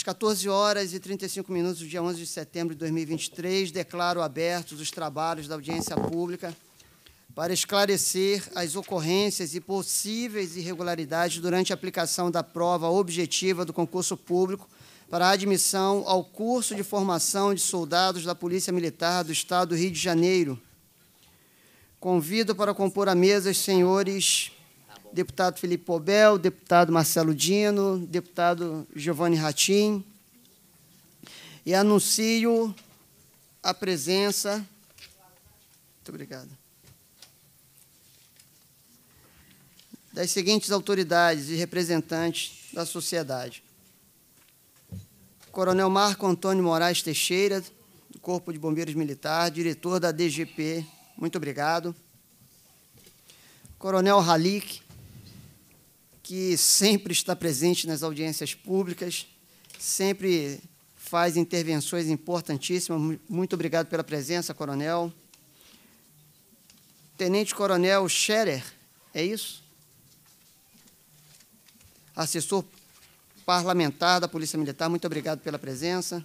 Às 14 horas e 35 minutos do dia 11 de setembro de 2023, declaro abertos os trabalhos da audiência pública para esclarecer as ocorrências e possíveis irregularidades durante a aplicação da prova objetiva do concurso público para a admissão ao curso de formação de soldados da Polícia Militar do Estado do Rio de Janeiro. Convido para compor a mesa os senhores deputado Felipe Pobel, deputado Marcelo Dino, deputado Giovanni Ratim, e anuncio a presença. Muito obrigado. Das seguintes autoridades e representantes da sociedade. Coronel Marco Antônio Moraes Teixeira, do Corpo de Bombeiros Militar, diretor da DGP, muito obrigado. Coronel Halik, que sempre está presente nas audiências públicas, sempre faz intervenções importantíssimas. Muito obrigado pela presença, coronel. Tenente Coronel Scherer, é isso? Assessor parlamentar da Polícia Militar, muito obrigado pela presença.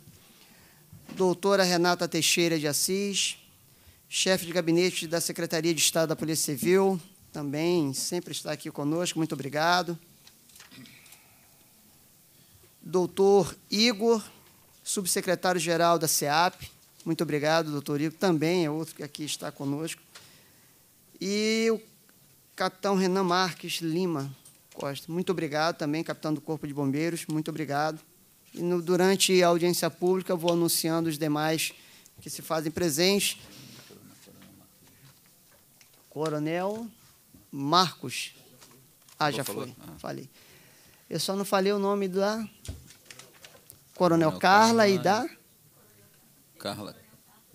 Doutora Renata Teixeira de Assis, chefe de gabinete da Secretaria de Estado da Polícia Civil também sempre está aqui conosco, muito obrigado. Doutor Igor, subsecretário-geral da SEAP, muito obrigado, doutor Igor, também é outro que aqui está conosco. E o capitão Renan Marques Lima Costa, muito obrigado também, capitão do Corpo de Bombeiros, muito obrigado. E no, durante a audiência pública, vou anunciando os demais que se fazem presentes. Coronel Marcos. Ah, já foi. Ah. Falei. Eu só não falei o nome da Coronel Carla, e da Carla.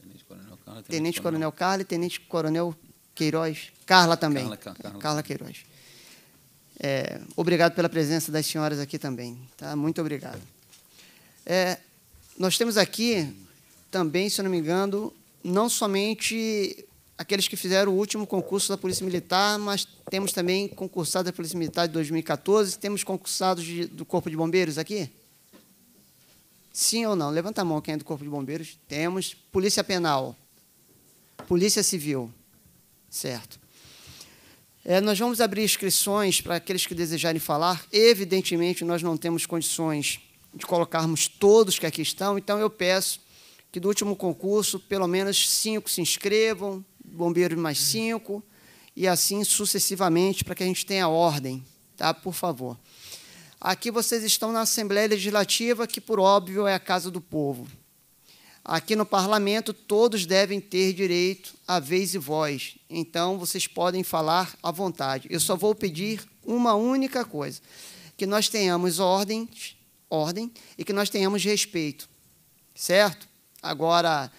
Tenente Coronel Carla. Tenente, Tenente Coronel Carla e Tenente Coronel Queiroz. Carla também. Carla, Carla. Carla Queiroz. É, obrigado pela presença das senhoras aqui também. Tá? Muito obrigado. É, nós temos aqui também, se eu não me engano, não somente aqueles que fizeram o último concurso da Polícia Militar, mas temos também concursado da Polícia Militar de 2014, temos concursados de, do Corpo de Bombeiros aqui? Sim ou não? Levanta a mão quem é do Corpo de Bombeiros. Temos. Polícia Penal. Polícia Civil. Certo. É, nós vamos abrir inscrições para aqueles que desejarem falar. Evidentemente, nós não temos condições de colocarmos todos que aqui estão, então eu peço que do último concurso, pelo menos cinco se inscrevam, bombeiro mais cinco, e assim sucessivamente, para que a gente tenha ordem, tá? Por favor. Aqui vocês estão na Assembleia Legislativa, que, por óbvio, é a casa do povo. Aqui no parlamento, todos devem ter direito à vez e voz. Então, vocês podem falar à vontade. Eu só vou pedir uma única coisa: que nós tenhamos ordem, ordem e que nós tenhamos respeito. Certo? Agora,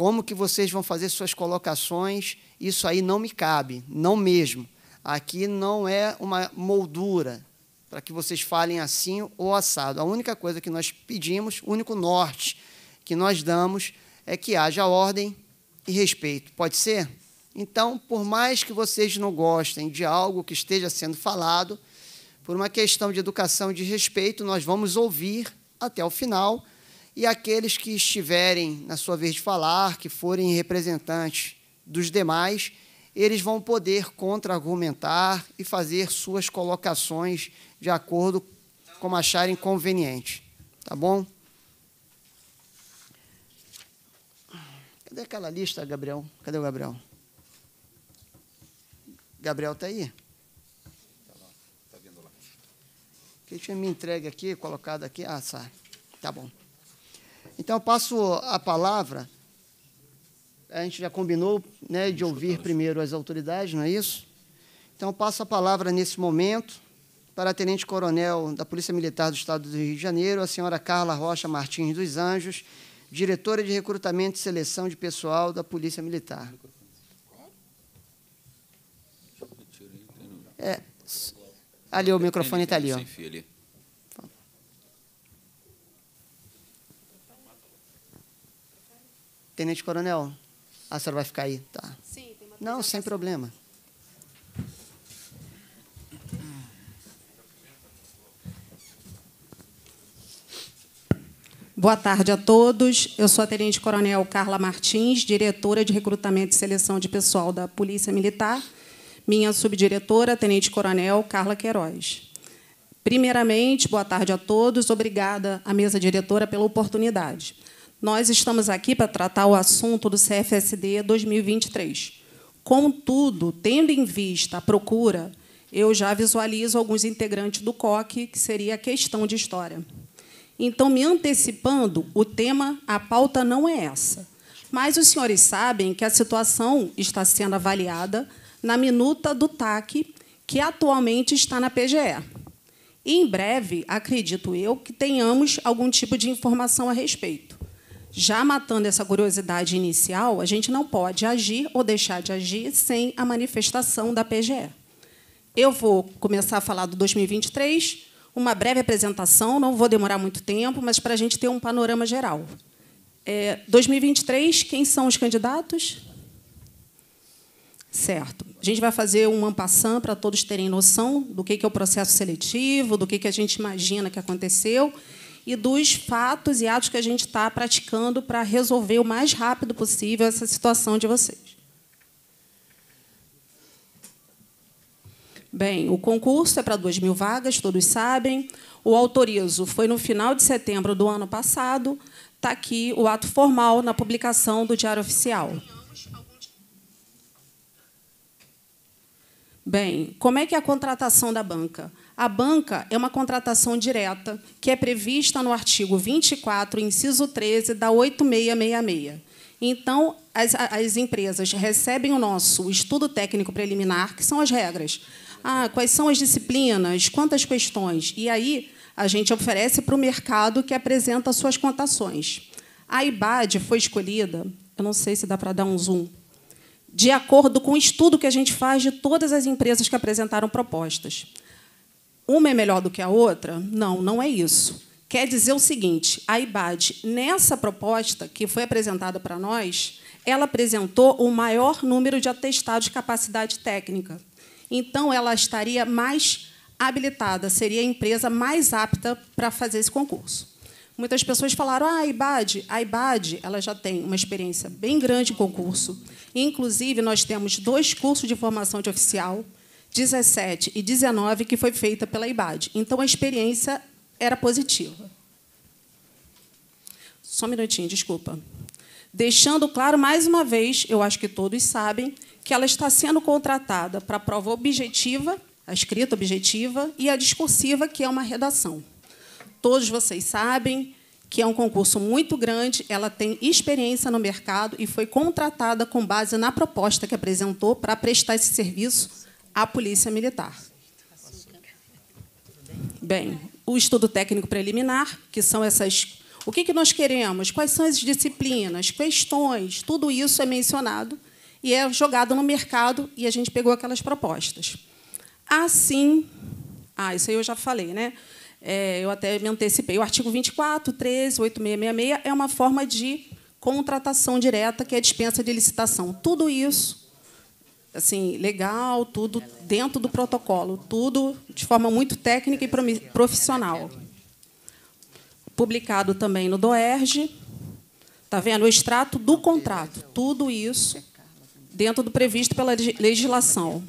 como que vocês vão fazer suas colocações? Isso aí não me cabe, não mesmo. Aqui não é uma moldura para que vocês falem assim ou assado. A única coisa que nós pedimos, o único norte que nós damos é que haja ordem e respeito. Pode ser? Então, por mais que vocês não gostem de algo que esteja sendo falado, por uma questão de educação e de respeito, nós vamos ouvir até o final e aqueles que estiverem na sua vez de falar, que forem representantes dos demais, eles vão poder contra-argumentar e fazer suas colocações de acordo como acharem conveniente. Tá bom? Cadê aquela lista, Gabriel? Cadê o Gabriel? Gabriel está aí? Está vendo lá. Que tinha me entregue aqui, colocado aqui. Ah, sabe. Tá bom. Então, eu passo a palavra. A gente já combinou né, de ouvir primeiro as autoridades, não é isso? Então, passo a palavra nesse momento para a Tenente Coronel da Polícia Militar do Estado do Rio de Janeiro, a senhora Carla Rocha Martins dos Anjos, diretora de Recrutamento e Seleção de Pessoal da Polícia Militar. É, ali o microfone está ali. Ó. Tenente Coronel, a senhora vai ficar aí? Tá. Sim, tem uma Não, sem problema. Boa tarde a todos. Eu sou a Tenente Coronel Carla Martins, diretora de recrutamento e seleção de pessoal da Polícia Militar. Minha subdiretora, Tenente Coronel Carla Queiroz. Primeiramente, boa tarde a todos. Obrigada à mesa diretora pela oportunidade. Nós estamos aqui para tratar o assunto do CFSD 2023. Contudo, tendo em vista a procura, eu já visualizo alguns integrantes do COC, que seria a questão de história. Então, me antecipando, o tema, a pauta não é essa. Mas os senhores sabem que a situação está sendo avaliada na minuta do TAC, que atualmente está na PGE. E, em breve, acredito eu, que tenhamos algum tipo de informação a respeito já matando essa curiosidade inicial, a gente não pode agir ou deixar de agir sem a manifestação da PGE. Eu vou começar a falar do 2023, uma breve apresentação, não vou demorar muito tempo, mas para a gente ter um panorama geral. É, 2023, quem são os candidatos? Certo. A gente vai fazer um ampassam para todos terem noção do que é o processo seletivo, do que a gente imagina que aconteceu e dos fatos e atos que a gente está praticando para resolver o mais rápido possível essa situação de vocês. Bem, o concurso é para 2 mil vagas, todos sabem. O autorizo foi no final de setembro do ano passado. Está aqui o ato formal na publicação do Diário Oficial. Bem, como é que é a contratação da banca? A banca é uma contratação direta que é prevista no artigo 24, inciso 13 da 8666. Então, as, as empresas recebem o nosso estudo técnico preliminar, que são as regras. Ah, quais são as disciplinas, quantas questões. E aí a gente oferece para o mercado que apresenta suas contações. A IBAD foi escolhida, eu não sei se dá para dar um zoom, de acordo com o estudo que a gente faz de todas as empresas que apresentaram propostas uma é melhor do que a outra? Não, não é isso. Quer dizer o seguinte: a IBAD, nessa proposta que foi apresentada para nós, ela apresentou o maior número de atestados de capacidade técnica. Então, ela estaria mais habilitada, seria a empresa mais apta para fazer esse concurso. Muitas pessoas falaram: ah, a IBAD, a IBAD ela já tem uma experiência bem grande em concurso. Inclusive, nós temos dois cursos de formação de oficial 17 e 19 que foi feita pela IBAD. Então, a experiência era positiva. Só um minutinho, desculpa. Deixando claro, mais uma vez, eu acho que todos sabem, que ela está sendo contratada para a prova objetiva, a escrita objetiva, e a discursiva, que é uma redação. Todos vocês sabem que é um concurso muito grande, ela tem experiência no mercado e foi contratada com base na proposta que apresentou para prestar esse serviço a Polícia Militar. Bem, o estudo técnico preliminar, que são essas. O que, que nós queremos? Quais são as disciplinas, questões? Tudo isso é mencionado e é jogado no mercado e a gente pegou aquelas propostas. Assim, ah, isso aí eu já falei, né? É, eu até me antecipei. O artigo 24, 13, 8666 é uma forma de contratação direta, que é dispensa de licitação. Tudo isso assim legal, tudo dentro do protocolo, tudo de forma muito técnica e profissional. Publicado também no DOERJ, tá vendo o extrato do contrato, tudo isso dentro do previsto pela legislação.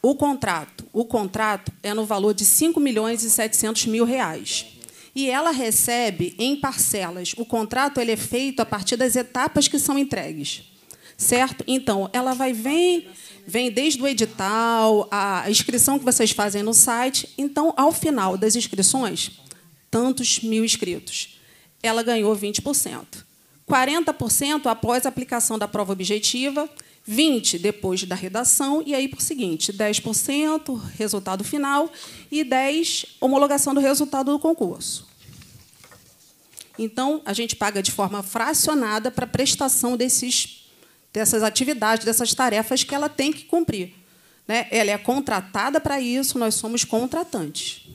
O contrato, o contrato é no valor de 5 milhões e 700 mil reais. E ela recebe em parcelas. O contrato ele é feito a partir das etapas que são entregues certo? Então, ela vai vem, vem desde o edital, a inscrição que vocês fazem no site. Então, ao final das inscrições, tantos mil inscritos. Ela ganhou 20%. 40% após a aplicação da prova objetiva, 20% depois da redação, e aí por seguinte, 10% resultado final e 10% homologação do resultado do concurso. Então, a gente paga de forma fracionada para a prestação desses dessas atividades, dessas tarefas que ela tem que cumprir. Né? Ela é contratada para isso, nós somos contratantes.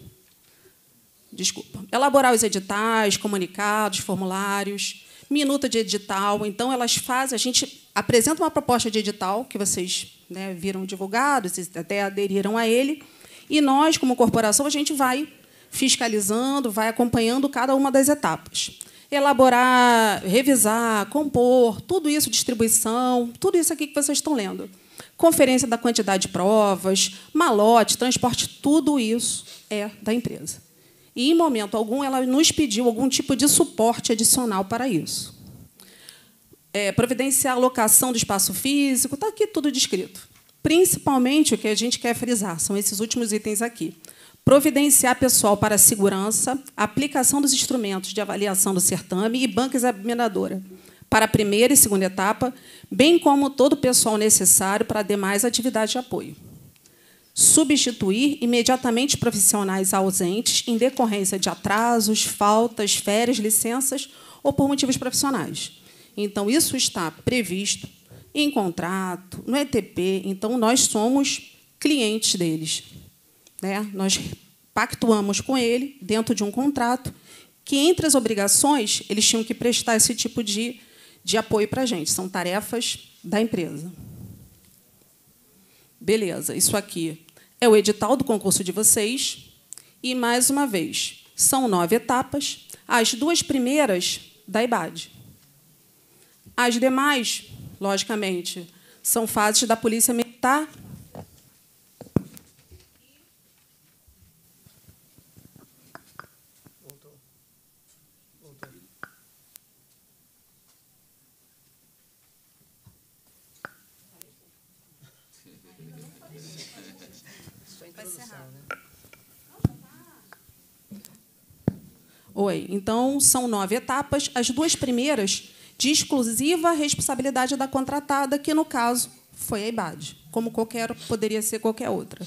Desculpa. Elaborar os editais, comunicados, formulários, minuta de edital. Então, elas fazem, a gente apresenta uma proposta de edital, que vocês né, viram divulgado, vocês até aderiram a ele, e nós, como corporação, a gente vai fiscalizando, vai acompanhando cada uma das etapas elaborar, revisar, compor, tudo isso, distribuição, tudo isso aqui que vocês estão lendo. Conferência da quantidade de provas, malote, transporte, tudo isso é da empresa. E, em momento algum, ela nos pediu algum tipo de suporte adicional para isso. É, providenciar a locação do espaço físico, está aqui tudo descrito. Principalmente o que a gente quer frisar são esses últimos itens aqui providenciar pessoal para a segurança, aplicação dos instrumentos de avaliação do certame e banca examinadora para a primeira e segunda etapa, bem como todo o pessoal necessário para demais atividades de apoio. Substituir imediatamente profissionais ausentes em decorrência de atrasos, faltas, férias, licenças ou por motivos profissionais. Então, isso está previsto em contrato, no ETP, então nós somos clientes deles. Né? Nós pactuamos com ele, dentro de um contrato, que entre as obrigações, eles tinham que prestar esse tipo de, de apoio para a gente. São tarefas da empresa. Beleza, isso aqui é o edital do concurso de vocês. E, mais uma vez, são nove etapas, as duas primeiras da IBAD. As demais, logicamente, são fases da Polícia Militar Então, são nove etapas, as duas primeiras de exclusiva responsabilidade da contratada, que no caso foi a IBAD, como qualquer poderia ser qualquer outra.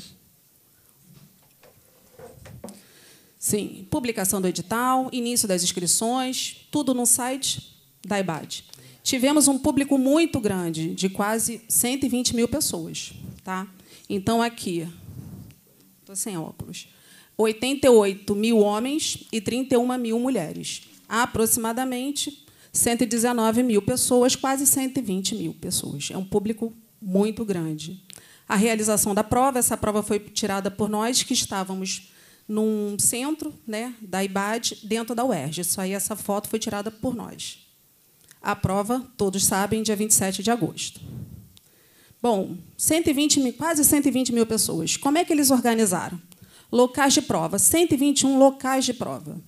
Sim, publicação do edital, início das inscrições, tudo no site da IBAD. Tivemos um público muito grande, de quase 120 mil pessoas. Tá? Então, aqui, estou sem óculos. 88 mil homens e 31 mil mulheres. Aproximadamente 119 mil pessoas, quase 120 mil pessoas. É um público muito grande. A realização da prova, essa prova foi tirada por nós que estávamos num centro né, da IBAD dentro da UERJ. Isso aí, essa foto foi tirada por nós. A prova, todos sabem, dia 27 de agosto. Bom, 120 mil, quase 120 mil pessoas. Como é que eles organizaram? Locais de prova, 121 locais de prova.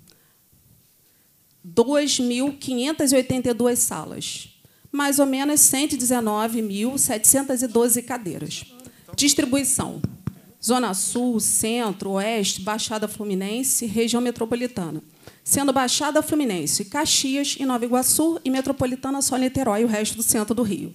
2.582 salas, mais ou menos 119.712 cadeiras. Distribuição: Zona Sul, Centro, Oeste, Baixada Fluminense, região metropolitana. Sendo Baixada Fluminense, Caxias e Nova Iguaçu e metropolitana só Niterói e o resto do centro do Rio.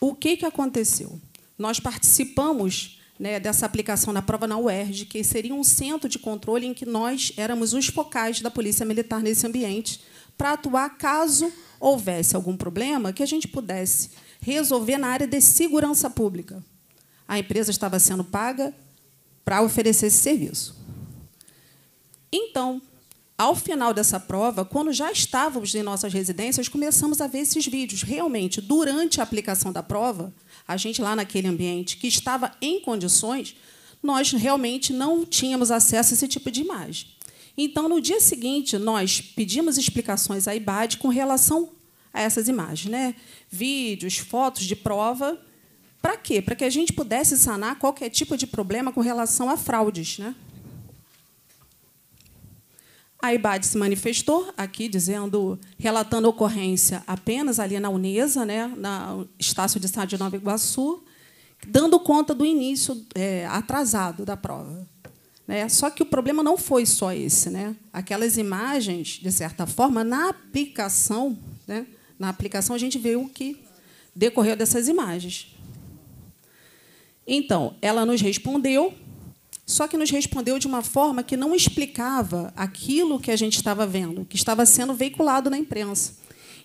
O que, que aconteceu? Nós participamos né, dessa aplicação na prova na UERJ, que seria um centro de controle em que nós éramos os focais da Polícia Militar nesse ambiente, para atuar caso houvesse algum problema que a gente pudesse resolver na área de segurança pública. A empresa estava sendo paga para oferecer esse serviço. Então, ao final dessa prova, quando já estávamos em nossas residências, começamos a ver esses vídeos. Realmente, durante a aplicação da prova, a gente lá naquele ambiente que estava em condições, nós realmente não tínhamos acesso a esse tipo de imagem. Então, no dia seguinte, nós pedimos explicações à IBAD com relação a essas imagens, né? vídeos, fotos de prova. Para quê? Para que a gente pudesse sanar qualquer tipo de problema com relação a fraudes. Né? A IBAD se manifestou aqui, dizendo, relatando ocorrência apenas ali na Unesa, né, na Estácio de Sá de Nova Iguaçu, dando conta do início é, atrasado da prova. Né? Só que o problema não foi só esse. Né? Aquelas imagens, de certa forma, na aplicação, né? na aplicação a gente viu o que decorreu dessas imagens. Então, ela nos respondeu só que nos respondeu de uma forma que não explicava aquilo que a gente estava vendo, que estava sendo veiculado na imprensa.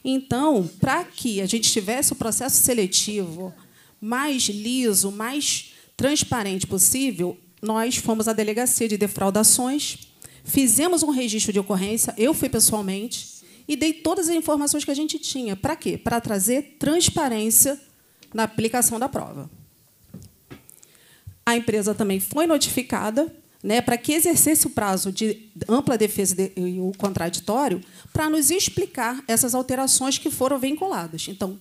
Então, para que a gente tivesse o processo seletivo mais liso, mais transparente possível, nós fomos à delegacia de defraudações, fizemos um registro de ocorrência, eu fui pessoalmente e dei todas as informações que a gente tinha. Para quê? Para trazer transparência na aplicação da prova a empresa também foi notificada né, para que exercesse o prazo de ampla defesa de, e o contraditório para nos explicar essas alterações que foram vinculadas. Então,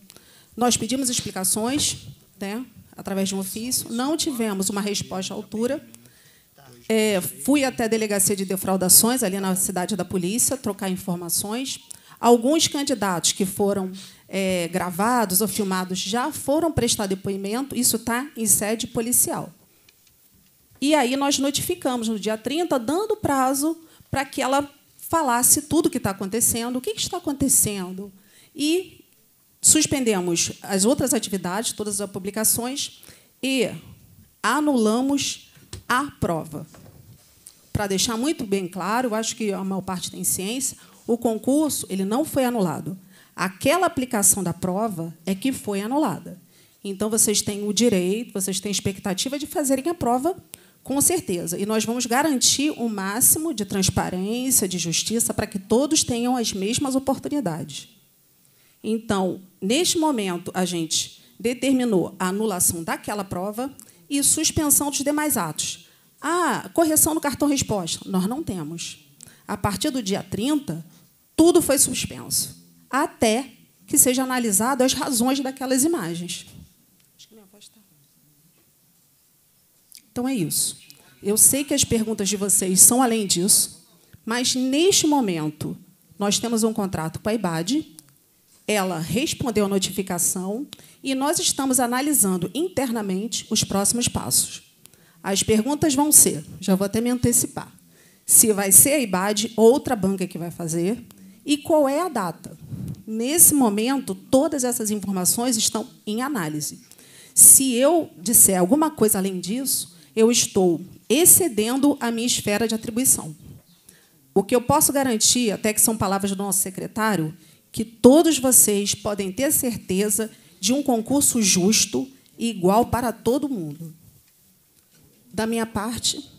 nós pedimos explicações né, através de um ofício, não tivemos uma resposta à altura. É, fui até a delegacia de defraudações, ali na cidade da polícia, trocar informações. Alguns candidatos que foram é, gravados ou filmados já foram prestar depoimento, isso está em sede policial. E aí nós notificamos no dia 30, dando prazo para que ela falasse tudo o que está acontecendo, o que está acontecendo. E suspendemos as outras atividades, todas as publicações, e anulamos a prova. Para deixar muito bem claro, acho que a maior parte tem ciência, o concurso ele não foi anulado. Aquela aplicação da prova é que foi anulada. Então, vocês têm o direito, vocês têm expectativa de fazerem a prova com certeza. E nós vamos garantir o um máximo de transparência, de justiça, para que todos tenham as mesmas oportunidades. Então, neste momento, a gente determinou a anulação daquela prova e suspensão dos demais atos. Ah, correção no cartão resposta. Nós não temos. A partir do dia 30, tudo foi suspenso, até que seja analisadas as razões daquelas imagens. Então é isso. Eu sei que as perguntas de vocês são além disso, mas neste momento nós temos um contrato com a IBAD. Ela respondeu a notificação e nós estamos analisando internamente os próximos passos. As perguntas vão ser, já vou até me antecipar, se vai ser a IBAD ou outra banca que vai fazer e qual é a data. Nesse momento, todas essas informações estão em análise. Se eu disser alguma coisa além disso, eu estou excedendo a minha esfera de atribuição. O que eu posso garantir, até que são palavras do nosso secretário, que todos vocês podem ter certeza de um concurso justo e igual para todo mundo. Da minha parte.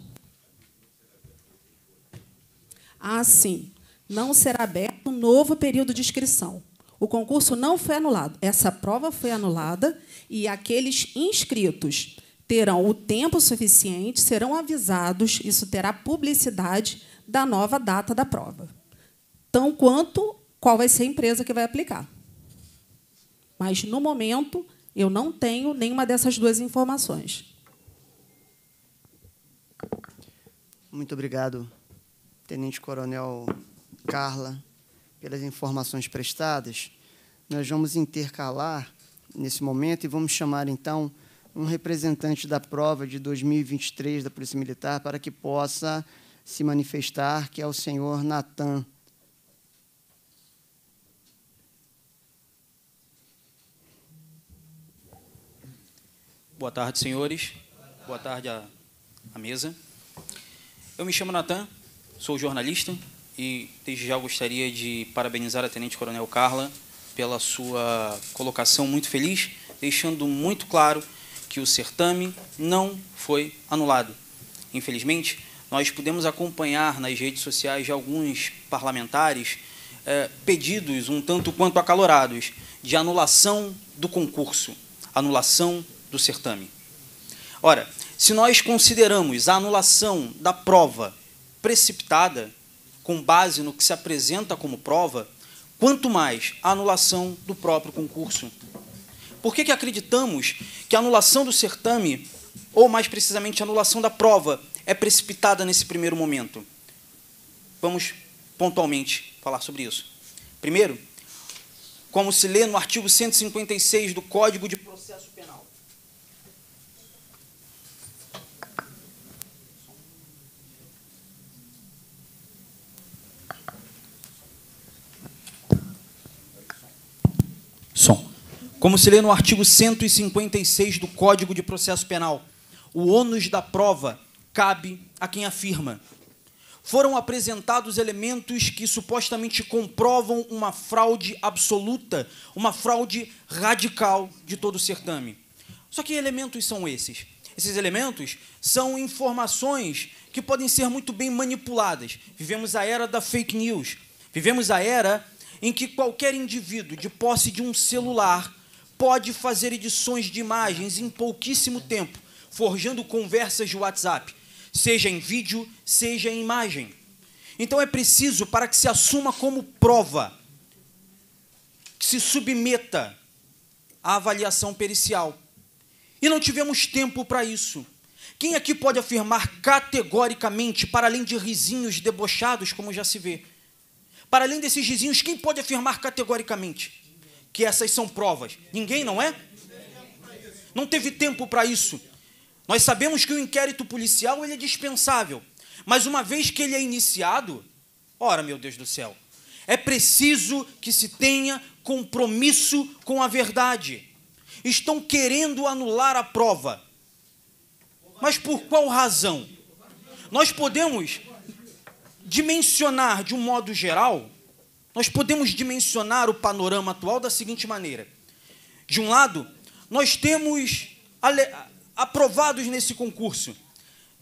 Ah, sim. Não será aberto um novo período de inscrição. O concurso não foi anulado. Essa prova foi anulada e aqueles inscritos terão o tempo suficiente, serão avisados, isso terá publicidade da nova data da prova. Tão quanto qual vai ser a empresa que vai aplicar. Mas, no momento, eu não tenho nenhuma dessas duas informações. Muito obrigado, Tenente Coronel Carla, pelas informações prestadas. Nós vamos intercalar nesse momento e vamos chamar, então, um representante da prova de 2023 da Polícia Militar para que possa se manifestar, que é o senhor Natan. Boa tarde, senhores. Boa tarde à, mesa. Eu me chamo Natan, sou jornalista e desde já gostaria de parabenizar a Tenente Coronel Carla pela sua colocação muito feliz, deixando muito claro que o certame não foi anulado. Infelizmente, nós pudemos acompanhar nas redes sociais de alguns parlamentares eh, pedidos um tanto quanto acalorados de anulação do concurso, anulação do certame. Ora, se nós consideramos a anulação da prova precipitada, com base no que se apresenta como prova, quanto mais a anulação do próprio concurso. Por que, que acreditamos que a anulação do certame, ou mais precisamente a anulação da prova, é precipitada nesse primeiro momento? Vamos pontualmente falar sobre isso. Primeiro, como se lê no artigo 156 do Código de Como se lê no artigo 156 do Código de Processo Penal, o ônus da prova cabe a quem afirma. Foram apresentados elementos que supostamente comprovam uma fraude absoluta, uma fraude radical de todo o certame. Só que elementos são esses? Esses elementos são informações que podem ser muito bem manipuladas. Vivemos a era da fake news. Vivemos a era em que qualquer indivíduo de posse de um celular pode fazer edições de imagens em pouquíssimo tempo, forjando conversas de WhatsApp, seja em vídeo, seja em imagem. Então é preciso para que se assuma como prova, que se submeta à avaliação pericial. E não tivemos tempo para isso. Quem aqui pode afirmar categoricamente, para além de risinhos debochados, como já se vê? Para além desses risinhos, quem pode afirmar categoricamente que essas são provas. Ninguém, não é? Não teve tempo para isso. Nós sabemos que o inquérito policial ele é dispensável, mas uma vez que ele é iniciado, ora, meu Deus do céu, é preciso que se tenha compromisso com a verdade. Estão querendo anular a prova. Mas por qual razão? Nós podemos dimensionar de um modo geral nós podemos dimensionar o panorama atual da seguinte maneira: de um lado, nós temos aprovados nesse concurso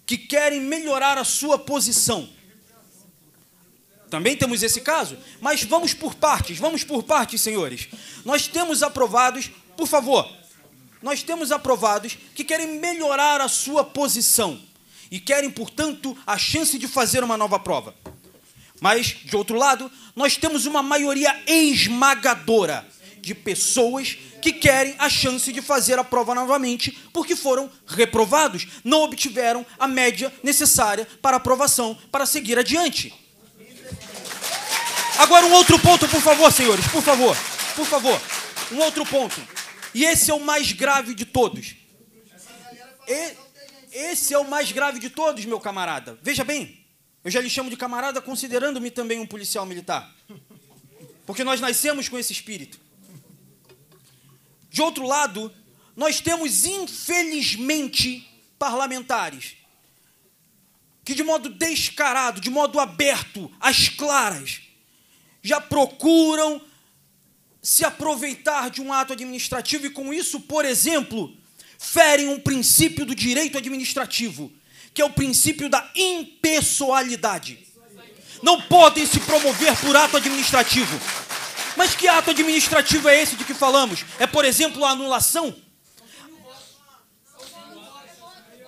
que querem melhorar a sua posição. Também temos esse caso, mas vamos por partes, vamos por partes, senhores. Nós temos aprovados, por favor, nós temos aprovados que querem melhorar a sua posição e querem, portanto, a chance de fazer uma nova prova. Mas, de outro lado, nós temos uma maioria esmagadora de pessoas que querem a chance de fazer a prova novamente porque foram reprovados, não obtiveram a média necessária para aprovação para seguir adiante. Agora um outro ponto, por favor, senhores, por favor, por favor, um outro ponto. E esse é o mais grave de todos. E, esse é o mais grave de todos, meu camarada. Veja bem, eu já lhe chamo de camarada, considerando-me também um policial militar. Porque nós nascemos com esse espírito. De outro lado, nós temos, infelizmente, parlamentares que, de modo descarado, de modo aberto, às claras, já procuram se aproveitar de um ato administrativo e, com isso, por exemplo, ferem um princípio do direito administrativo que é o princípio da impessoalidade. Não podem se promover por ato administrativo. Mas que ato administrativo é esse de que falamos? É, por exemplo, a anulação?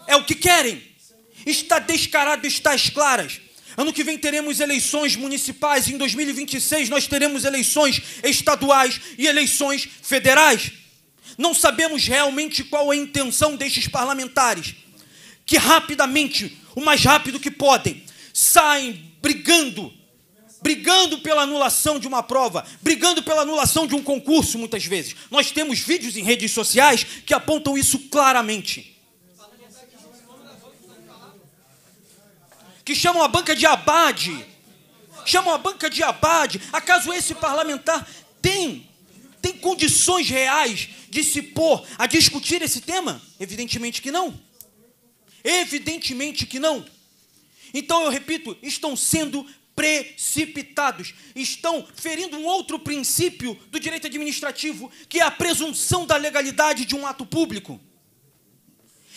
É o que querem. Está descarado, está às claras. Ano que vem teremos eleições municipais, em 2026 nós teremos eleições estaduais e eleições federais. Não sabemos realmente qual é a intenção destes parlamentares que rapidamente, o mais rápido que podem, saem brigando, brigando pela anulação de uma prova, brigando pela anulação de um concurso, muitas vezes. Nós temos vídeos em redes sociais que apontam isso claramente. Que chamam a banca de abade. Chamam a banca de abade. Acaso esse parlamentar tem tem condições reais de se pôr a discutir esse tema? Evidentemente que não. Evidentemente que não. Então eu repito, estão sendo precipitados, estão ferindo um outro princípio do direito administrativo, que é a presunção da legalidade de um ato público.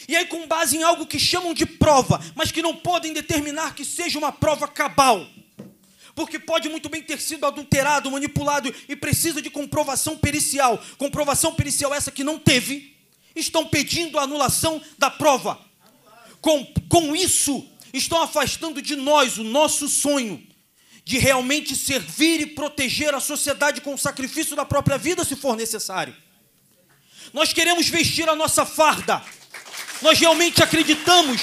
E aí, com base em algo que chamam de prova, mas que não podem determinar que seja uma prova cabal, porque pode muito bem ter sido adulterado, manipulado e precisa de comprovação pericial, comprovação pericial essa que não teve, estão pedindo a anulação da prova, com, com isso, estão afastando de nós o nosso sonho de realmente servir e proteger a sociedade com o sacrifício da própria vida, se for necessário. Nós queremos vestir a nossa farda. Nós realmente acreditamos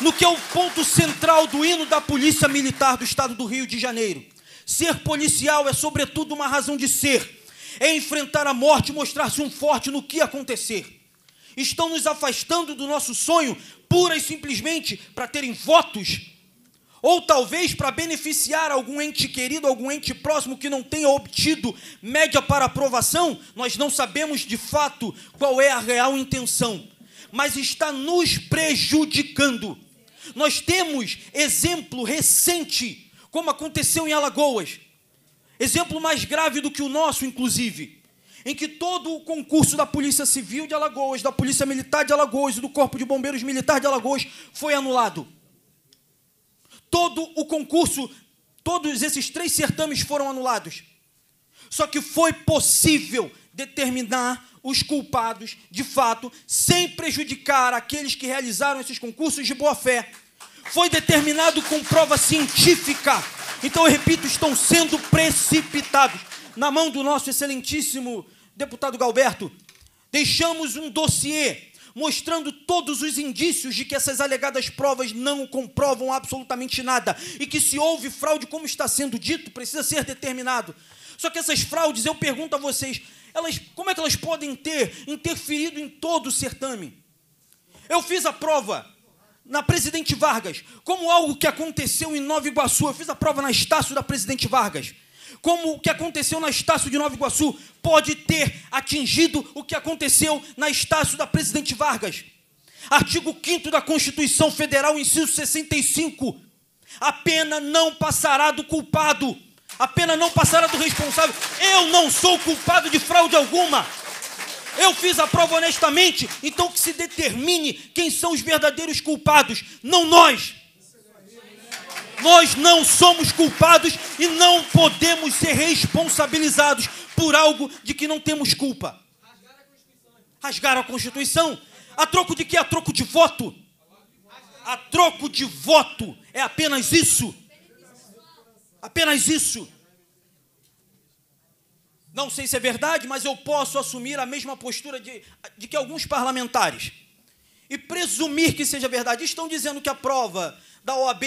no que é o ponto central do hino da Polícia Militar do Estado do Rio de Janeiro. Ser policial é, sobretudo, uma razão de ser. É enfrentar a morte e mostrar-se um forte no que acontecer. Estão nos afastando do nosso sonho pura e simplesmente para terem votos, ou talvez para beneficiar algum ente querido, algum ente próximo que não tenha obtido média para aprovação, nós não sabemos de fato qual é a real intenção, mas está nos prejudicando. Nós temos exemplo recente, como aconteceu em Alagoas, exemplo mais grave do que o nosso, inclusive em que todo o concurso da Polícia Civil de Alagoas, da Polícia Militar de Alagoas e do Corpo de Bombeiros Militar de Alagoas foi anulado. Todo o concurso, todos esses três certames foram anulados. Só que foi possível determinar os culpados, de fato, sem prejudicar aqueles que realizaram esses concursos de boa fé. Foi determinado com prova científica. Então, eu repito, estão sendo precipitados na mão do nosso excelentíssimo deputado Galberto, deixamos um dossiê mostrando todos os indícios de que essas alegadas provas não comprovam absolutamente nada e que se houve fraude, como está sendo dito, precisa ser determinado. Só que essas fraudes, eu pergunto a vocês, elas, como é que elas podem ter interferido em todo o certame? Eu fiz a prova na Presidente Vargas, como algo que aconteceu em Nova Iguaçu, eu fiz a prova na Estácio da Presidente Vargas como o que aconteceu na Estácio de Nova Iguaçu pode ter atingido o que aconteceu na Estácio da Presidente Vargas. Artigo 5 da Constituição Federal, inciso 65. A pena não passará do culpado. A pena não passará do responsável. Eu não sou culpado de fraude alguma. Eu fiz a prova honestamente, então que se determine quem são os verdadeiros culpados, não nós. Nós não somos culpados e não podemos ser responsabilizados por algo de que não temos culpa. Rasgar a Constituição. A troco de quê? A troco de voto. A troco de voto. É apenas isso. Apenas isso. Não sei se é verdade, mas eu posso assumir a mesma postura de, de que alguns parlamentares. E presumir que seja verdade. Estão dizendo que a prova da OAB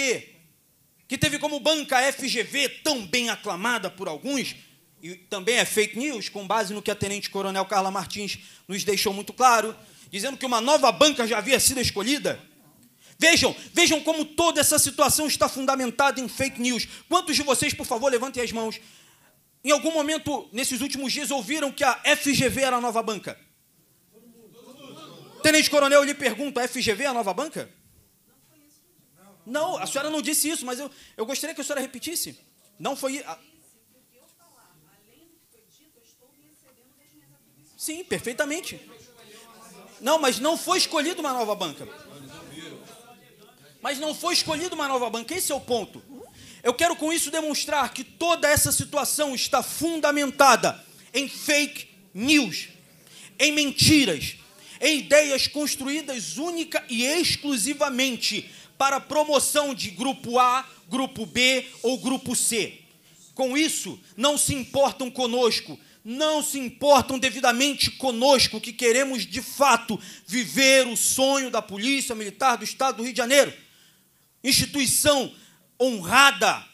que teve como banca a FGV, tão bem aclamada por alguns, e também é fake news, com base no que a Tenente Coronel Carla Martins nos deixou muito claro, dizendo que uma nova banca já havia sido escolhida. Vejam, vejam como toda essa situação está fundamentada em fake news. Quantos de vocês, por favor, levantem as mãos, em algum momento nesses últimos dias ouviram que a FGV era a nova banca? Tenente Coronel, eu lhe pergunto, a FGV é a nova banca? Não, a senhora não disse isso, mas eu, eu gostaria que a senhora repetisse. Não foi. A... Sim, perfeitamente. Não, mas não foi escolhida uma nova banca. Mas não foi escolhida uma nova banca, esse é o ponto. Eu quero com isso demonstrar que toda essa situação está fundamentada em fake news, em mentiras, em ideias construídas única e exclusivamente para promoção de grupo A, grupo B ou grupo C. Com isso, não se importam conosco, não se importam devidamente conosco, que queremos de fato viver o sonho da Polícia Militar do Estado do Rio de Janeiro. Instituição honrada,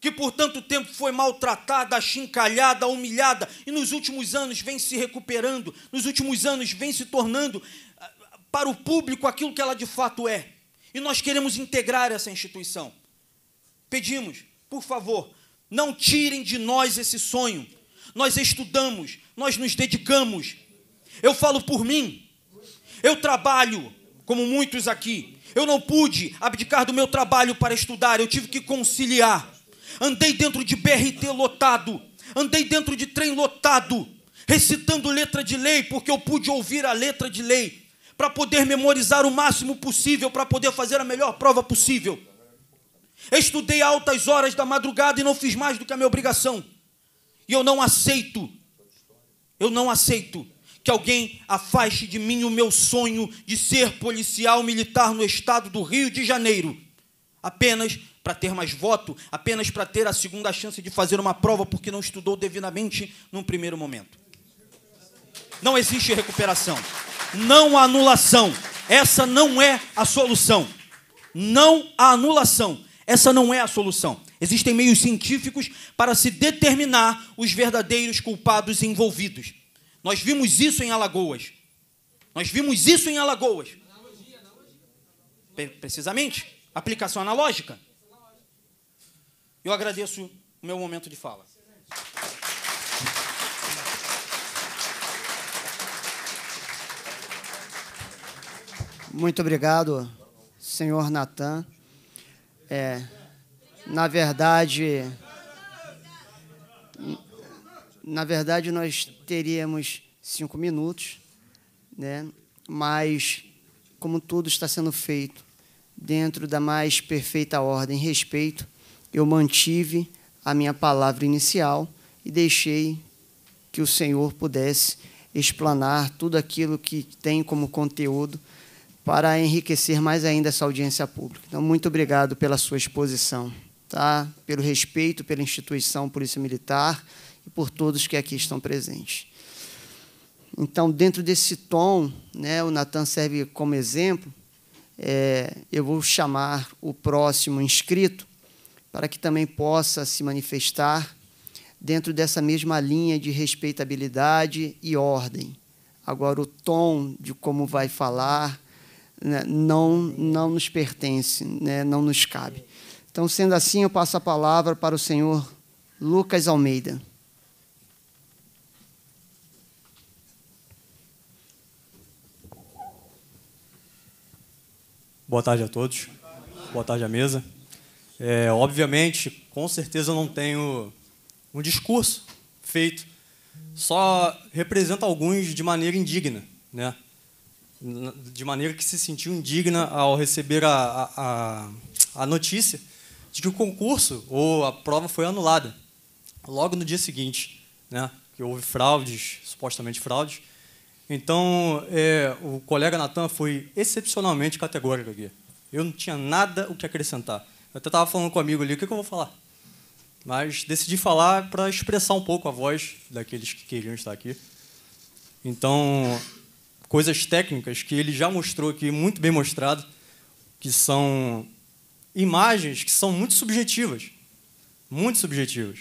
que por tanto tempo foi maltratada, achincalhada, humilhada, e nos últimos anos vem se recuperando, nos últimos anos vem se tornando ah, para o público aquilo que ela de fato é e nós queremos integrar essa instituição. Pedimos, por favor, não tirem de nós esse sonho. Nós estudamos, nós nos dedicamos. Eu falo por mim. Eu trabalho, como muitos aqui. Eu não pude abdicar do meu trabalho para estudar, eu tive que conciliar. Andei dentro de BRT lotado, andei dentro de trem lotado, recitando letra de lei, porque eu pude ouvir a letra de lei para poder memorizar o máximo possível, para poder fazer a melhor prova possível. Estudei altas horas da madrugada e não fiz mais do que a minha obrigação. E eu não aceito, eu não aceito que alguém afaste de mim o meu sonho de ser policial militar no estado do Rio de Janeiro, apenas para ter mais voto, apenas para ter a segunda chance de fazer uma prova porque não estudou devidamente num primeiro momento. Não existe recuperação não a anulação. Essa não é a solução. Não a anulação. Essa não é a solução. Existem meios científicos para se determinar os verdadeiros culpados envolvidos. Nós vimos isso em Alagoas. Nós vimos isso em Alagoas. Analogia, Precisamente, aplicação analógica. Eu agradeço o meu momento de fala. Muito obrigado, senhor Natan. É, na verdade, na verdade nós teríamos cinco minutos, né? Mas como tudo está sendo feito dentro da mais perfeita ordem e respeito, eu mantive a minha palavra inicial e deixei que o Senhor pudesse explanar tudo aquilo que tem como conteúdo para enriquecer mais ainda essa audiência pública. Então, muito obrigado pela sua exposição, tá? pelo respeito pela instituição Polícia Militar e por todos que aqui estão presentes. Então, dentro desse tom, né, o Natan serve como exemplo, é, eu vou chamar o próximo inscrito para que também possa se manifestar dentro dessa mesma linha de respeitabilidade e ordem. Agora, o tom de como vai falar, né, não, não nos pertence, né, não nos cabe. Então, sendo assim, eu passo a palavra para o senhor Lucas Almeida. Boa tarde a todos. Boa tarde à mesa. É, obviamente, com certeza eu não tenho um discurso feito. Só represento alguns de maneira indigna, né? de maneira que se sentiu indigna ao receber a, a, a notícia de que o concurso ou a prova foi anulada logo no dia seguinte, né? que houve fraudes, supostamente fraudes. Então, é, o colega Natan foi excepcionalmente categórico aqui. Eu não tinha nada o que acrescentar. Eu até estava falando comigo ali, o que, é que eu vou falar? Mas decidi falar para expressar um pouco a voz daqueles que queriam estar aqui. Então, coisas técnicas que ele já mostrou aqui, muito bem mostrado, que são imagens que são muito subjetivas. Muito subjetivas.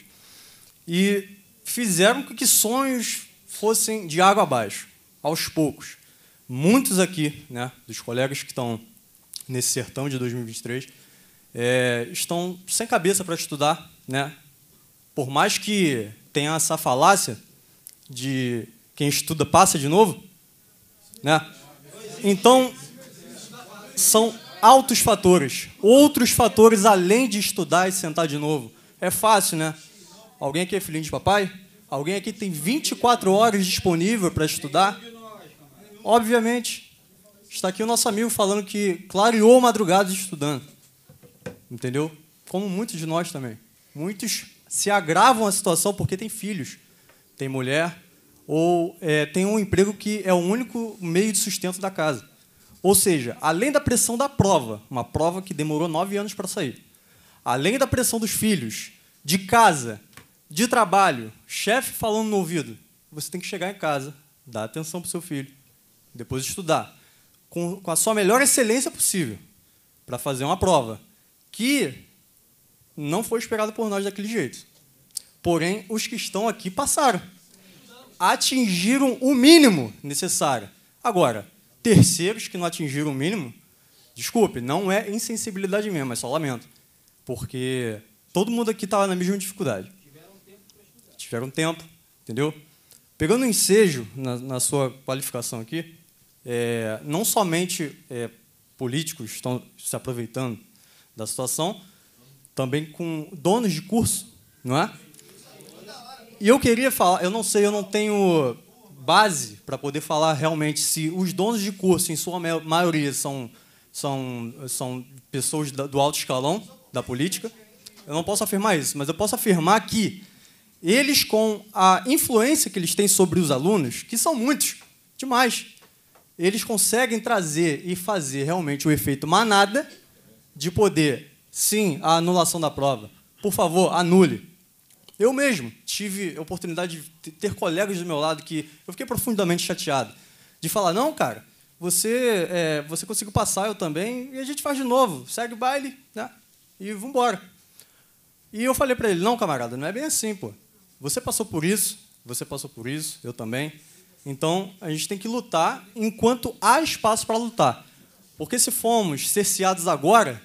E fizeram com que sonhos fossem de água abaixo, aos poucos. Muitos aqui, né, dos colegas que estão nesse sertão de 2023, é, estão sem cabeça para estudar. Né? Por mais que tenha essa falácia de quem estuda passa de novo, né? Então, são altos fatores. Outros fatores além de estudar e sentar de novo. É fácil, né? Alguém aqui é filhinho de papai? Alguém aqui tem 24 horas disponível para estudar? Obviamente. Está aqui o nosso amigo falando que clareou madrugadas estudando. Entendeu? Como muitos de nós também. Muitos se agravam a situação porque tem filhos, tem mulher, ou é, tem um emprego que é o único meio de sustento da casa. Ou seja, além da pressão da prova, uma prova que demorou nove anos para sair, além da pressão dos filhos, de casa, de trabalho, chefe falando no ouvido, você tem que chegar em casa, dar atenção para o seu filho, depois estudar, com, com a sua melhor excelência possível, para fazer uma prova que não foi esperada por nós daquele jeito. Porém, os que estão aqui passaram atingiram o mínimo necessário. Agora, terceiros que não atingiram o mínimo, desculpe, não é insensibilidade mesmo, é só lamento. Porque todo mundo aqui estava tá na mesma dificuldade. Tiveram tempo para estudar. Tiveram tempo, entendeu? Pegando ensejo na, na sua qualificação aqui, é, não somente é, políticos estão se aproveitando da situação, também com donos de curso, não é? e eu queria falar, eu não sei, eu não tenho base para poder falar realmente se os donos de curso, em sua maioria, são, são, são pessoas do alto escalão da política. Eu não posso afirmar isso, mas eu posso afirmar que eles, com a influência que eles têm sobre os alunos, que são muitos, demais, eles conseguem trazer e fazer realmente o efeito manada de poder, sim, a anulação da prova. Por favor, anule eu mesmo tive a oportunidade de ter colegas do meu lado que eu fiquei profundamente chateado. De falar, não, cara, você, é, você conseguiu passar, eu também, e a gente faz de novo, segue o baile, né? E vamos embora. E eu falei para ele, não, camarada, não é bem assim, pô. Você passou por isso, você passou por isso, eu também. Então, a gente tem que lutar enquanto há espaço para lutar. Porque se formos cerceados agora,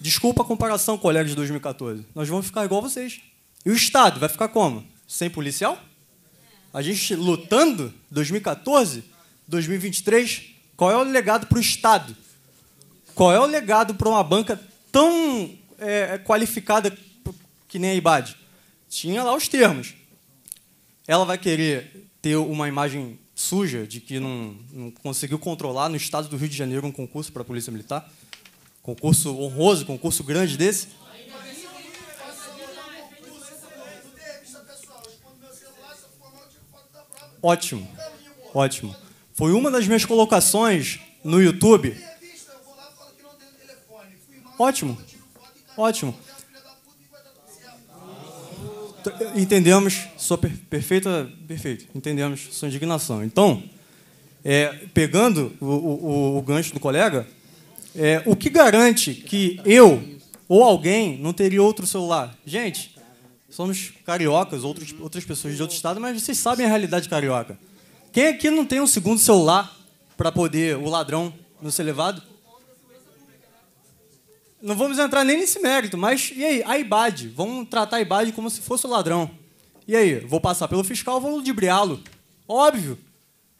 desculpa a comparação, colegas de 2014, nós vamos ficar igual vocês. E o Estado vai ficar como? Sem policial? A gente lutando, 2014, 2023, qual é o legado para o Estado? Qual é o legado para uma banca tão é, é qualificada que nem a IBAD? Tinha lá os termos. Ela vai querer ter uma imagem suja de que não, não conseguiu controlar no estado do Rio de Janeiro um concurso para a Polícia Militar? Concurso honroso, concurso grande desse? Ótimo. Ótimo. Foi uma das minhas colocações no YouTube. Ótimo. Ótimo. Entendemos sua per perfeita. Perfeito. Entendemos sua indignação. Então, é, pegando o, o, o, gancho do colega, é, o que garante que eu ou alguém não teria outro celular? Gente, somos cariocas, outros, tipo, outras pessoas de outro estado, mas vocês sabem a realidade carioca. Quem aqui não tem um segundo celular para poder o ladrão não ser levado? Não vamos entrar nem nesse mérito, mas e aí? A IBAD, vamos tratar a IBAD como se fosse o ladrão. E aí? Vou passar pelo fiscal, vou ludibriá-lo. Óbvio.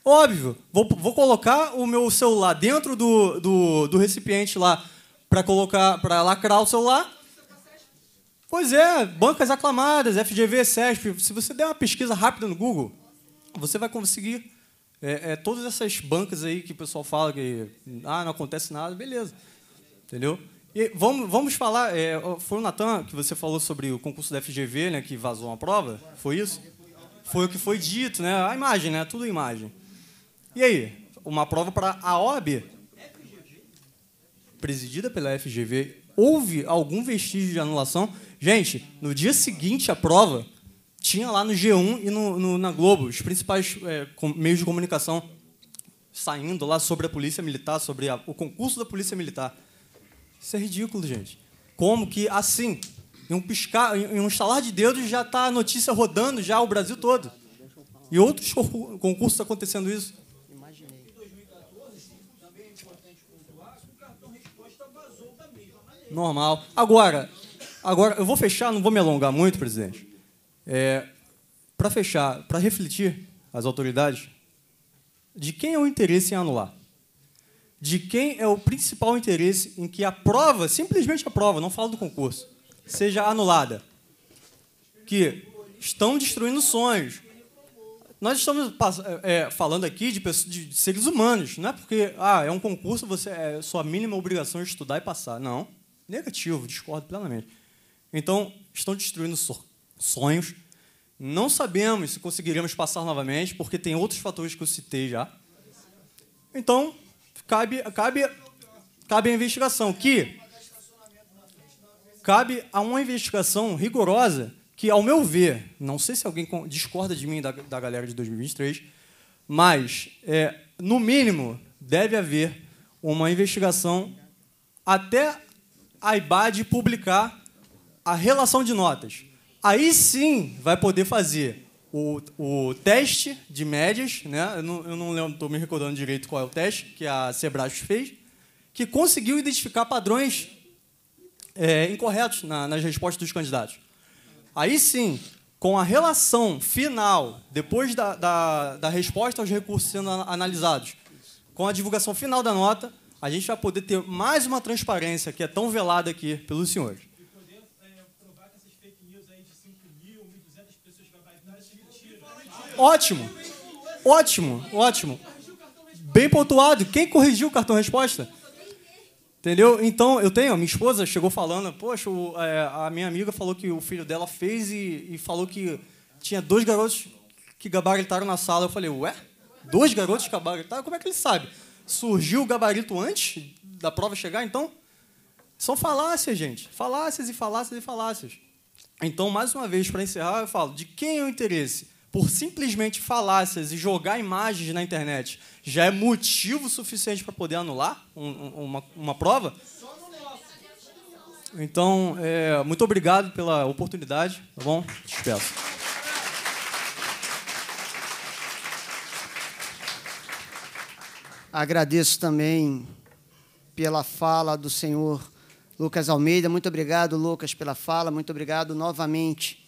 Óbvio. Vou, vou colocar o meu celular dentro do, do, do recipiente lá para colocar para lacrar o celular Pois é, bancas aclamadas, FGV, SESP. Se você der uma pesquisa rápida no Google, você vai conseguir é, é, todas essas bancas aí que o pessoal fala que ah, não acontece nada, beleza. Entendeu? E vamos, vamos falar. É, foi o Natan que você falou sobre o concurso da FGV, né, que vazou uma prova? Foi isso? Foi o que foi dito, né? A imagem, né? Tudo imagem. E aí? Uma prova para a OAB, presidida pela FGV, houve algum vestígio de anulação? Gente, no dia seguinte à prova, tinha lá no G1 e no, no na Globo os principais é, com, meios de comunicação saindo lá sobre a Polícia Militar, sobre a, o concurso da Polícia Militar. Isso é ridículo, gente. Como que assim, em um piscar, em um estalar de dedos já está a notícia rodando já o Brasil todo. E outros concursos acontecendo isso. Normal. Agora, Agora, eu vou fechar, não vou me alongar muito, presidente. É, para fechar, para refletir as autoridades, de quem é o interesse em anular? De quem é o principal interesse em que a prova, simplesmente a prova, não falo do concurso, seja anulada? Que estão destruindo sonhos. Nós estamos é, é, falando aqui de, pessoas, de, seres humanos, não é porque ah, é um concurso, você é sua mínima obrigação de estudar e passar. Não. Negativo, discordo plenamente. Então, estão destruindo sonhos. Não sabemos se conseguiremos passar novamente, porque tem outros fatores que eu citei já. Então, cabe, cabe, cabe a investigação, que cabe a uma investigação rigorosa que, ao meu ver, não sei se alguém discorda de mim da, da galera de 2023, mas, é, no mínimo, deve haver uma investigação até a IBAD publicar a relação de notas. Aí sim vai poder fazer o, o teste de médias, né? eu não, estou me recordando direito qual é o teste que a Sebrae fez, que conseguiu identificar padrões é, incorretos na, nas respostas dos candidatos. Aí sim, com a relação final, depois da, da, da resposta aos recursos sendo analisados, com a divulgação final da nota, a gente vai poder ter mais uma transparência que é tão velada aqui pelos senhores. Ótimo. Ótimo, ótimo. Bem pontuado. Quem corrigiu o cartão resposta? Entendeu? Então, eu tenho, minha esposa chegou falando, poxa, o, é, a minha amiga falou que o filho dela fez e, e, falou que tinha dois garotos que gabaritaram na sala. Eu falei, ué? Dois garotos que gabaritaram? Como é que ele sabe? Surgiu o gabarito antes da prova chegar, então? São falácias, gente. Falácias e falácias e falácias. Então, mais uma vez, para encerrar, eu falo, de quem é o interesse? por simplesmente falácias e jogar imagens na internet, já é motivo suficiente para poder anular um, uma, uma prova? Então, é, muito obrigado pela oportunidade, tá bom? Despeço. Agradeço também pela fala do senhor Lucas Almeida. Muito obrigado, Lucas, pela fala. Muito obrigado novamente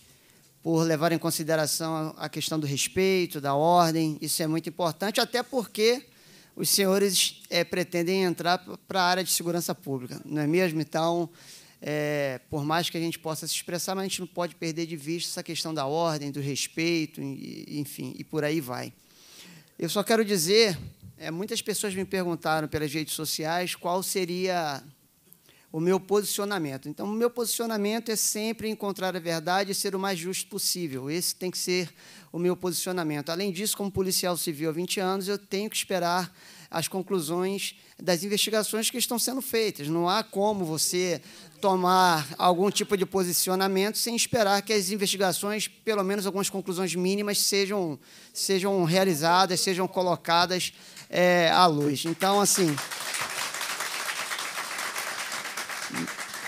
por levar em consideração a questão do respeito, da ordem. Isso é muito importante, até porque os senhores é, pretendem entrar para a área de segurança pública, não é mesmo? Então, é, por mais que a gente possa se expressar, mas a gente não pode perder de vista essa questão da ordem, do respeito, enfim, e por aí vai. Eu só quero dizer, é, muitas pessoas me perguntaram pelas redes sociais qual seria o meu posicionamento. Então, o meu posicionamento é sempre encontrar a verdade e ser o mais justo possível. Esse tem que ser o meu posicionamento. Além disso, como policial civil há 20 anos, eu tenho que esperar as conclusões das investigações que estão sendo feitas. Não há como você tomar algum tipo de posicionamento sem esperar que as investigações, pelo menos algumas conclusões mínimas, sejam, sejam realizadas, sejam colocadas é, à luz. Então, assim.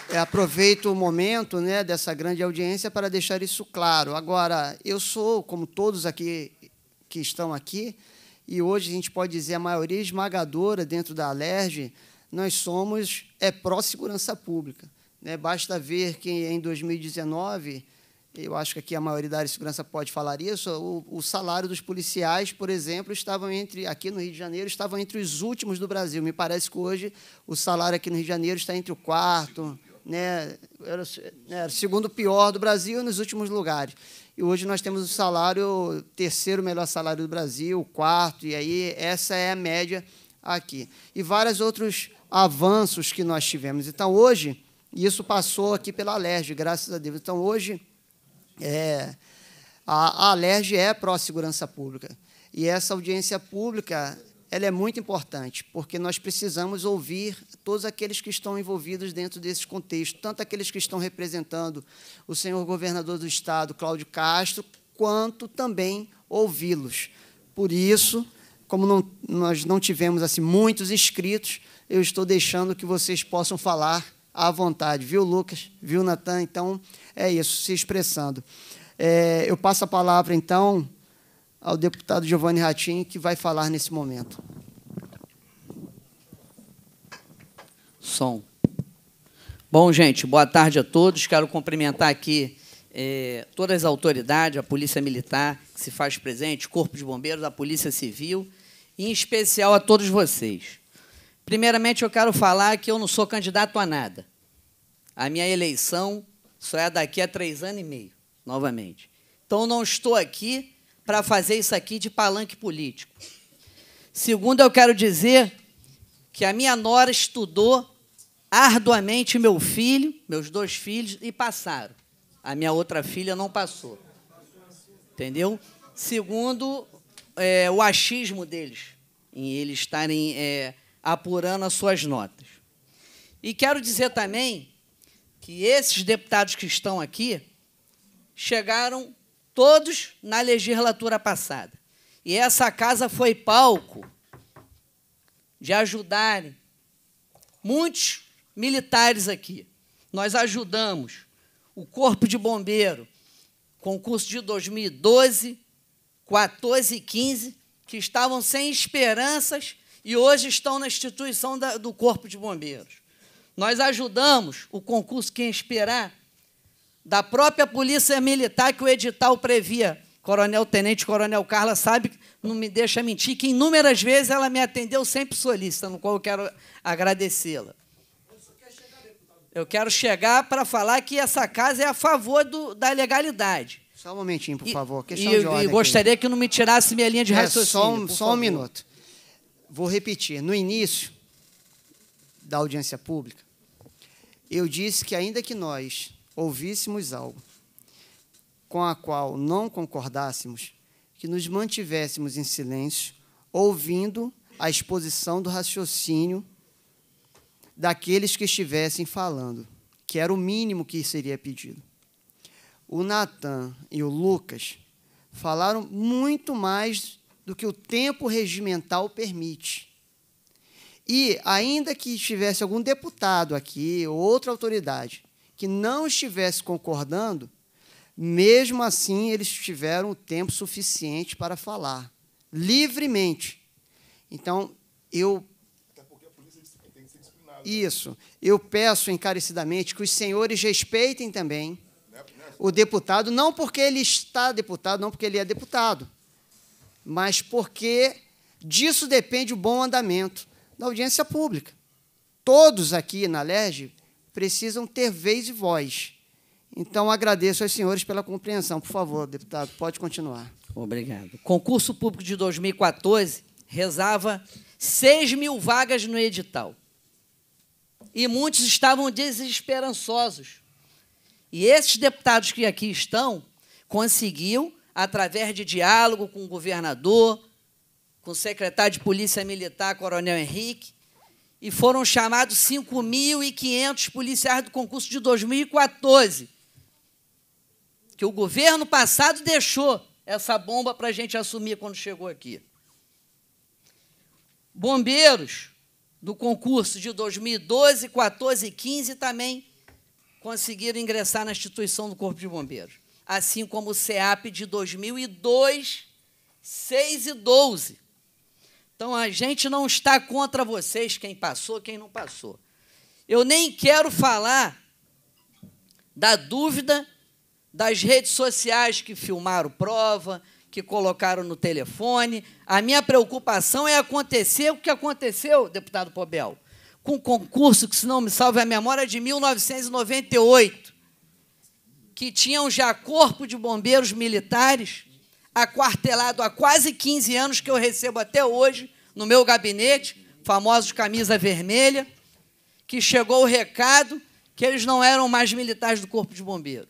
É, aproveito o momento né, dessa grande audiência para deixar isso claro. Agora, eu sou, como todos aqui que estão aqui, e hoje a gente pode dizer a maioria esmagadora dentro da Alerj, nós somos é pró-segurança pública. Né? Basta ver que em 2019 eu acho que aqui a maioria da área de segurança pode falar isso, o, o, salário dos policiais, por exemplo, estavam entre, aqui no Rio de Janeiro, estavam entre os últimos do Brasil. Me parece que hoje o salário aqui no Rio de Janeiro está entre o quarto, né, era, né, era o segundo pior do Brasil e nos últimos lugares. E hoje nós temos o salário, o terceiro melhor salário do Brasil, o quarto, e aí essa é a média aqui. E vários outros avanços que nós tivemos. Então, hoje, isso passou aqui pela LERJ, graças a Deus. Então, hoje é, a, a Alerj é pró-segurança pública. E essa audiência pública ela é muito importante, porque nós precisamos ouvir todos aqueles que estão envolvidos dentro desse contexto tanto aqueles que estão representando o senhor governador do Estado, Cláudio Castro, quanto também ouvi-los. Por isso, como não, nós não tivemos assim muitos inscritos, eu estou deixando que vocês possam falar à vontade, viu, Lucas? Viu, Natan? Então, é isso, se expressando. É, eu passo a palavra, então, ao deputado Giovanni Ratim, que vai falar nesse momento. Som. Bom, gente, boa tarde a todos. Quero cumprimentar aqui é, todas as autoridades, a Polícia Militar, que se faz presente, Corpo de Bombeiros, a Polícia Civil, e em especial a todos vocês. Primeiramente, eu quero falar que eu não sou candidato a nada. A minha eleição só é daqui a três anos e meio, novamente. Então, não estou aqui para fazer isso aqui de palanque político. Segundo, eu quero dizer que a minha nora estudou arduamente meu filho, meus dois filhos, e passaram. A minha outra filha não passou. Entendeu? Segundo, é, o achismo deles, em eles estarem é, apurando as suas notas. E quero dizer também que esses deputados que estão aqui chegaram todos na legislatura passada. E essa casa foi palco de ajudarem muitos militares aqui. Nós ajudamos o Corpo de Bombeiro, concurso de 2012, 14 e 15, que estavam sem esperanças e hoje estão na instituição da, do Corpo de Bombeiros. Nós ajudamos o concurso Quem Esperar, da própria Polícia Militar que o edital previa. Coronel Tenente Coronel Carla sabe, não me deixa mentir, que inúmeras vezes ela me atendeu sempre solícita, no qual eu quero agradecê-la. Eu quero chegar para falar que essa casa é a favor do, da legalidade. Só um momentinho, por favor. E, Questão e, de ordem. E gostaria aqui. que não me tirasse minha linha de é, raciocínio. só um, só um minuto. Vou repetir. No início, da audiência pública, eu disse que, ainda que nós ouvíssemos algo com a qual não concordássemos, que nos mantivéssemos em silêncio, ouvindo a exposição do raciocínio daqueles que estivessem falando, que era o mínimo que seria pedido. O Natan e o Lucas falaram muito mais do que o tempo regimental permite. E, ainda que estivesse algum deputado aqui, ou outra autoridade, que não estivesse concordando, mesmo assim eles tiveram o tempo suficiente para falar, livremente. Então, eu. Até porque a polícia tem que ser disciplinada. Né? Isso. Eu peço encarecidamente que os senhores respeitem também né? o deputado, não porque ele está deputado, não porque ele é deputado, mas porque disso depende o bom andamento da audiência pública. Todos aqui na LERJ precisam ter vez e voz. Então, agradeço aos senhores pela compreensão. Por favor, deputado, pode continuar. Obrigado. Concurso público de 2014 rezava 6 mil vagas no edital. E muitos estavam desesperançosos. E esses deputados que aqui estão conseguiu, através de diálogo com o governador, com o secretário de Polícia Militar, Coronel Henrique, e foram chamados 5.500 policiais do concurso de 2014, que o governo passado deixou essa bomba para a gente assumir quando chegou aqui. Bombeiros do concurso de 2012, 14 e 15 também conseguiram ingressar na instituição do Corpo de Bombeiros, assim como o CEAP de 2002, 6 e 12. Então a gente não está contra vocês, quem passou, quem não passou. Eu nem quero falar da dúvida das redes sociais que filmaram prova, que colocaram no telefone. A minha preocupação é acontecer o que aconteceu, deputado Pobel, com o um concurso que, se não me salve a memória, é de 1998, que tinham já corpo de bombeiros militares aquartelado há quase 15 anos, que eu recebo até hoje, no meu gabinete, famosos camisa vermelha, que chegou o recado que eles não eram mais militares do Corpo de Bombeiros,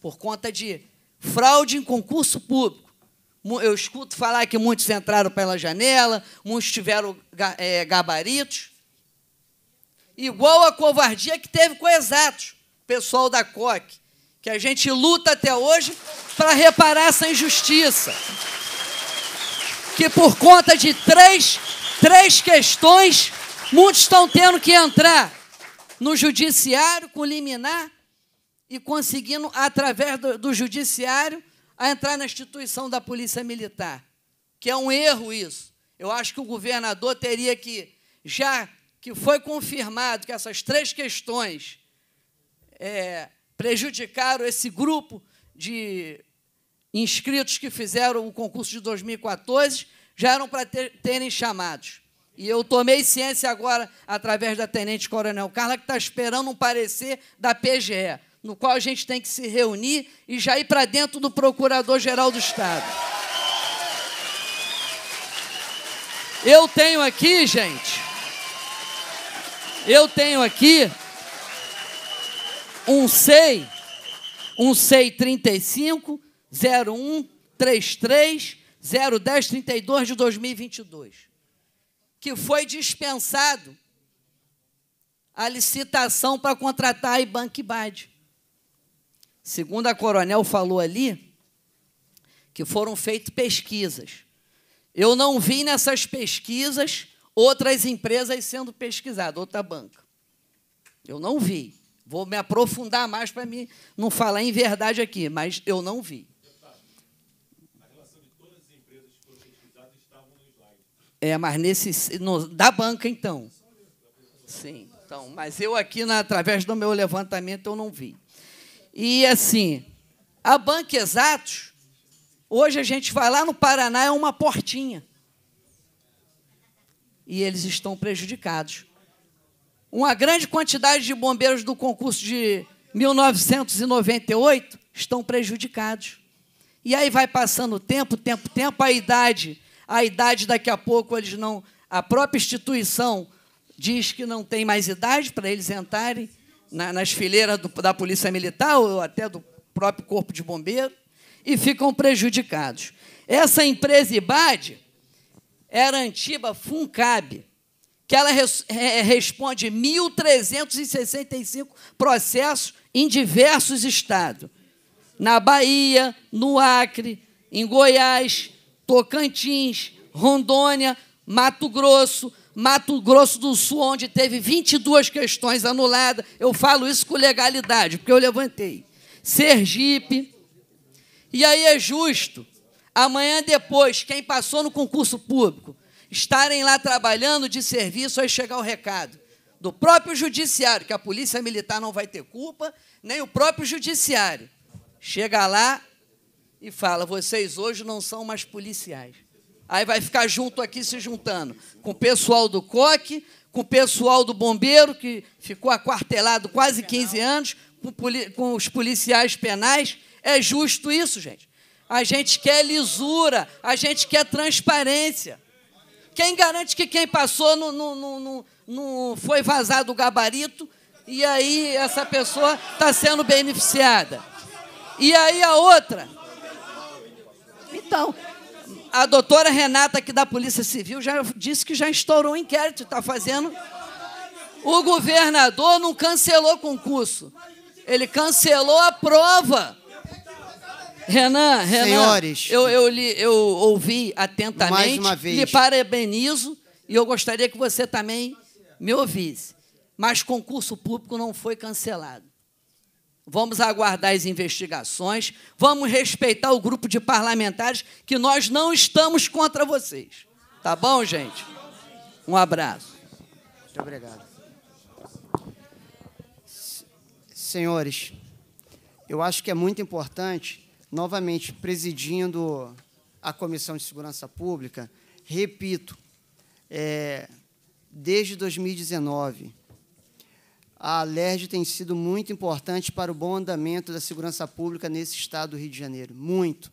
por conta de fraude em concurso público. Eu escuto falar que muitos entraram pela janela, muitos tiveram é, gabaritos. Igual a covardia que teve com Exatos, pessoal da COC, que a gente luta até hoje para reparar essa injustiça que por conta de três, três questões, muitos estão tendo que entrar no judiciário com liminar e conseguindo, através do, do judiciário, a entrar na instituição da Polícia Militar, que é um erro isso. Eu acho que o governador teria que, já que foi confirmado que essas três questões é, prejudicaram esse grupo de inscritos que fizeram o concurso de 2014 já eram para ter, terem chamados. E eu tomei ciência agora através da Tenente Coronel Carla, que está esperando um parecer da PGE, no qual a gente tem que se reunir e já ir para dentro do Procurador-Geral do Estado. Eu tenho aqui, gente, eu tenho aqui um SEI, um SEI 35 0133 01032 de 2022, que foi dispensado a licitação para contratar a Ibank Bad. Segundo a coronel falou ali, que foram feitas pesquisas. Eu não vi nessas pesquisas outras empresas sendo pesquisadas, outra banca. Eu não vi. Vou me aprofundar mais para mim não falar em verdade aqui, mas eu não vi. É, mas nesse. No, da banca, então. Sim, então. Mas eu aqui, na, através do meu levantamento, eu não vi. E assim, a banca exatos, hoje a gente vai lá no Paraná, é uma portinha. E eles estão prejudicados. Uma grande quantidade de bombeiros do concurso de 1998 estão prejudicados. E aí vai passando o tempo, tempo, tempo, a idade a idade daqui a pouco eles não. A própria instituição diz que não tem mais idade para eles entrarem na, nas fileiras do, da Polícia Militar ou até do próprio Corpo de Bombeiro e ficam prejudicados. Essa empresa IBAD era a antiga FUNCAB, que ela res, é, responde 1.365 processos em diversos estados. Na Bahia, no Acre, em Goiás, Tocantins, Rondônia, Mato Grosso, Mato Grosso do Sul, onde teve 22 questões anuladas. Eu falo isso com legalidade, porque eu levantei. Sergipe. E aí é justo, amanhã depois, quem passou no concurso público, estarem lá trabalhando de serviço, aí chegar o recado do próprio judiciário, que a polícia militar não vai ter culpa, nem o próprio judiciário. Chega lá, e fala: vocês hoje não são mais policiais. Aí vai ficar junto aqui se juntando com o pessoal do COC, com o pessoal do bombeiro, que ficou aquartelado quase 15 anos, com, os policiais penais. É justo isso, gente. A gente quer lisura, a gente quer transparência. Quem garante que quem passou não, foi vazado o gabarito e aí essa pessoa está sendo beneficiada? E aí a outra, então, a doutora Renata, aqui da Polícia Civil, já disse que já estourou um inquérito, está fazendo. O governador não cancelou o concurso. Ele cancelou a prova. Renan, Renan, Senhores, eu, eu, li, eu ouvi atentamente, mais uma vez. lhe parabenizo e eu gostaria que você também me ouvisse. Mas concurso público não foi cancelado. Vamos aguardar as investigações, vamos respeitar o grupo de parlamentares que nós não estamos contra vocês. Tá bom, gente? Um abraço. Muito obrigado. Senhores, eu acho que é muito importante, novamente, presidindo a Comissão de Segurança Pública, repito, é, desde 2019, a LERJ tem sido muito importante para o bom andamento da segurança pública nesse estado do Rio de Janeiro. Muito.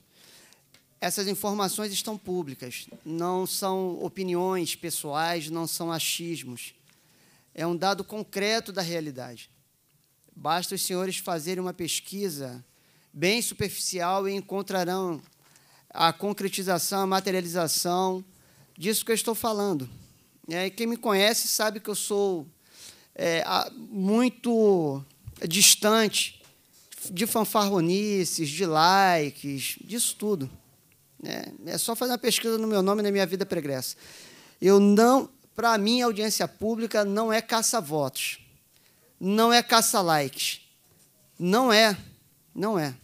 Essas informações estão públicas, não são opiniões pessoais, não são achismos. É um dado concreto da realidade. Basta os senhores fazerem uma pesquisa bem superficial e encontrarão a concretização, a materialização disso que eu estou falando. É, e quem me conhece sabe que eu sou é, muito distante de fanfarronices, de likes, disso tudo. É, é só fazer uma pesquisa no meu nome e na minha vida pregressa. Eu não, para mim, audiência pública não é caça-votos, não é caça-likes, não é, não é.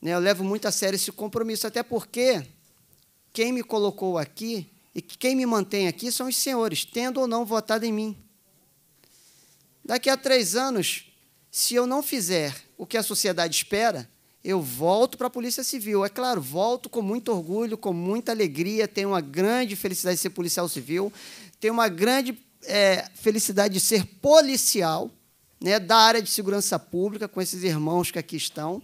Né? Eu levo muito a sério esse compromisso, até porque quem me colocou aqui e quem me mantém aqui são os senhores, tendo ou não votado em mim. Daqui a três anos, se eu não fizer o que a sociedade espera, eu volto para a Polícia Civil. É claro, volto com muito orgulho, com muita alegria, tenho uma grande felicidade de ser policial civil, tenho uma grande é, felicidade de ser policial né, da área de segurança pública, com esses irmãos que aqui estão.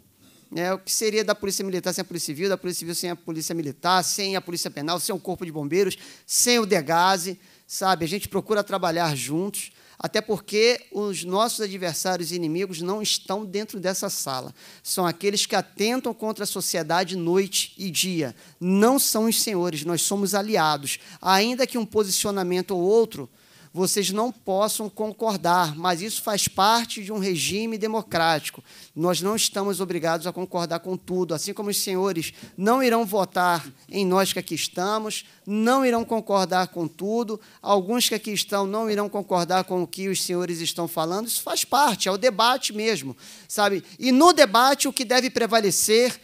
Né, o que seria da Polícia Militar sem a Polícia Civil, da Polícia Civil sem a Polícia Militar, sem a Polícia Penal, sem o Corpo de Bombeiros, sem o Degase, sabe? A gente procura trabalhar juntos até porque os nossos adversários e inimigos não estão dentro dessa sala. São aqueles que atentam contra a sociedade noite e dia. Não são os senhores, nós somos aliados. Ainda que um posicionamento ou outro vocês não possam concordar, mas isso faz parte de um regime democrático. Nós não estamos obrigados a concordar com tudo, assim como os senhores não irão votar em nós que aqui estamos, não irão concordar com tudo, alguns que aqui estão não irão concordar com o que os senhores estão falando. Isso faz parte, é o debate mesmo, sabe? E no debate o que deve prevalecer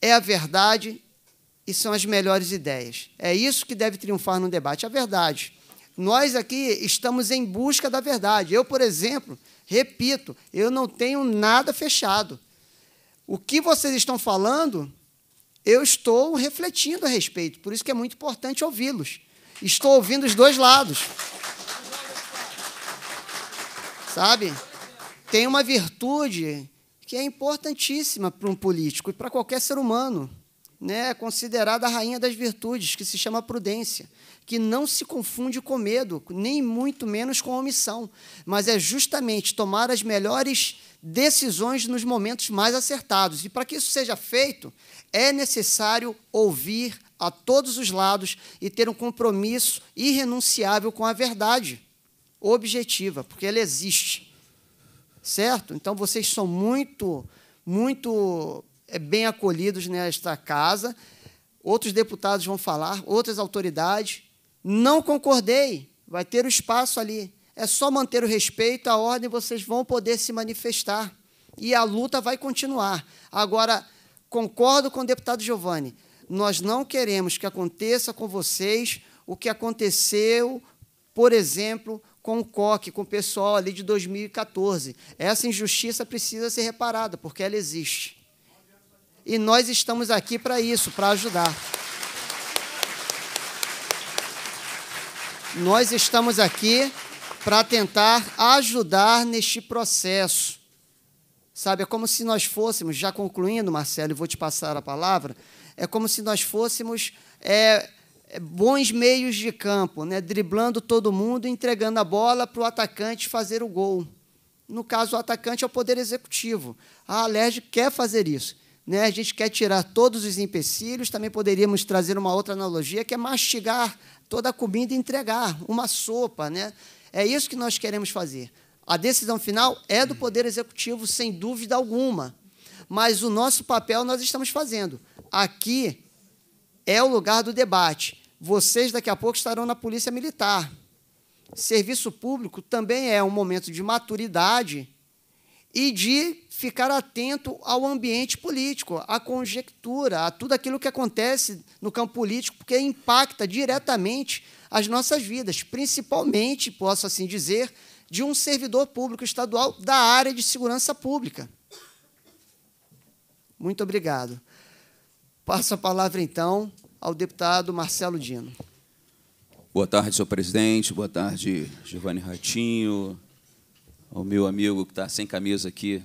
é a verdade e são as melhores ideias. É isso que deve triunfar no debate, a verdade. Nós aqui estamos em busca da verdade. Eu, por exemplo, repito, eu não tenho nada fechado. O que vocês estão falando, eu estou refletindo a respeito. Por isso que é muito importante ouvi-los. Estou ouvindo os dois lados. Sabe? Tem uma virtude que é importantíssima para um político e para qualquer ser humano né, considerada a rainha das virtudes, que se chama prudência, que não se confunde com medo, nem muito menos com omissão, mas é justamente tomar as melhores decisões nos momentos mais acertados. E para que isso seja feito, é necessário ouvir a todos os lados e ter um compromisso irrenunciável com a verdade objetiva, porque ela existe. Certo? Então vocês são muito muito é bem acolhidos nesta casa. Outros deputados vão falar, outras autoridades. Não concordei, vai ter o espaço ali. É só manter o respeito, a ordem, vocês vão poder se manifestar. E a luta vai continuar. Agora, concordo com o deputado Giovanni, nós não queremos que aconteça com vocês o que aconteceu, por exemplo, com o COC, com o pessoal ali de 2014. Essa injustiça precisa ser reparada, porque ela existe e nós estamos aqui para isso, para ajudar. Nós estamos aqui para tentar ajudar neste processo. Sabe, é como se nós fôssemos, já concluindo, Marcelo, e vou te passar a palavra, é como se nós fôssemos é, é bons meios de campo, né? driblando todo mundo, entregando a bola para o atacante fazer o gol. No caso, o atacante é o poder executivo. A ah, Alerj quer fazer isso. Né? A gente quer tirar todos os empecilhos, também poderíamos trazer uma outra analogia, que é mastigar toda a comida e entregar uma sopa. Né? É isso que nós queremos fazer. A decisão final é do Poder Executivo, sem dúvida alguma. Mas o nosso papel nós estamos fazendo. Aqui é o lugar do debate. Vocês daqui a pouco estarão na Polícia Militar. Serviço público também é um momento de maturidade e de ficar atento ao ambiente político, à conjectura, a tudo aquilo que acontece no campo político, porque impacta diretamente as nossas vidas, principalmente, posso assim dizer, de um servidor público estadual da área de segurança pública. Muito obrigado. Passo a palavra, então, ao deputado Marcelo Dino. Boa tarde, senhor presidente. Boa tarde, Giovanni Ratinho, o meu amigo que está sem camisa aqui.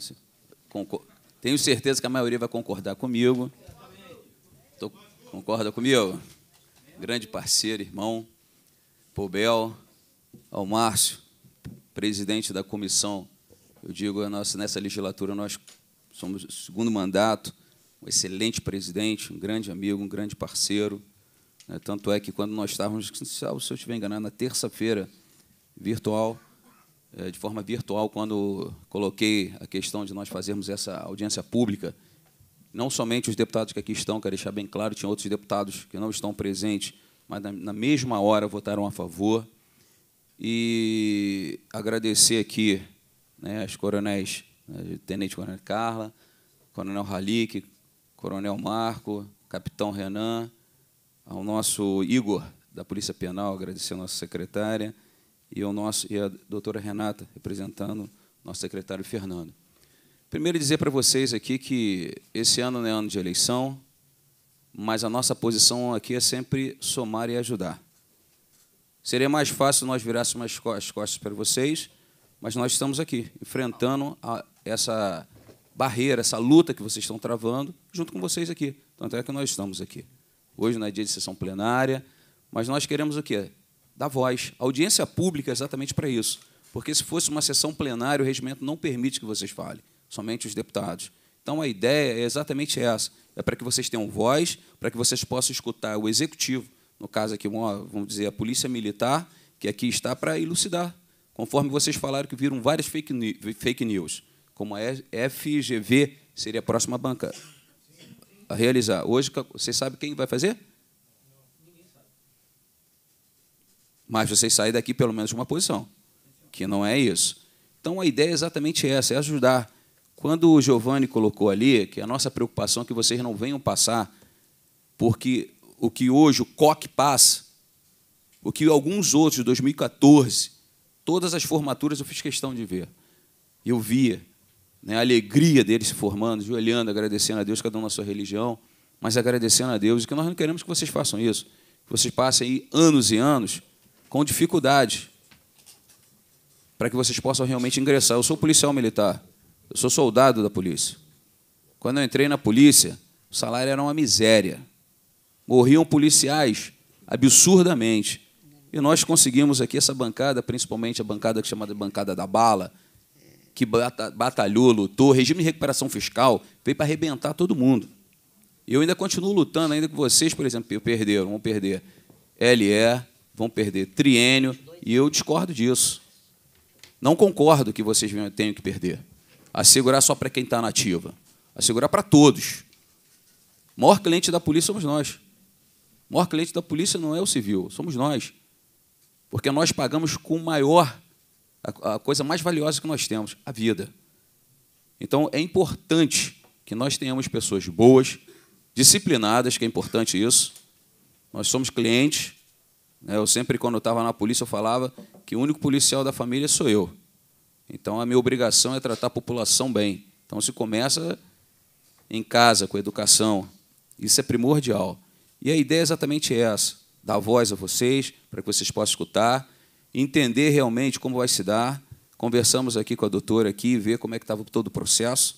Tenho certeza que a maioria vai concordar comigo. Tô, concorda comigo? Grande parceiro, irmão. Pobel, ao Márcio, presidente da comissão. Eu digo, nossa, nessa legislatura nós somos segundo mandato, um excelente presidente, um grande amigo, um grande parceiro. Né? Tanto é que quando nós estávamos, se eu estiver enganado, na terça-feira virtual, eh, de forma virtual quando coloquei a questão de nós fazermos essa audiência pública. Não somente os deputados que aqui estão, quero deixar bem claro, tinha outros deputados que não estão presentes, mas na mesma hora votaram a favor. E agradecer aqui né, as coronéis, né, Tenente Coronel Carla, Coronel Halik, Coronel Marco, Capitão Renan, ao nosso Igor, da Polícia Penal, agradecer a nossa secretária, e, o nosso, e a doutora Renata, representando nosso secretário Fernando. Primeiro, dizer para vocês aqui que esse ano não é ano de eleição, mas a nossa posição aqui é sempre somar e ajudar. Seria mais fácil nós virássemos as costas para vocês, mas nós estamos aqui, enfrentando a, essa barreira, essa luta que vocês estão travando, junto com vocês aqui. Tanto é que nós estamos aqui. Hoje não é dia de sessão plenária, mas nós queremos o quê? da voz. audiência pública é exatamente para isso. Porque se fosse uma sessão plenária, o regimento não permite que vocês falem, somente os deputados. Então a ideia é exatamente essa: é para que vocês tenham voz, para que vocês possam escutar o executivo, no caso aqui, vamos dizer, a polícia militar, que aqui está para elucidar. Conforme vocês falaram que viram várias fake news, como a FGV seria a próxima banca a realizar. Hoje, vocês sabem quem vai fazer? mas vocês saem daqui pelo menos de uma posição, que não é isso. Então a ideia é exatamente essa, é ajudar. Quando o Giovanni colocou ali que a nossa preocupação é que vocês não venham passar, porque o que hoje o COC passa, o que alguns outros, de 2014, todas as formaturas eu fiz questão de ver. Eu via né, a alegria deles se formando, olhando, agradecendo a Deus, cada um na sua religião, mas agradecendo a Deus, e que nós não queremos que vocês façam isso. Que vocês passem aí anos e anos com dificuldade para que vocês possam realmente ingressar. Eu sou policial militar, eu sou soldado da polícia. Quando eu entrei na polícia, o salário era uma miséria. Morriam policiais absurdamente. E nós conseguimos aqui essa bancada, principalmente a bancada é chamada Bancada da Bala, que batalhou, lutou, regime de recuperação fiscal, veio para arrebentar todo mundo. E eu ainda continuo lutando, ainda que vocês, por exemplo, perderam, vão perder LE, vão perder triênio, e eu discordo disso. Não concordo que vocês tenham que perder. Assegurar só para quem está nativa. Assegurar para todos. O maior cliente da polícia somos nós. O maior cliente da polícia não é o civil, somos nós. Porque nós pagamos com o maior, a, a coisa mais valiosa que nós temos, a vida. Então é importante que nós tenhamos pessoas boas, disciplinadas, que é importante isso. Nós somos clientes, né? Eu sempre, quando eu estava na polícia, eu falava que o único policial da família sou eu. Então, a minha obrigação é tratar a população bem. Então, se começa em casa, com educação. Isso é primordial. E a ideia é exatamente essa: dar voz a vocês, para que vocês possam escutar, entender realmente como vai se dar. Conversamos aqui com a doutora aqui, ver como é que estava todo o processo,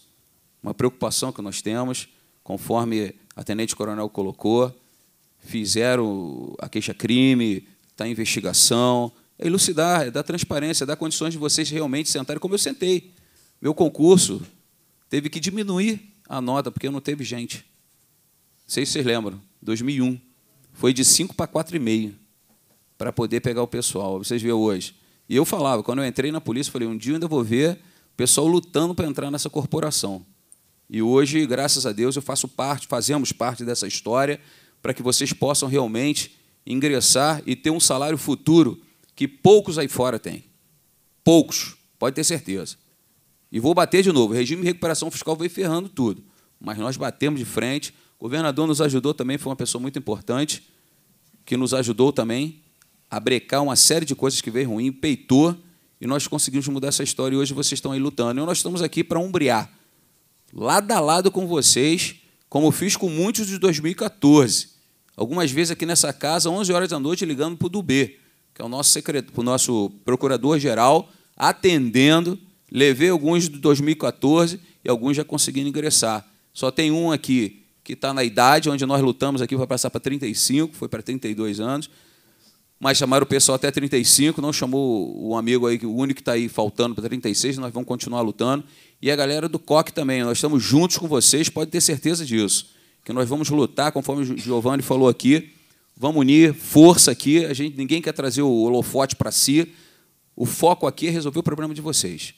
uma preocupação que nós temos, conforme a tenente coronel colocou, fizeram a queixa-crime, está em investigação. É elucidar, é dar transparência, é dar condições de vocês realmente sentarem como eu sentei. Meu concurso teve que diminuir a nota, porque não teve gente. Não sei se vocês lembram, 2001. Foi de 5 para 4,5 para poder pegar o pessoal. Vocês vê hoje. E eu falava, quando eu entrei na polícia, falei: um dia eu ainda vou ver o pessoal lutando para entrar nessa corporação. E hoje, graças a Deus, eu faço parte, fazemos parte dessa história para que vocês possam realmente ingressar e ter um salário futuro que poucos aí fora têm. Poucos, pode ter certeza. E vou bater de novo. O regime de recuperação fiscal veio ferrando tudo. Mas nós batemos de frente. O governador nos ajudou também, foi uma pessoa muito importante, que nos ajudou também a brecar uma série de coisas que veio ruim, peitou, e nós conseguimos mudar essa história. E hoje vocês estão aí lutando. E nós estamos aqui para umbrear, lado a lado com vocês, como fiz com muitos de 2014. Algumas vezes aqui nessa casa, 11 horas da noite, ligando para o Dubê, que é o nosso, secreto, o nosso procurador-geral, atendendo. Levei alguns de 2014 e alguns já conseguindo ingressar. Só tem um aqui que está na idade onde nós lutamos aqui, vai passar para 35, foi para 32 anos, mas chamaram o pessoal até 35, não chamou o amigo aí, o único que está aí faltando para 36, nós vamos continuar lutando e a galera do COC também. Nós estamos juntos com vocês, pode ter certeza disso. Que nós vamos lutar, conforme o Giovanni falou aqui. Vamos unir força aqui. A gente, ninguém quer trazer o holofote para si. O foco aqui é resolver o problema de vocês.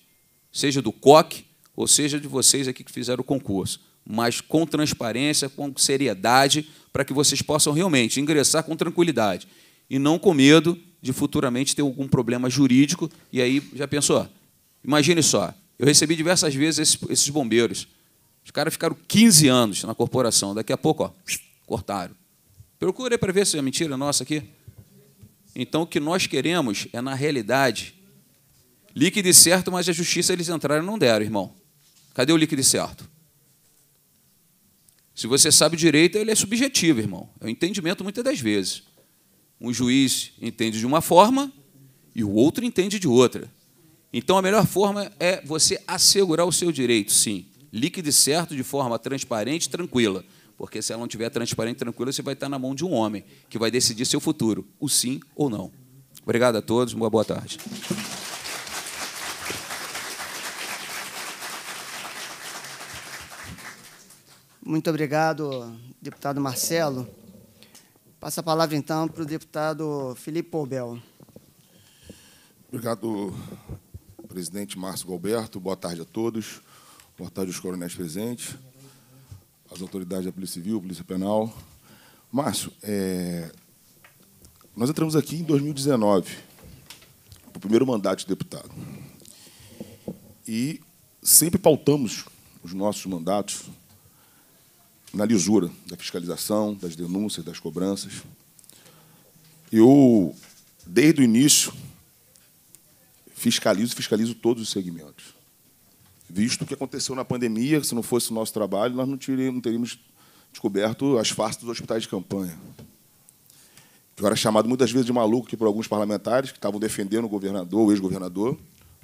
Seja do COC, ou seja de vocês aqui que fizeram o concurso. Mas com transparência, com seriedade, para que vocês possam realmente ingressar com tranquilidade. E não com medo de futuramente ter algum problema jurídico. E aí, já pensou? Imagine só, eu recebi diversas vezes esses, bombeiros. Os caras ficaram 15 anos na corporação. Daqui a pouco, ó, cortaram. Procurei para ver se é mentira nossa aqui. Então, o que nós queremos é, na realidade, líquido certo, mas a justiça eles entraram e não deram, irmão. Cadê o líquido certo? Se você sabe direito, ele é subjetivo, irmão. É o entendimento muitas das vezes. Um juiz entende de uma forma e o outro entende de outra. Então, a melhor forma é você assegurar o seu direito, sim. Liquide certo de forma transparente e tranquila. Porque se ela não tiver transparente e tranquila, você vai estar na mão de um homem que vai decidir seu futuro, o sim ou não. Obrigado a todos, uma boa tarde. Muito obrigado, deputado Marcelo. Passa a palavra, então, para o deputado Felipe Poubel. Obrigado, presidente Márcio Galberto. Boa tarde a todos. Boa tarde aos coronéis presentes, as autoridades da Polícia Civil, Polícia Penal. Márcio, é... nós entramos aqui em 2019, o primeiro mandato de deputado. E sempre pautamos os nossos mandatos na lisura da fiscalização, das denúncias, das cobranças. Eu, desde o início, fiscalizo, fiscalizo todos os segmentos. Visto o que aconteceu na pandemia, se não fosse o nosso trabalho, nós não, teríamos, não teríamos descoberto as farsas dos hospitais de campanha. Eu era chamado muitas vezes de maluco aqui por alguns parlamentares que estavam defendendo o governador, o ex-governador.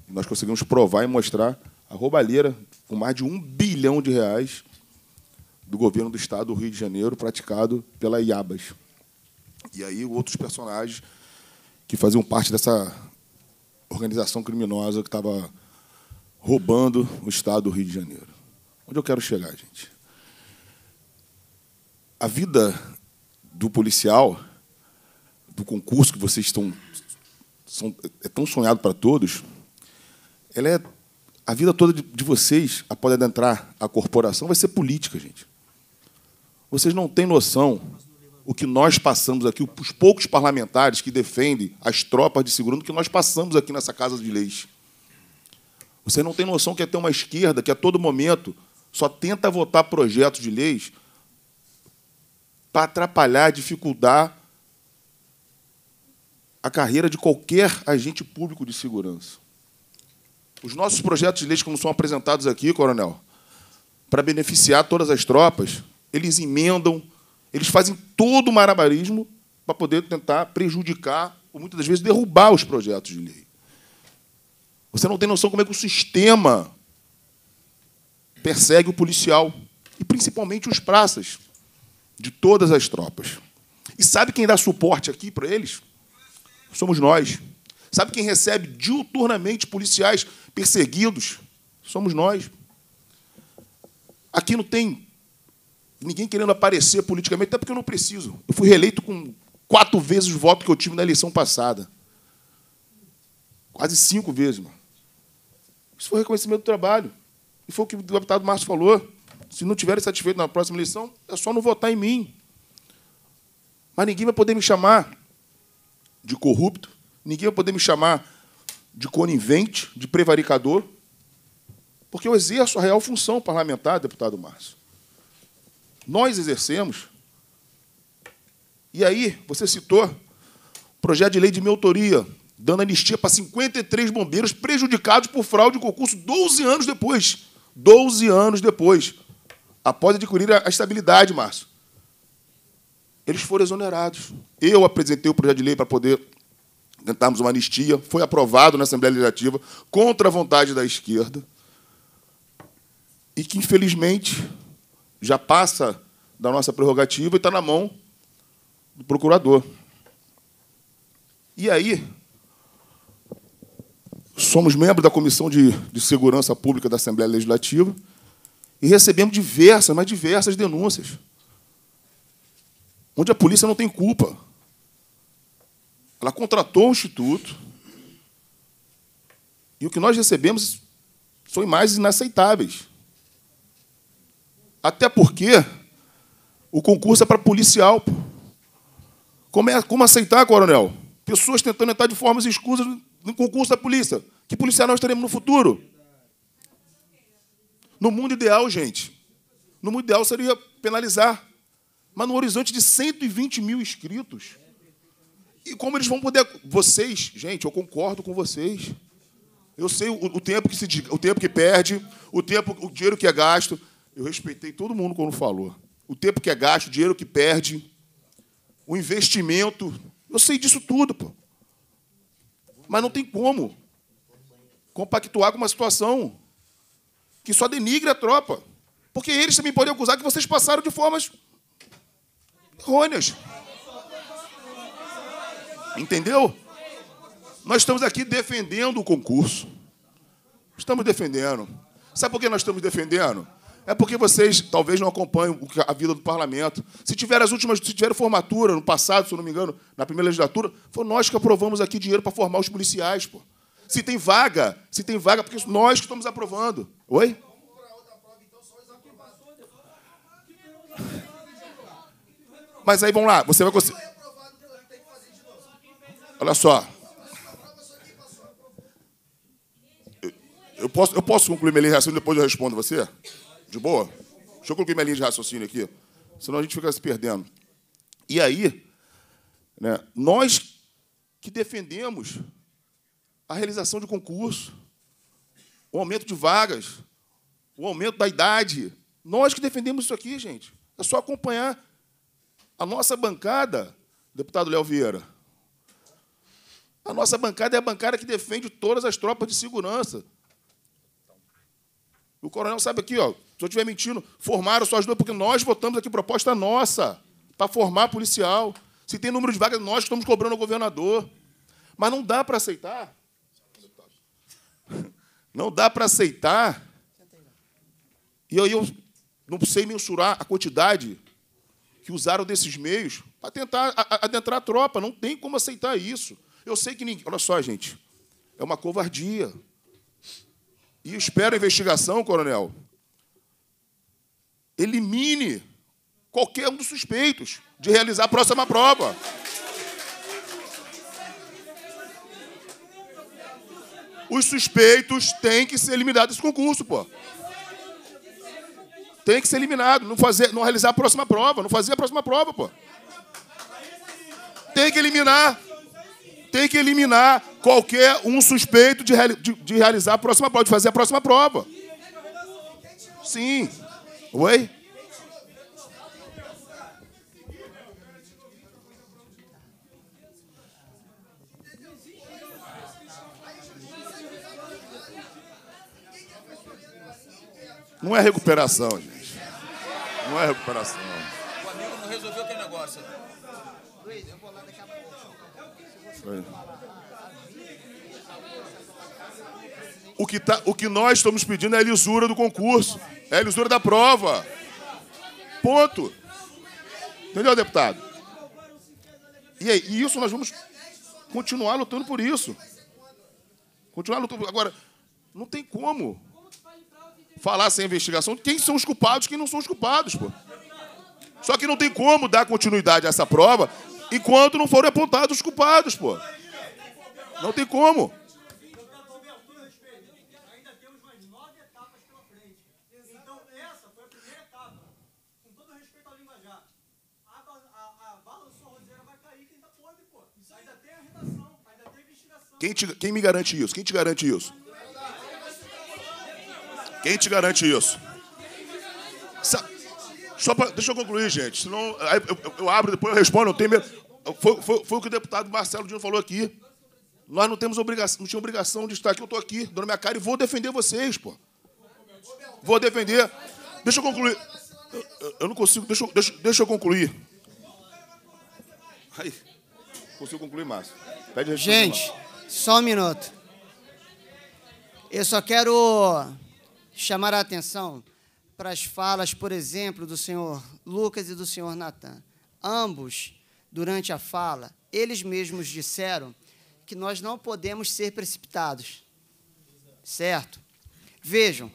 Nós conseguimos provar e mostrar a roubalheira com mais de um bilhão de reais do governo do estado do Rio de Janeiro, praticado pela IABAS. E aí outros personagens que faziam parte dessa organização criminosa que estava roubando o Estado do Rio de Janeiro. Onde eu quero chegar, gente? A vida do policial, do concurso que vocês estão são, é tão sonhado para todos, ela é a vida toda de, de vocês após adentrar a corporação vai ser política, gente. Vocês não têm noção o que nós passamos aqui, os poucos parlamentares que defendem as tropas de segurança, o que nós passamos aqui nessa Casa de Leis. Você não tem noção que é ter uma esquerda que a todo momento só tenta votar projetos de leis para atrapalhar, dificultar a carreira de qualquer agente público de segurança. Os nossos projetos de leis, como são apresentados aqui, coronel, para beneficiar todas as tropas, eles emendam, eles fazem todo o marabarismo para poder tentar prejudicar ou muitas das vezes derrubar os projetos de lei. Você não tem noção como é que o sistema persegue o policial e principalmente os praças de todas as tropas. E sabe quem dá suporte aqui para eles? Somos nós. Sabe quem recebe diuturnamente policiais perseguidos? Somos nós. Aqui não tem ninguém querendo aparecer politicamente, até porque eu não preciso. Eu fui reeleito com quatro vezes o voto que eu tive na eleição passada. Quase cinco vezes, mano. Isso foi reconhecimento do trabalho. E foi o que o deputado Márcio falou. Se não tiverem satisfeito na próxima eleição, é só não votar em mim. Mas ninguém vai poder me chamar de corrupto, ninguém vai poder me chamar de conivente, de prevaricador, porque eu exerço a real função parlamentar, deputado Márcio nós exercemos. E aí, você citou o projeto de lei de minha autoria, dando anistia para 53 bombeiros prejudicados por fraude em concurso 12 anos depois. 12 anos depois. Após adquirir a estabilidade, Márcio. Eles foram exonerados. Eu apresentei o projeto de lei para poder tentarmos uma anistia. Foi aprovado na Assembleia Legislativa contra a vontade da esquerda. E que, infelizmente, já passa da nossa prerrogativa e está na mão do procurador. E aí, somos membros da Comissão de, de Segurança Pública da Assembleia Legislativa e recebemos diversas, mas diversas denúncias, onde a polícia não tem culpa. Ela contratou um instituto e o que nós recebemos são imagens inaceitáveis. Até porque o concurso é para policial. Como, é, como aceitar, coronel? Pessoas tentando entrar de formas escusas no concurso da polícia. Que policial nós teremos no futuro? No mundo ideal, gente, no mundo ideal seria penalizar. Mas no horizonte de 120 mil inscritos, e como eles vão poder. Vocês, gente, eu concordo com vocês. Eu sei o, o tempo, que se, o tempo que perde, o tempo, o dinheiro que é gasto. Eu respeitei todo mundo quando falou. O tempo que é gasto, o dinheiro que perde, o investimento. Eu sei disso tudo, pô. Mas não tem como compactuar com uma situação que só denigre a tropa. Porque eles também podem acusar que vocês passaram de formas errôneas. Entendeu? Nós estamos aqui defendendo o concurso. Estamos defendendo. Sabe por que nós estamos defendendo? É porque vocês talvez não acompanham a vida do parlamento. Se tiver as últimas, se tiver formatura no passado, se eu não me engano, na primeira legislatura, foi nós que aprovamos aqui dinheiro para formar os policiais, pô. Se tem vaga, se tem vaga, porque nós que estamos aprovando. Oi? Mas aí vamos lá, você vai conseguir. Olha só. Eu posso, eu posso concluir minha reação e depois eu respondo você? De boa? Deixa eu colocar minha linha de raciocínio aqui, senão a gente fica se perdendo. E aí, né, nós que defendemos a realização de concurso, o aumento de vagas, o aumento da idade, nós que defendemos isso aqui, gente. É só acompanhar a nossa bancada, deputado Léo Vieira. A nossa bancada é a bancada que defende todas as tropas de segurança. O coronel sabe aqui, ó, se eu estiver mentindo, formaram só as duas, porque nós votamos aqui proposta nossa para formar policial. Se tem número de vagas, nós estamos cobrando ao governador. Mas não dá para aceitar. Não dá para aceitar. E aí eu não sei mensurar a quantidade que usaram desses meios para tentar adentrar a tropa. Não tem como aceitar isso. Eu sei que ninguém. Olha só, gente. É uma covardia. E espero a investigação, coronel, elimine qualquer um dos suspeitos de realizar a próxima prova. Os suspeitos têm que ser eliminados desse concurso, pô. Tem que ser eliminado, não fazer, não realizar a próxima prova, não fazer a próxima prova, pô. Tem que eliminar. Tem que eliminar qualquer um suspeito de, de, de realizar a próxima prova, de fazer a próxima prova. Sim. Oi? Não é recuperação, gente. Não é recuperação. O amigo não resolveu aquele negócio. Luiz, eu vou lá daqui a pouco. O que, tá, o que nós estamos pedindo é a lisura do concurso, é a lisura da prova. Ponto. Entendeu, deputado? E, aí, e isso nós vamos continuar lutando por isso. Continuar lutando. Agora, não tem como falar sem investigação quem são os culpados quem não são os culpados, pô. Só que não tem como dar continuidade a essa prova enquanto não forem apontados os culpados, pô. Não tem como. Quem, te, quem me garante isso? Quem te garante isso? Quem te garante isso? Sa só pra, deixa eu concluir, gente. Senão eu, eu, eu, abro, depois eu respondo. Eu tenho medo. Foi, foi, foi, o que o deputado Marcelo Dino falou aqui. Nós não temos obrigação, não tinha obrigação de estar aqui. Eu estou aqui, dando minha cara, e vou defender vocês, pô. Vou defender. Deixa eu concluir. Eu, eu não consigo. Deixa, deixa, deixa eu concluir. Aí. Consigo concluir, Márcio. Gente. Só um minuto. Eu só quero chamar a atenção para as falas, por exemplo, do senhor Lucas e do senhor Natan. Ambos, durante a fala, eles mesmos disseram que nós não podemos ser precipitados. Certo? Vejam,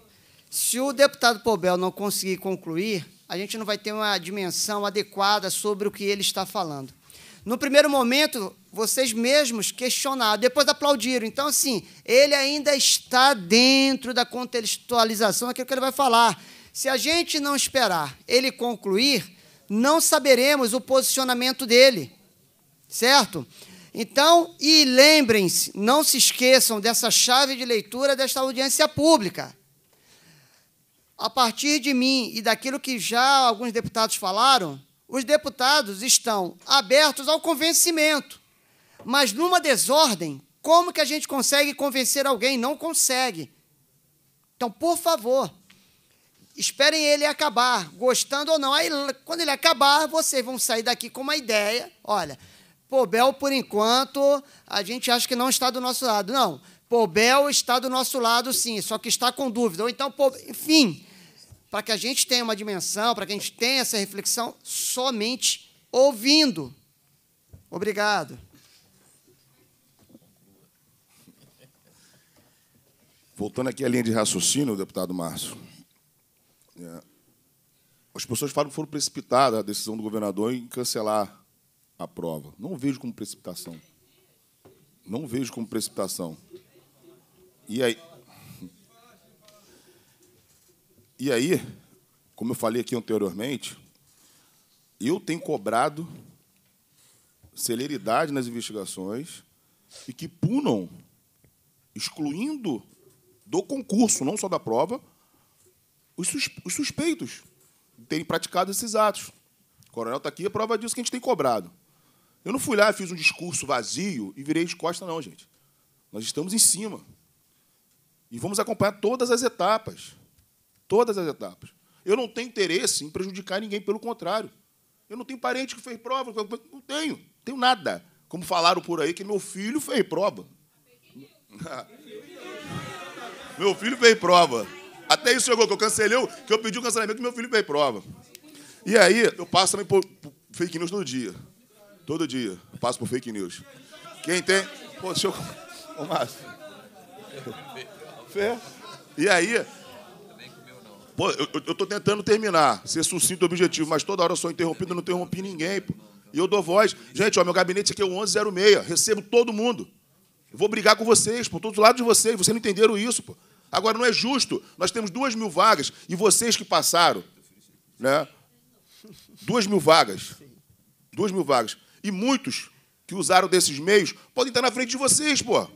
se o deputado Pobel não conseguir concluir, a gente não vai ter uma dimensão adequada sobre o que ele está falando. No primeiro momento, vocês mesmos questionaram, depois aplaudiram. Então, assim, ele ainda está dentro da contextualização daquilo que ele vai falar. Se a gente não esperar ele concluir, não saberemos o posicionamento dele, certo? Então, e lembrem-se, não se esqueçam dessa chave de leitura desta audiência pública. A partir de mim e daquilo que já alguns deputados falaram, os deputados estão abertos ao convencimento. Mas numa desordem, como que a gente consegue convencer alguém? Não consegue. Então, por favor, esperem ele acabar, gostando ou não. Aí, quando ele acabar, vocês vão sair daqui com uma ideia. Olha, Pobel, por enquanto, a gente acha que não está do nosso lado. Não, Pobel está do nosso lado, sim, só que está com dúvida. Ou então, Pobel, enfim, para que a gente tenha uma dimensão, para que a gente tenha essa reflexão somente ouvindo. Obrigado. Voltando aqui à linha de raciocínio, deputado Márcio. É, as pessoas falam que foram precipitadas a decisão do governador em cancelar a prova. Não vejo como precipitação. Não vejo como precipitação. E aí, e aí, como eu falei aqui anteriormente, eu tenho cobrado celeridade nas investigações e que punam, excluindo do concurso, não só da prova, os, suspeitos de terem praticado esses atos. O coronel está aqui, a é prova disso que a gente tem cobrado. Eu não fui lá e fiz um discurso vazio e virei de costas, não, gente. Nós estamos em cima. E vamos acompanhar todas as etapas. Todas as etapas. Eu não tenho interesse em prejudicar ninguém, pelo contrário. Eu não tenho parente que fez prova, não tenho, tenho nada. Como falaram por aí que meu filho fez prova. meu filho fez prova. Até isso chegou, que eu cancelei, que eu pedi o cancelamento, meu filho fez prova. E aí, eu passo também por, fake news todo dia. Todo dia. Eu passo por fake news. Quem tem. Pô, deixa eu. Ô, Márcio. Fé. E aí, Pô, eu, eu tô tentando terminar, ser sucinto do objetivo, mas toda hora eu sou interrompido, não interrompi ninguém, pô. E eu dou voz. Gente, ó, meu gabinete aqui é o 1106, recebo todo mundo. Eu vou brigar com vocês, por todos os lados de vocês, vocês não entenderam isso, pô. Agora, não é justo, nós temos duas mil vagas, e vocês que passaram, né? Duas mil vagas. Duas mil vagas. E muitos que usaram desses meios podem estar na frente de vocês, pô.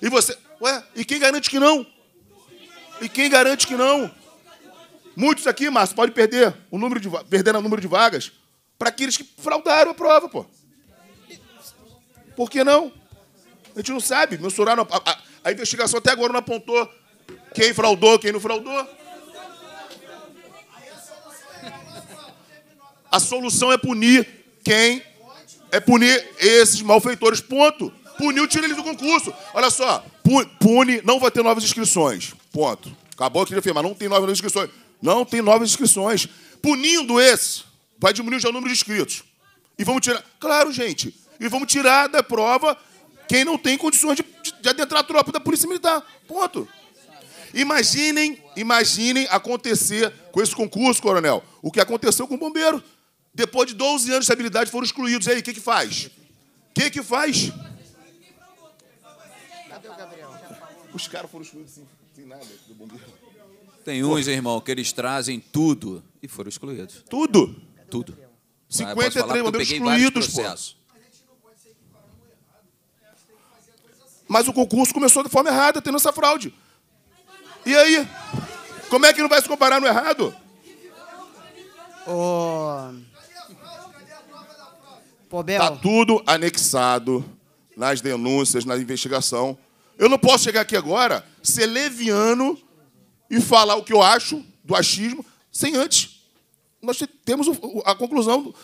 E você. Ué, e quem garante que não? E quem garante que não? Muitos aqui, Márcio, pode perder o número de perder o número de vagas para aqueles que fraudaram a prova, pô. Por que não? A gente não sabe. Mensurar a, a, a investigação até agora não apontou quem fraudou, quem não fraudou. A solução é punir quem é punir esses malfeitores. Ponto. Puniu, tira eles do concurso. Olha só, pune, não vai ter novas inscrições. Ponto. Acabou, eu queria afirmar, não tem novas inscrições. Não tem novas inscrições. Punindo esse, vai diminuir já o número de inscritos. E vamos tirar. Claro, gente. E vamos tirar da prova quem não tem condições de, de adentrar a tropa da Polícia Militar. Ponto. Imaginem, imaginem acontecer com esse concurso, coronel, o que aconteceu com o bombeiro. Depois de 12 anos de estabilidade foram excluídos. E aí, o que, que faz? O que, que faz? Cadê o Gabriel? Os caras foram excluídos sem, sem nada do bombeiro. Tem uns, irmão, que eles trazem tudo e foram excluídos. Tudo? Tudo. 53 bombeiros excluídos, pô. Mas o concurso começou de forma errada, tendo essa fraude. E aí? Como é que não vai se comparar no errado? Oh. Pô, Tá tudo anexado nas denúncias, na investigação. Eu não posso chegar aqui agora ser leviano e falar o que eu acho do achismo, sem antes. Nós temos a conclusão. Do...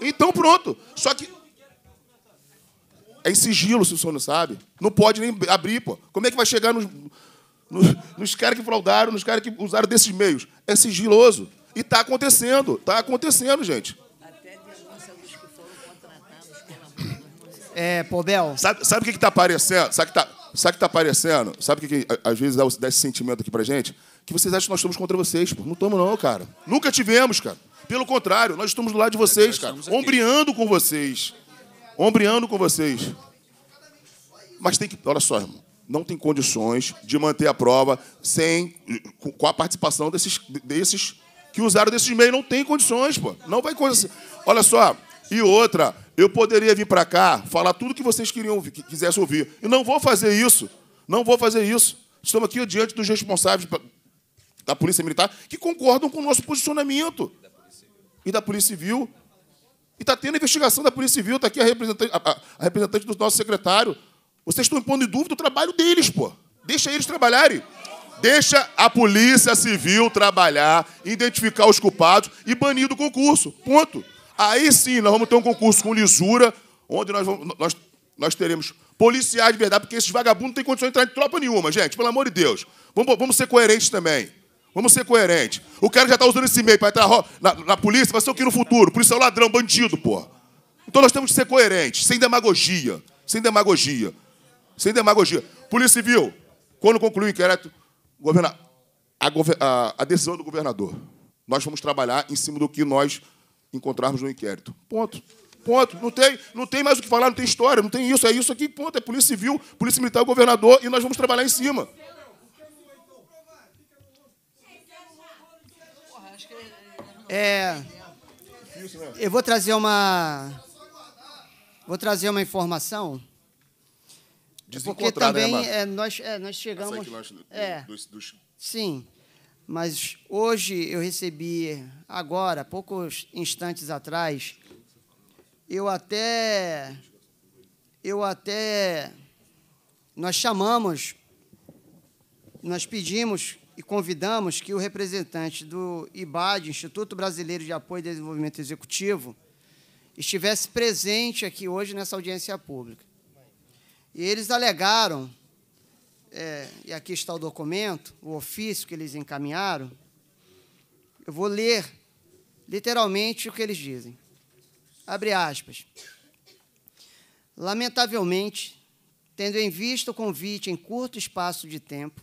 Então pronto. Só que. É em sigilo, se o senhor não sabe. Não pode nem abrir, pô. Como é que vai chegar nos, nos, nos caras que fraudaram, nos caras que usaram desses meios? É sigiloso. E está acontecendo. Está acontecendo, gente. É, Podel. Sabe, sabe o que está aparecendo? Sabe que tá... Sabe o que está aparecendo? Sabe o que, que, às vezes dá, dá esse sentimento aqui pra gente? Que vocês acham que nós estamos contra vocês, pô. Não estamos, não, cara. Nunca tivemos, cara. Pelo contrário, nós estamos do lado de vocês, cara. Ombreando com vocês. Ombreando com vocês. Mas tem que. Olha só, irmão. Não tem condições de manter a prova sem. com a participação desses, desses que usaram desses meios. Não tem condições, pô. Não vai coisa. Olha só. E outra. Eu poderia vir para cá, falar tudo que vocês queriam que quisessem ouvir. Eu não vou fazer isso. Não vou fazer isso. Estamos aqui diante dos responsáveis da Polícia Militar que concordam com o nosso posicionamento. E da Polícia Civil. E está tendo investigação da Polícia Civil, está aqui a representante, a, a representante, do nosso secretário. Vocês estão impondo em dúvida o trabalho deles, pô. Deixa eles trabalharem. Deixa a Polícia Civil trabalhar, identificar os culpados e banir do concurso. Ponto. Aí sim, nós vamos ter um concurso com lisura, onde nós, vamos, nós, nós teremos policiais de verdade, porque esses vagabundos não têm condições de entrar em tropa nenhuma, gente, pelo amor de Deus. Vamos, vamos ser coerentes também. Vamos ser coerentes. O cara já está usando esse meio para entrar na, na, polícia, vai ser o que no futuro? Polícia é um ladrão, bandido, pô. Então nós temos que ser coerentes, sem demagogia. Sem demagogia. Sem demagogia. Polícia Civil, quando concluir o inquérito, governa, a, a, a decisão do governador. Nós vamos trabalhar em cima do que nós encontrarmos no inquérito. Ponto. Ponto. Não tem, não tem mais o que falar, não tem história, não tem isso, é isso aqui, ponto. É Polícia Civil, Polícia Militar, Governador, e nós vamos trabalhar em cima. É, eu vou trazer uma. Vou trazer uma informação. É porque né, também né, é, nós, é, nós chegamos. Nós, é, dos, dos... Sim. Mas hoje eu recebi, agora, poucos instantes atrás, eu até. Eu até. Nós chamamos, nós pedimos e convidamos que o representante do IBAD, Instituto Brasileiro de Apoio e Desenvolvimento Executivo, estivesse presente aqui hoje nessa audiência pública. E eles alegaram é, e aqui está o documento, o ofício que eles encaminharam, eu vou ler literalmente o que eles dizem. Abre aspas. Lamentavelmente, tendo em vista o convite em curto espaço de tempo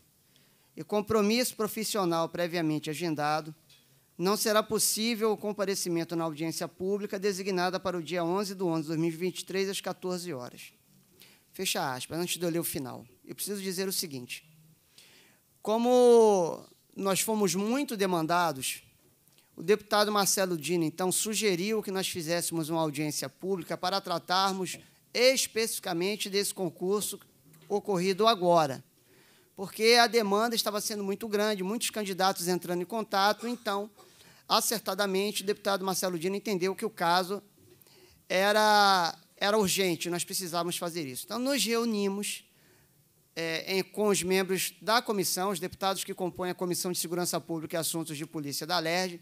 e compromisso profissional previamente agendado, não será possível o comparecimento na audiência pública designada para o dia 11 de 11 de 2023, às 14 horas. Fecha aspas, antes de eu ler o final eu preciso dizer o seguinte: como nós fomos muito demandados, o deputado Marcelo Dino, então, sugeriu que nós fizéssemos uma audiência pública para tratarmos especificamente desse concurso ocorrido agora, porque a demanda estava sendo muito grande, muitos candidatos entrando em contato, então, acertadamente, o deputado Marcelo Dino entendeu que o caso era, era urgente, nós precisávamos fazer isso. Então, nos reunimos é, em, com os membros da comissão, os deputados que compõem a Comissão de Segurança Pública e Assuntos de Polícia da LERJ,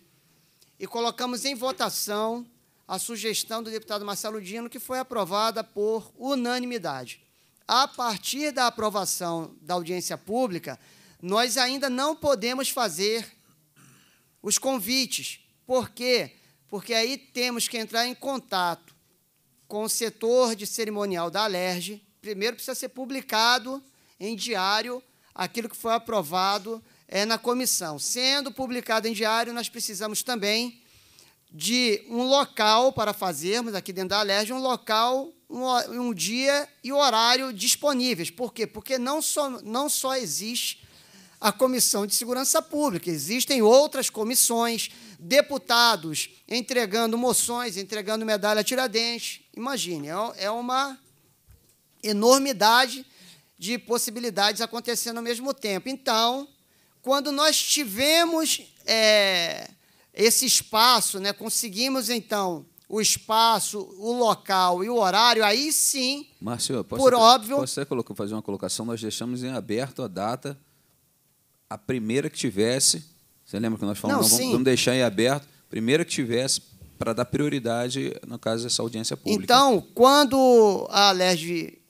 e colocamos em votação a sugestão do deputado Marcelo Dino, que foi aprovada por unanimidade. A partir da aprovação da audiência pública, nós ainda não podemos fazer os convites. Por quê? Porque aí temos que entrar em contato com o setor de cerimonial da Alerj. Primeiro precisa ser publicado em diário aquilo que foi aprovado é, na comissão. Sendo publicado em diário, nós precisamos também de um local para fazermos, aqui dentro da Alerj, um local, um, um, dia e horário disponíveis. Por quê? Porque não só, não só existe a Comissão de Segurança Pública, existem outras comissões, deputados entregando moções, entregando medalha Tiradentes. Imagine, é, é uma enormidade de possibilidades acontecendo ao mesmo tempo. Então, quando nós tivemos é, esse espaço, né, conseguimos então o espaço, o local e o horário, aí sim, Márcio, posso por até, óbvio. Posso até fazer uma colocação? Nós deixamos em aberto a data, a primeira que tivesse. Você lembra que nós falamos? Não, não vamos, vamos deixar em aberto, primeira que tivesse, para dar prioridade, no caso, essa audiência pública. Então, quando a LERJ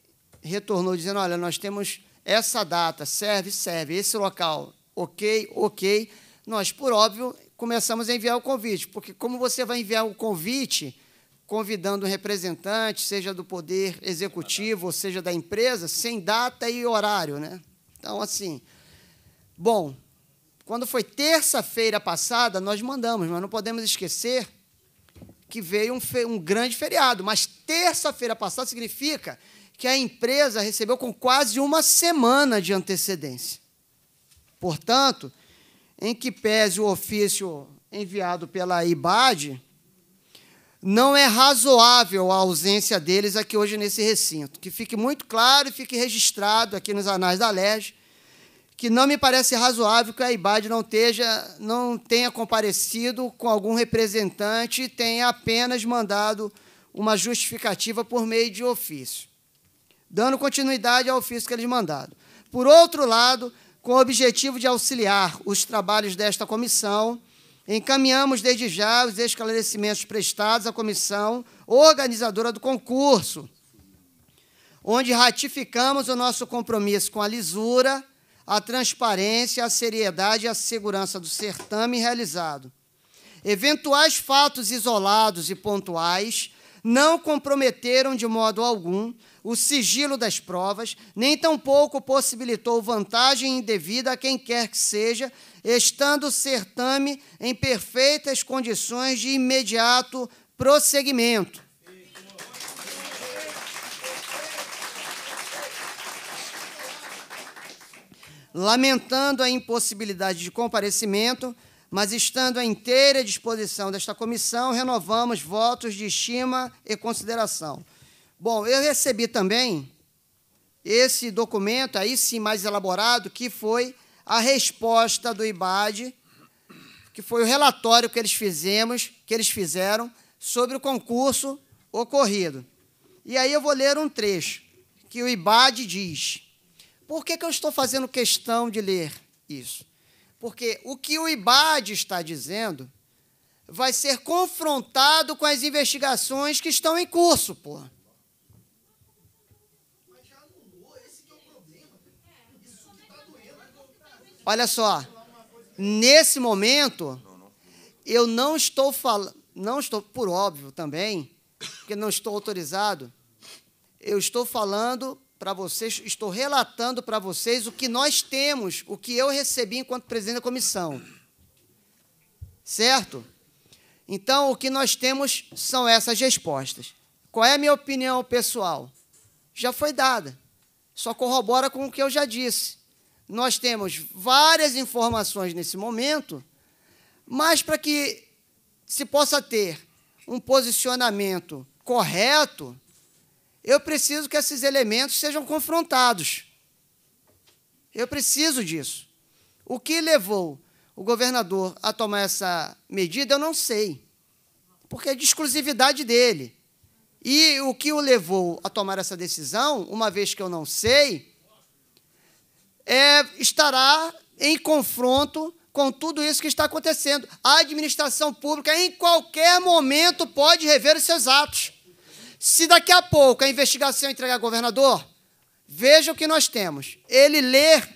retornou dizendo: Olha, nós temos essa data, serve, serve, esse local, ok, ok. Nós, por óbvio, começamos a enviar o convite, porque como você vai enviar o convite convidando um representante, seja do poder executivo, ou seja da empresa, sem data e horário, né? Então, assim, bom, quando foi terça-feira passada, nós mandamos, mas não podemos esquecer que veio um, um grande feriado. Mas terça-feira passada significa que a empresa recebeu com quase uma semana de antecedência. Portanto, em que pese o ofício enviado pela IBAD, não é razoável a ausência deles aqui hoje nesse recinto. Que fique muito claro e fique registrado aqui nos anais da LERJ, que não me parece razoável que a IBAD não, esteja, não tenha comparecido com algum representante e tenha apenas mandado uma justificativa por meio de ofício dando continuidade ao ofício que eles mandaram. Por outro lado, com o objetivo de auxiliar os trabalhos desta comissão, encaminhamos desde já os esclarecimentos prestados à comissão organizadora do concurso, onde ratificamos o nosso compromisso com a lisura, a transparência, a seriedade e a segurança do certame realizado. Eventuais fatos isolados e pontuais não comprometeram de modo algum o sigilo das provas, nem tampouco possibilitou vantagem indevida a quem quer que seja, estando o certame em perfeitas condições de imediato prosseguimento. Lamentando a impossibilidade de comparecimento, mas estando à inteira disposição desta comissão, renovamos votos de estima e consideração Bom, eu recebi também esse documento, aí sim mais elaborado, que foi a resposta do IBAD, que foi o relatório que eles fizemos, que eles fizeram sobre o concurso ocorrido. E aí eu vou ler um trecho que o IBAD diz. Por que, que eu estou fazendo questão de ler isso? Porque o que o IBAD está dizendo vai ser confrontado com as investigações que estão em curso, porra. Olha só, nesse momento, eu não estou falando, não estou, por óbvio também, porque não estou autorizado, eu estou falando para vocês, estou relatando para vocês o que nós temos, o que eu recebi enquanto presidente da comissão. Certo? Então, o que nós temos são essas respostas. Qual é a minha opinião pessoal? Já foi dada. Só corrobora com o que eu já disse nós temos várias informações nesse momento, mas para que se possa ter um posicionamento correto, eu preciso que esses elementos sejam confrontados. Eu preciso disso. O que levou o governador a tomar essa medida, eu não sei, porque é de exclusividade dele. E o que o levou a tomar essa decisão, uma vez que eu não sei, é, estará em confronto com tudo isso que está acontecendo. A administração pública, em qualquer momento, pode rever os seus atos. Se daqui a pouco a investigação entregar ao governador, veja o que nós temos. Ele ler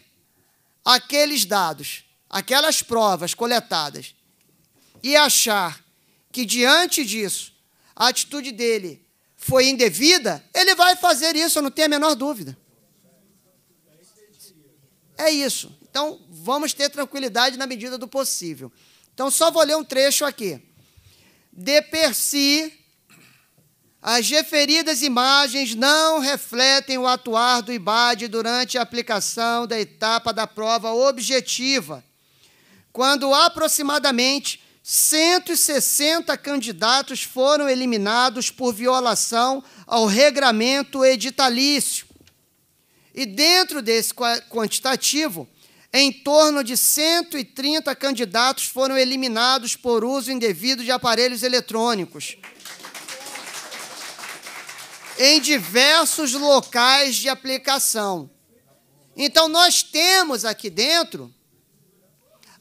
aqueles dados, aquelas provas coletadas, e achar que, diante disso, a atitude dele foi indevida, ele vai fazer isso, eu não tenho a menor dúvida. É isso. Então, vamos ter tranquilidade na medida do possível. Então, só vou ler um trecho aqui. De per si, as referidas imagens não refletem o atuar do IBAD durante a aplicação da etapa da prova objetiva, quando aproximadamente 160 candidatos foram eliminados por violação ao regramento editalício e dentro desse quantitativo, em torno de 130 candidatos foram eliminados por uso indevido de aparelhos eletrônicos em diversos locais de aplicação. Então, nós temos aqui dentro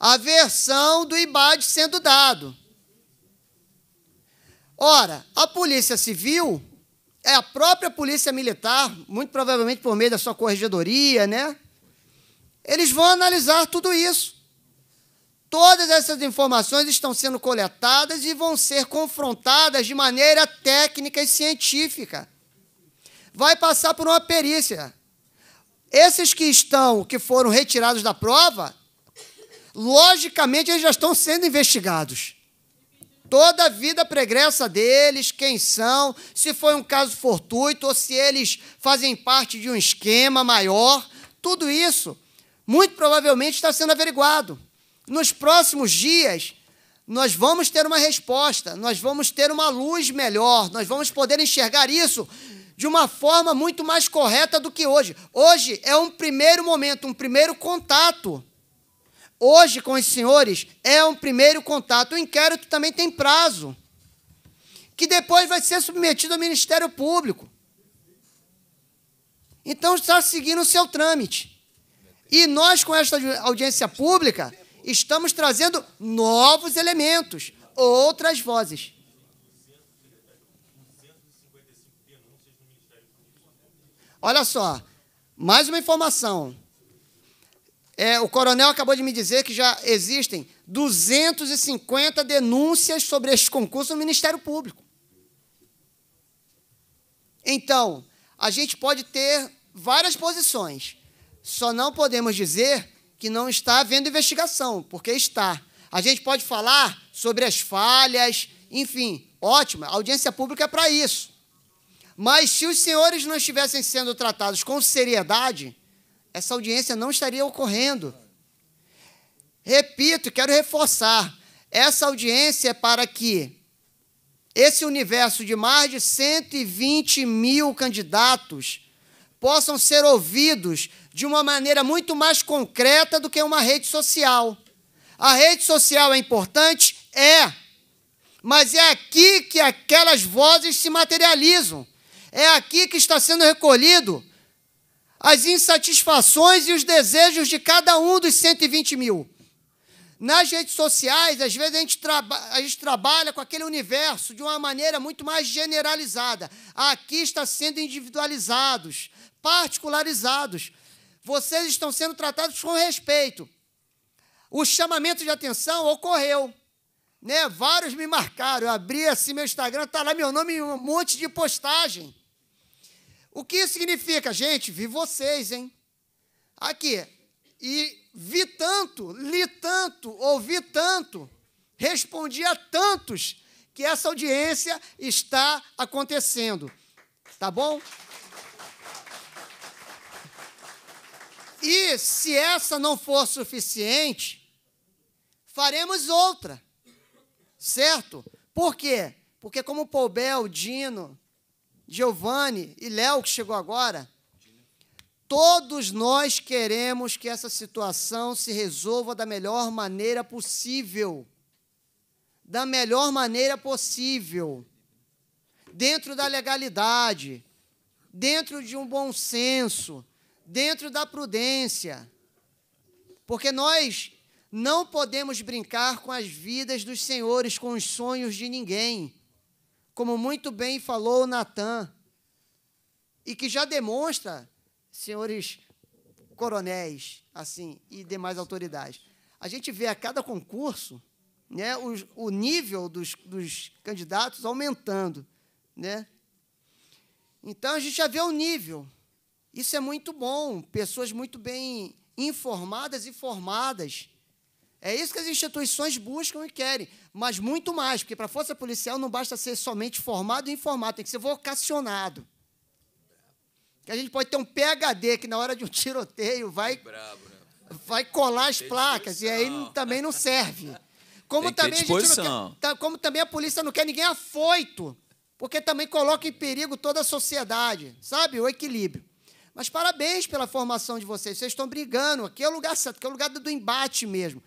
a versão do IBAD sendo dado. Ora, a Polícia Civil é a própria polícia militar, muito provavelmente por meio da sua corregedoria, né? Eles vão analisar tudo isso. Todas essas informações estão sendo coletadas e vão ser confrontadas de maneira técnica e científica. Vai passar por uma perícia. Esses que estão, que foram retirados da prova, logicamente eles já estão sendo investigados toda a vida pregressa deles, quem são, se foi um caso fortuito ou se eles fazem parte de um esquema maior, tudo isso muito provavelmente está sendo averiguado. Nos próximos dias, nós vamos ter uma resposta, nós vamos ter uma luz melhor, nós vamos poder enxergar isso de uma forma muito mais correta do que hoje. Hoje é um primeiro momento, um primeiro contato Hoje, com os senhores, é um primeiro contato. O inquérito também tem prazo, que depois vai ser submetido ao Ministério Público. Então, está seguindo o seu trâmite. E nós, com esta audiência pública, estamos trazendo novos elementos, outras vozes. Olha só, mais uma informação. É, o coronel acabou de me dizer que já existem 250 denúncias sobre este concurso no Ministério Público. Então, a gente pode ter várias posições, só não podemos dizer que não está havendo investigação, porque está. A gente pode falar sobre as falhas, enfim, ótimo, a audiência pública é para isso. Mas se os senhores não estivessem sendo tratados com seriedade, essa audiência não estaria ocorrendo. Repito, quero reforçar: essa audiência é para que esse universo de mais de 120 mil candidatos possam ser ouvidos de uma maneira muito mais concreta do que uma rede social. A rede social é importante? É. Mas é aqui que aquelas vozes se materializam. É aqui que está sendo recolhido as insatisfações e os desejos de cada um dos 120 mil. Nas redes sociais, às vezes a gente, a gente trabalha com aquele universo de uma maneira muito mais generalizada. Aqui está sendo individualizados, particularizados. Vocês estão sendo tratados com respeito. O chamamento de atenção ocorreu. Né? Vários me marcaram. Eu abri assim meu Instagram, está lá meu nome em um monte de postagem. O que isso significa? Gente, vi vocês, hein? Aqui. E vi tanto, li tanto, ouvi tanto, respondi a tantos que essa audiência está acontecendo. Tá bom? E se essa não for suficiente, faremos outra. Certo? Por quê? Porque como Paul Bell, Dino, Giovanni e Léo, que chegou agora, todos nós queremos que essa situação se resolva da melhor maneira possível. Da melhor maneira possível. Dentro da legalidade, dentro de um bom senso, dentro da prudência. Porque nós não podemos brincar com as vidas dos senhores, com os sonhos de ninguém como muito bem falou o Natan, e que já demonstra, senhores coronéis, assim, e demais autoridades. A gente vê a cada concurso né, o, o nível dos, dos candidatos aumentando. Né? Então, a gente já vê o nível. Isso é muito bom, pessoas muito bem informadas e formadas. É isso que as instituições buscam e querem mas muito mais, porque para a Força Policial não basta ser somente formado e informado, tem que ser vocacionado. Que a gente pode ter um PHD que na hora de um tiroteio vai, Bravo, né? vai colar as placas, e aí também não serve. Como também, quer, tá, como também a polícia não quer ninguém afoito, porque também coloca em perigo toda a sociedade, sabe? O equilíbrio. Mas parabéns pela formação de vocês, vocês estão brigando, aqui é o lugar certo, aqui é o lugar do embate mesmo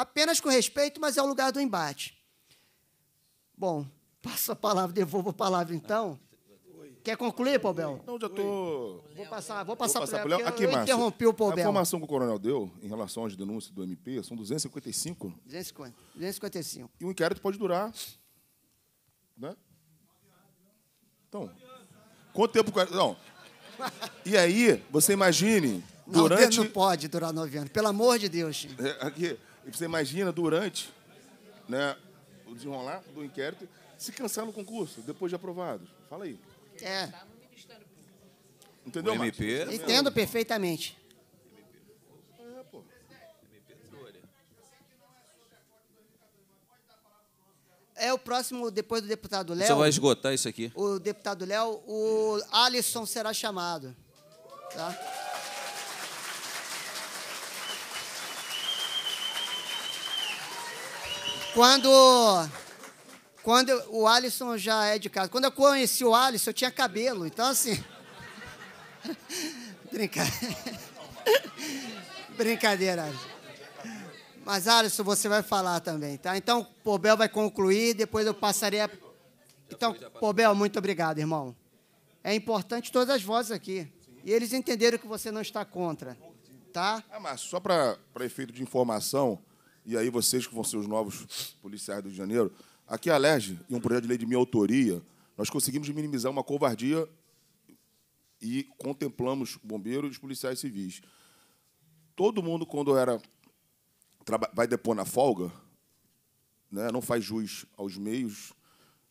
apenas com respeito, mas é o lugar do embate. Bom, passo a palavra, devolvo a palavra então. Quer concluir, Paulbel? Não, já estou. Tô... Vou passar, vou passar, passar para o Aqui, eu interrompi o A informação que o coronel deu em relação às denúncias do MP são 255. 255. E o um inquérito pode durar. Né? Então. Quanto tempo. Não. E aí, você imagine. Durante... Não, não pode durar nove anos, pelo amor de Deus. É, aqui. E você imagina durante né, o desenrolar do inquérito se cansar no concurso depois de aprovado. Fala aí. É. Entendeu, MP... Marcos? É Entendo perfeitamente. É, pô. É o próximo, depois do deputado Léo. Você vai esgotar isso aqui. O deputado Léo, o Alisson será chamado. Tá? Quando, quando o Alisson já é de casa. Quando eu conheci o Alisson, eu tinha cabelo. Então, assim. Brincadeira. Brincadeira, Alisson. Mas, Alisson, você vai falar também, tá? Então, Pobel vai concluir, depois eu passarei a. Então, Pobel, muito obrigado, irmão. É importante todas as vozes aqui. E eles entenderam que você não está contra, tá? Ah, mas só para efeito de informação, e aí vocês que vão ser os novos policiais do Rio de Janeiro, aqui é a LERJ, em um projeto de lei de minha autoria, nós conseguimos minimizar uma covardia e contemplamos bombeiros e policiais civis. Todo mundo, quando era vai depor na folga, né, não faz jus aos meios,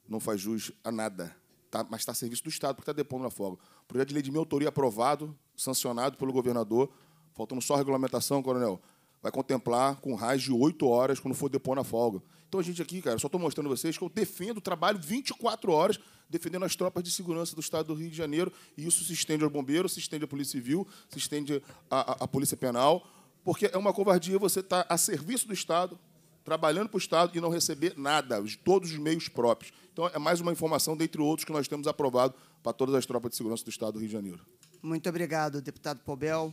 não faz jus a nada, tá, mas está a serviço do Estado, porque está depondo na folga. Projeto de lei de minha autoria aprovado, sancionado pelo governador, faltando só a regulamentação, coronel vai contemplar com raiz de 8 horas quando for depor na folga. Então a gente aqui, cara, só estou mostrando vocês que eu defendo o trabalho 24 horas, defendendo as tropas de segurança do Estado do Rio de Janeiro, e isso se estende aos bombeiros, se estende à Polícia Civil, se estende à, à, à Polícia Penal, porque é uma covardia você estar tá a serviço do Estado, trabalhando para o Estado e não receber nada, de todos os meios próprios. Então é mais uma informação, dentre outros, que nós temos aprovado para todas as tropas de segurança do Estado do Rio de Janeiro. Muito obrigado, deputado Pobel.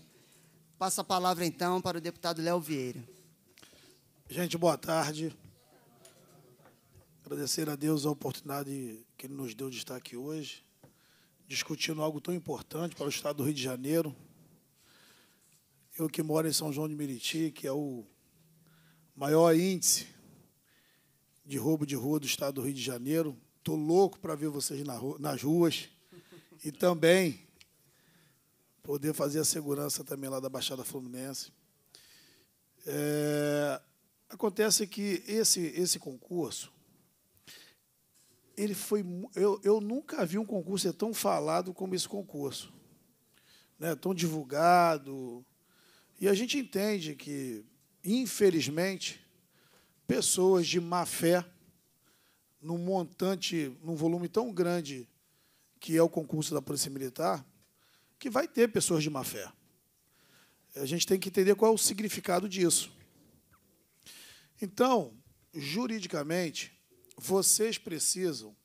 Passa a palavra então para o deputado Léo Vieira. Gente, boa tarde. Agradecer a Deus a oportunidade que Ele nos deu de estar aqui hoje, discutindo algo tão importante para o Estado do Rio de Janeiro. Eu que moro em São João de Meriti, que é o maior índice de roubo de rua do Estado do Rio de Janeiro, Estou louco para ver vocês nas ruas. E também poder fazer a segurança também lá da Baixada Fluminense. É, acontece que esse, esse concurso, ele foi, eu, eu nunca vi um concurso ser tão falado como esse concurso, né, tão divulgado. E a gente entende que, infelizmente, pessoas de má fé, num montante, num volume tão grande que é o concurso da Polícia Militar, que vai ter pessoas de má fé. A gente tem que entender qual é o significado disso. Então, juridicamente, vocês precisam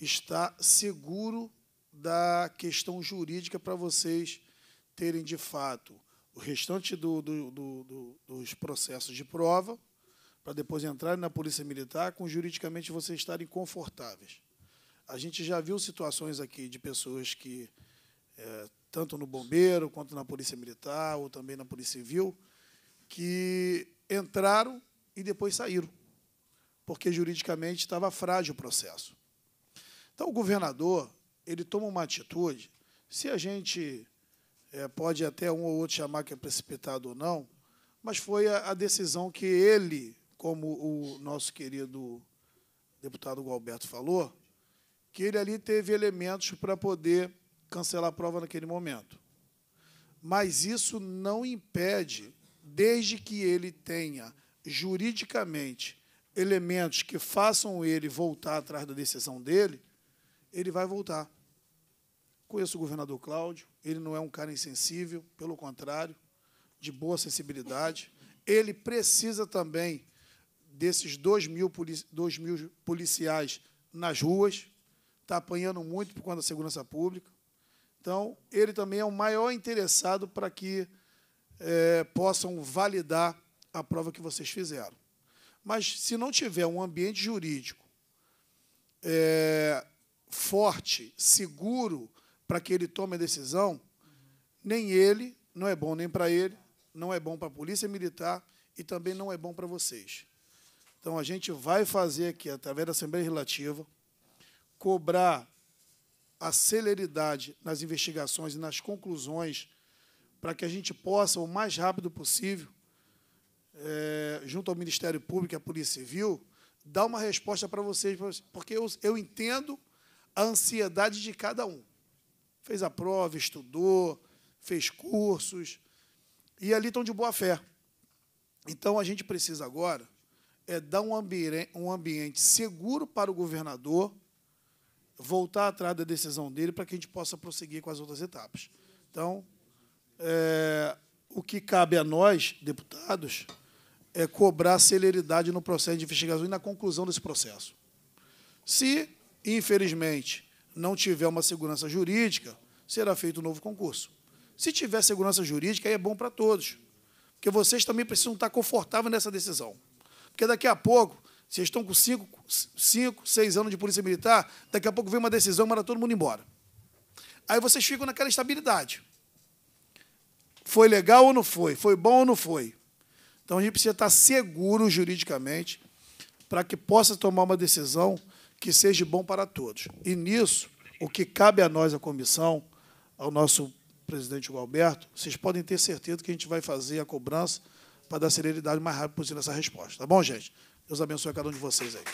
estar seguro da questão jurídica para vocês terem, de fato, o restante do, do, do, dos processos de prova, para depois entrarem na Polícia Militar, com juridicamente vocês estarem confortáveis. A gente já viu situações aqui de pessoas que é, tanto no bombeiro, quanto na polícia militar, ou também na polícia civil, que entraram e depois saíram, porque juridicamente estava frágil o processo. Então, o governador ele toma uma atitude, se a gente é, pode até um ou outro chamar que é precipitado ou não, mas foi a, a decisão que ele, como o nosso querido deputado Gualberto falou, que ele ali teve elementos para poder cancelar a prova naquele momento. Mas isso não impede, desde que ele tenha juridicamente elementos que façam ele voltar atrás da decisão dele, ele vai voltar. Conheço o governador Cláudio, ele não é um cara insensível, pelo contrário, de boa sensibilidade. Ele precisa também desses dois mil, polici dois mil policiais nas ruas, está apanhando muito por conta da segurança pública. Então, ele também é o maior interessado para que é, possam validar a prova que vocês fizeram. Mas, se não tiver um ambiente jurídico é, forte, seguro, para que ele tome a decisão, nem ele, não é bom nem para ele, não é bom para a Polícia Militar e também não é bom para vocês. Então, a gente vai fazer aqui, através da Assembleia Relativa, cobrar a celeridade nas investigações e nas conclusões para que a gente possa, o mais rápido possível, é, junto ao Ministério Público e à Polícia Civil, dar uma resposta para vocês, porque eu, eu entendo a ansiedade de cada um. Fez a prova, estudou, fez cursos, e ali estão de boa fé. Então, a gente precisa agora é dar um, ambi um ambiente seguro para o governador, voltar atrás da decisão dele para que a gente possa prosseguir com as outras etapas. Então, é, o que cabe a nós, deputados, é cobrar celeridade no processo de investigação e na conclusão desse processo. Se, infelizmente, não tiver uma segurança jurídica, será feito um novo concurso. Se tiver segurança jurídica, aí é bom para todos. Porque vocês também precisam estar confortáveis nessa decisão. Porque daqui a pouco, vocês estão com cinco, cinco, seis anos de polícia militar, daqui a pouco vem uma decisão, manda todo mundo embora. Aí vocês ficam naquela estabilidade. Foi legal ou não foi? Foi bom ou não foi? Então a gente precisa estar seguro juridicamente para que possa tomar uma decisão que seja bom para todos. E nisso, o que cabe a nós, a comissão, ao nosso presidente Alberto, vocês podem ter certeza que a gente vai fazer a cobrança para dar celeridade mais rápido possível nessa resposta. Tá bom, gente? Deus abençoe cada um de vocês aí.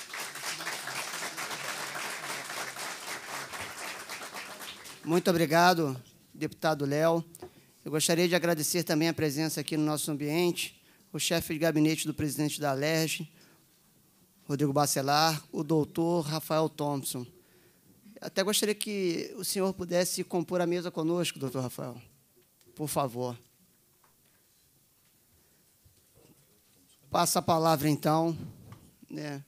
Muito obrigado, deputado Léo. Eu gostaria de agradecer também a presença aqui no nosso ambiente, o chefe de gabinete do presidente da Alerj, Rodrigo Bacelar, o doutor Rafael Thompson. Até gostaria que o senhor pudesse compor a mesa conosco, doutor Rafael. Por favor. Passa a palavra, então, né,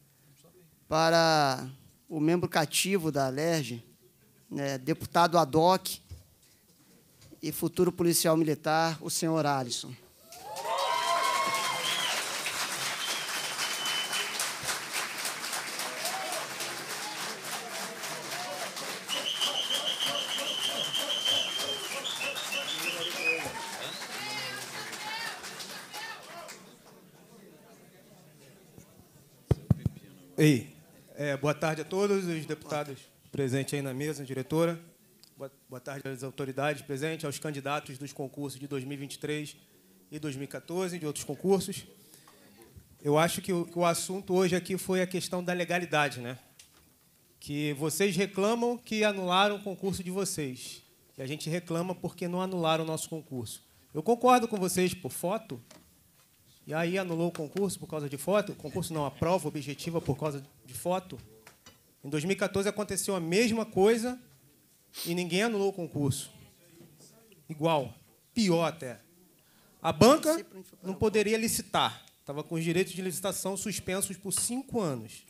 para o membro cativo da LERJ, né, deputado Adoc e futuro policial militar, o senhor Alisson. Ei, é, boa tarde a todos os deputados presentes aí na mesa, diretora. Boa, boa tarde às autoridades presentes, aos candidatos dos concursos de 2023 e 2014, de outros concursos. Eu acho que o, que o assunto hoje aqui foi a questão da legalidade, né? Que vocês reclamam que anularam o concurso de vocês. E a gente reclama porque não anularam o nosso concurso. Eu concordo com vocês, por foto, e aí anulou o concurso por causa de foto, o concurso não, a prova objetiva por causa de foto. Em 2014 aconteceu a mesma coisa e ninguém anulou o concurso. Igual, pior até. A banca não é poderia licitar, estava com os direitos de licitação suspensos por cinco anos.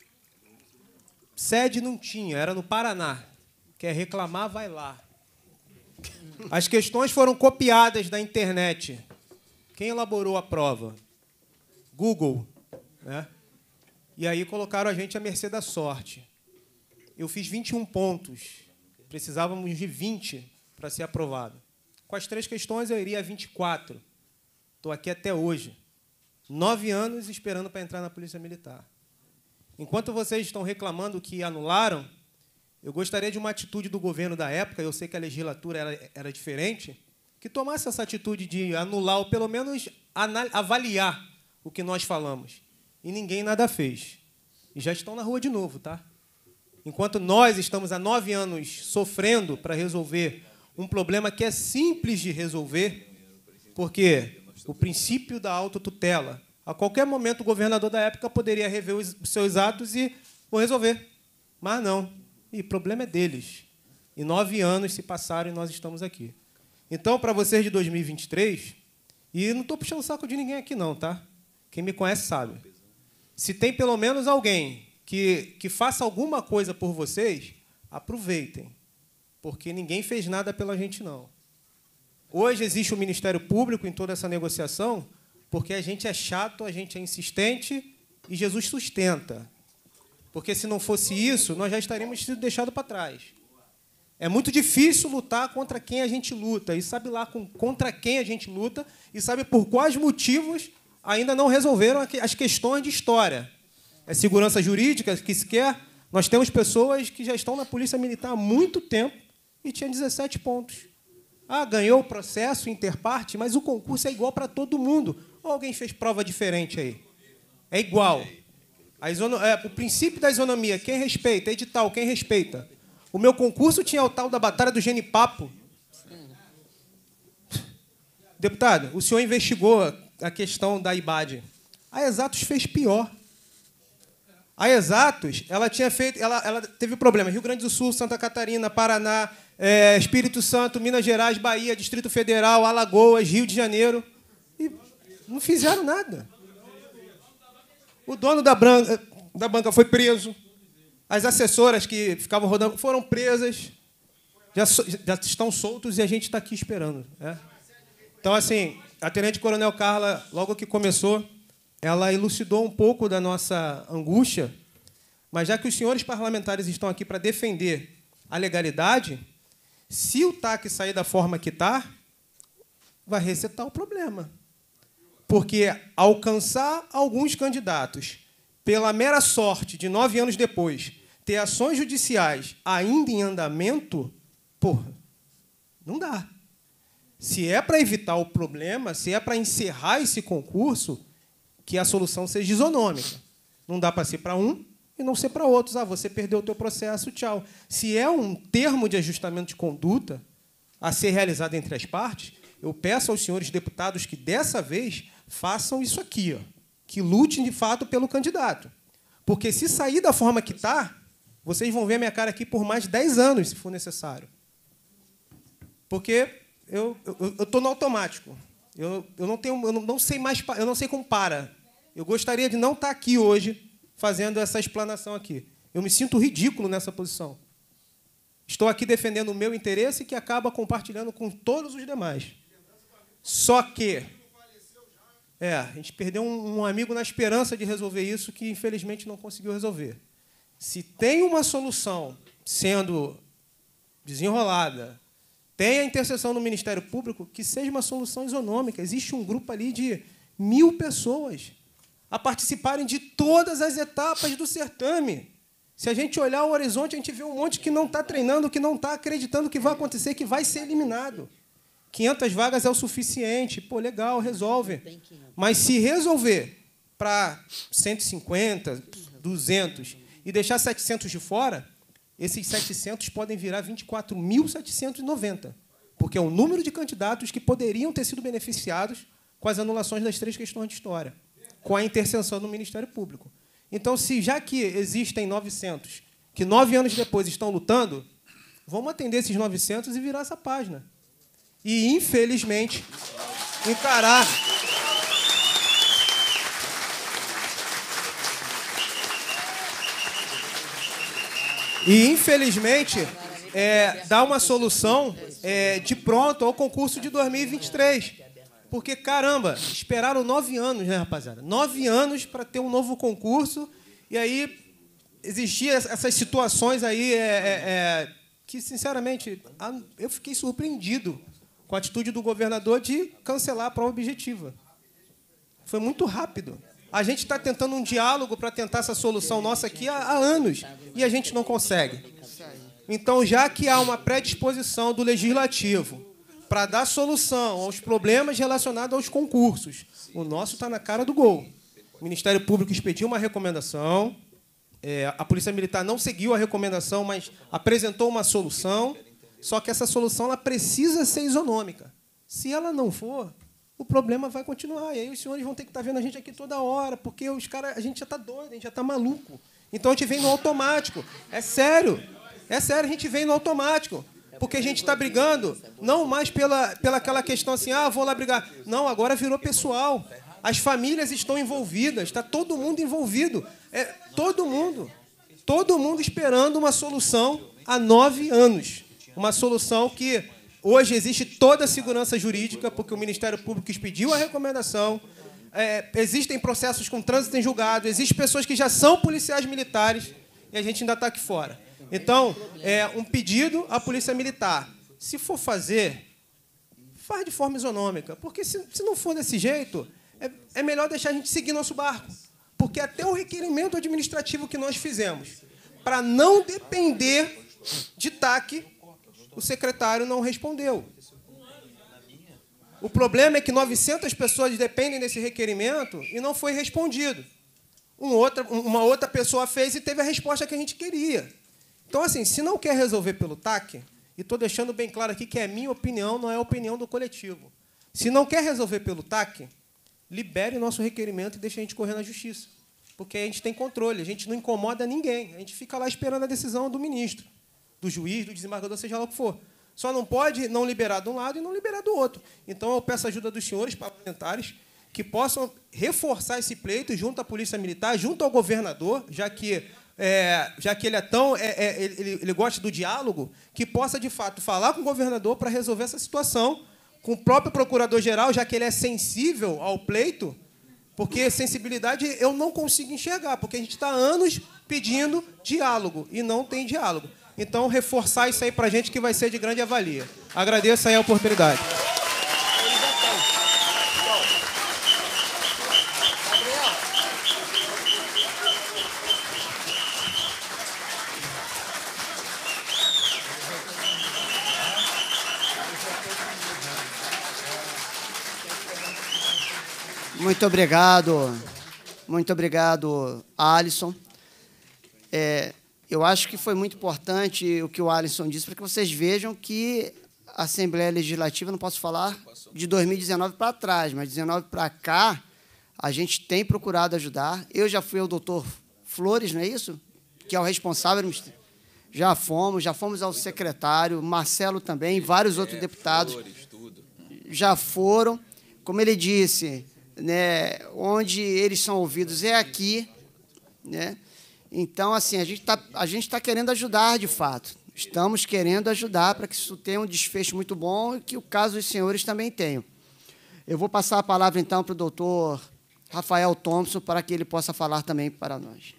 Sede não tinha, era no Paraná. Quer reclamar, vai lá. As questões foram copiadas da internet. Quem elaborou a prova? Google, né? E aí colocaram a gente à mercê da sorte. Eu fiz 21 pontos. Precisávamos de 20 para ser aprovado. Com as três questões, eu iria a 24. Estou aqui até hoje. Nove anos esperando para entrar na Polícia Militar. Enquanto vocês estão reclamando que anularam, eu gostaria de uma atitude do governo da época, eu sei que a legislatura era, era diferente, que tomasse essa atitude de anular, ou pelo menos avaliar o que nós falamos. E ninguém nada fez. E já estão na rua de novo, tá? Enquanto nós estamos há nove anos sofrendo para resolver um problema que é simples de resolver, porque o princípio da autotutela, a qualquer momento o governador da época poderia rever os seus atos e vou resolver. Mas não. E o problema é deles. E nove anos se passaram e nós estamos aqui. Então, para vocês de 2023, e não estou puxando o saco de ninguém aqui, não, tá? Quem me conhece sabe. Se tem pelo menos alguém que, que faça alguma coisa por vocês, aproveitem. Porque ninguém fez nada pela gente, não. Hoje existe o Ministério Público em toda essa negociação, porque a gente é chato, a gente é insistente e Jesus sustenta. Porque se não fosse isso, nós já estaríamos sido deixados para trás. É muito difícil lutar contra quem a gente luta, e sabe lá contra quem a gente luta, e sabe por quais motivos ainda não resolveram as questões de história. É segurança jurídica, que sequer. Nós temos pessoas que já estão na Polícia Militar há muito tempo e tinha 17 pontos. Ah, ganhou o processo interparte, mas o concurso é igual para todo mundo. Ou alguém fez prova diferente aí? É igual. Isono... É, o princípio da isonomia, quem respeita, edital, quem respeita. O meu concurso tinha o tal da batalha do genipapo. Deputado, o senhor investigou a questão da IBAD. A Exatos fez pior. A Exatos, ela tinha feito, ela, ela teve problema. Rio Grande do Sul, Santa Catarina, Paraná, é, Espírito Santo, Minas Gerais, Bahia, Distrito Federal, Alagoas, Rio de Janeiro. E não fizeram nada. O dono da, branca, da banca foi preso. As assessoras que ficavam rodando foram presas. Já, já estão soltos e a gente está aqui esperando. Né? Então, assim, a Tenente Coronel Carla, logo que começou, ela elucidou um pouco da nossa angústia, mas já que os senhores parlamentares estão aqui para defender a legalidade, se o TAC sair da forma que está, vai recetar o problema. Porque alcançar alguns candidatos pela mera sorte de nove anos depois ter ações judiciais ainda em andamento, porra, não dá. Se é para evitar o problema, se é para encerrar esse concurso, que a solução seja isonômica. Não dá para ser para um e não ser para outros. Ah, você perdeu o teu processo, tchau. Se é um termo de ajustamento de conduta a ser realizado entre as partes, eu peço aos senhores deputados que dessa vez façam isso aqui, ó, que lutem de fato pelo candidato. Porque se sair da forma que está, vocês vão ver minha cara aqui por mais 10 anos, se for necessário. Porque eu estou no automático. Eu, eu não tenho, eu não, não, sei mais, eu não sei como para. Eu gostaria de não estar tá aqui hoje fazendo essa explanação aqui. Eu me sinto ridículo nessa posição. Estou aqui defendendo o meu interesse que acaba compartilhando com todos os demais. Só que é, a gente perdeu um, um amigo na esperança de resolver isso que infelizmente não conseguiu resolver. Se tem uma solução sendo desenrolada, tem a intercessão no Ministério Público, que seja uma solução isonômica. Existe um grupo ali de mil pessoas a participarem de todas as etapas do certame. Se a gente olhar o horizonte, a gente vê um monte que não está treinando, que não está acreditando que vai acontecer, que vai ser eliminado. 500 vagas é o suficiente. Pô, legal, resolve. Mas se resolver para 150, 200 e deixar 700 de fora, esses 700 podem virar 24.790, porque é o número de candidatos que poderiam ter sido beneficiados com as anulações das três questões de história, com a intercessão do Ministério Público. Então, se já que existem 900, que nove anos depois estão lutando, vamos atender esses 900 e virar essa página. E, infelizmente, encarar E, infelizmente, é, dá uma solução é, de pronto ao concurso de 2023. Porque, caramba, esperaram nove anos, né, rapaziada? Nove anos para ter um novo concurso. E aí existiam essas situações aí é, é, é que, sinceramente, eu fiquei surpreendido com a atitude do governador de cancelar a prova objetiva. Foi muito rápido. A gente está tentando um diálogo para tentar essa solução nossa aqui há, há anos e a gente não consegue. Então, já que há uma predisposição do legislativo para dar solução aos problemas relacionados aos concursos, o nosso está na cara do gol. O Ministério Público expediu uma recomendação, é, a Polícia Militar não seguiu a recomendação, mas apresentou uma solução. Só que essa solução ela precisa ser isonômica. Se ela não for, o problema vai continuar. E aí os senhores vão ter que estar tá vendo a gente aqui toda hora, porque os cara a gente já está doido, a gente já está maluco. Então a gente vem no automático. É sério. É sério, a gente vem no automático. Porque a gente está brigando, não mais pela, pela aquela questão assim, ah, vou lá brigar. Não, agora virou pessoal. As famílias estão envolvidas, está todo mundo envolvido. É, todo mundo. Todo mundo esperando uma solução há nove anos. Uma solução que Hoje existe toda a segurança jurídica, porque o Ministério Público expediu a recomendação. É, existem processos com trânsito em julgado, existem pessoas que já são policiais militares e a gente ainda está aqui fora. Então, é um pedido à Polícia Militar. Se for fazer, faz de forma isonômica, porque se, se não for desse jeito, é, é melhor deixar a gente seguir nosso barco. Porque até o requerimento administrativo que nós fizemos, para não depender de TAC, o secretário não respondeu. O problema é que 900 pessoas dependem desse requerimento e não foi respondido. Um outra, uma outra pessoa fez e teve a resposta que a gente queria. Então, assim, se não quer resolver pelo TAC, e estou deixando bem claro aqui que é minha opinião, não é a opinião do coletivo. Se não quer resolver pelo TAC, libere o nosso requerimento e deixe a gente correr na justiça. Porque a gente tem controle, a gente não incomoda ninguém, a gente fica lá esperando a decisão do ministro do juiz, do desembargador, seja lá o que for. Só não pode não liberar de um lado e não liberar do outro. Então, eu peço a ajuda dos senhores parlamentares que possam reforçar esse pleito junto à Polícia Militar, junto ao governador, já que, é, já que ele é tão. É, é, ele, ele gosta do diálogo, que possa, de fato, falar com o governador para resolver essa situação, com o próprio procurador-geral, já que ele é sensível ao pleito, porque sensibilidade eu não consigo enxergar, porque a gente está anos pedindo diálogo e não tem diálogo. Então, reforçar isso aí para a gente que vai ser de grande avalia. Agradeço aí a oportunidade. Muito obrigado, muito obrigado, Alisson. É, eu acho que foi muito importante o que o Alisson disse para que vocês vejam que a Assembleia Legislativa, não posso falar de 2019 para trás, mas 19 para cá, a gente tem procurado ajudar. Eu já fui ao doutor Flores, não é isso? Que é o responsável. Já fomos, já fomos ao secretário, Marcelo também, vários outros deputados. Já foram. Como ele disse, né, onde eles são ouvidos é aqui. Né? Então, assim, a gente está tá querendo ajudar de fato. Estamos querendo ajudar para que isso tenha um desfecho muito bom e que o caso dos senhores também tenha. Eu vou passar a palavra, então, para o doutor Rafael Thompson, para que ele possa falar também para nós.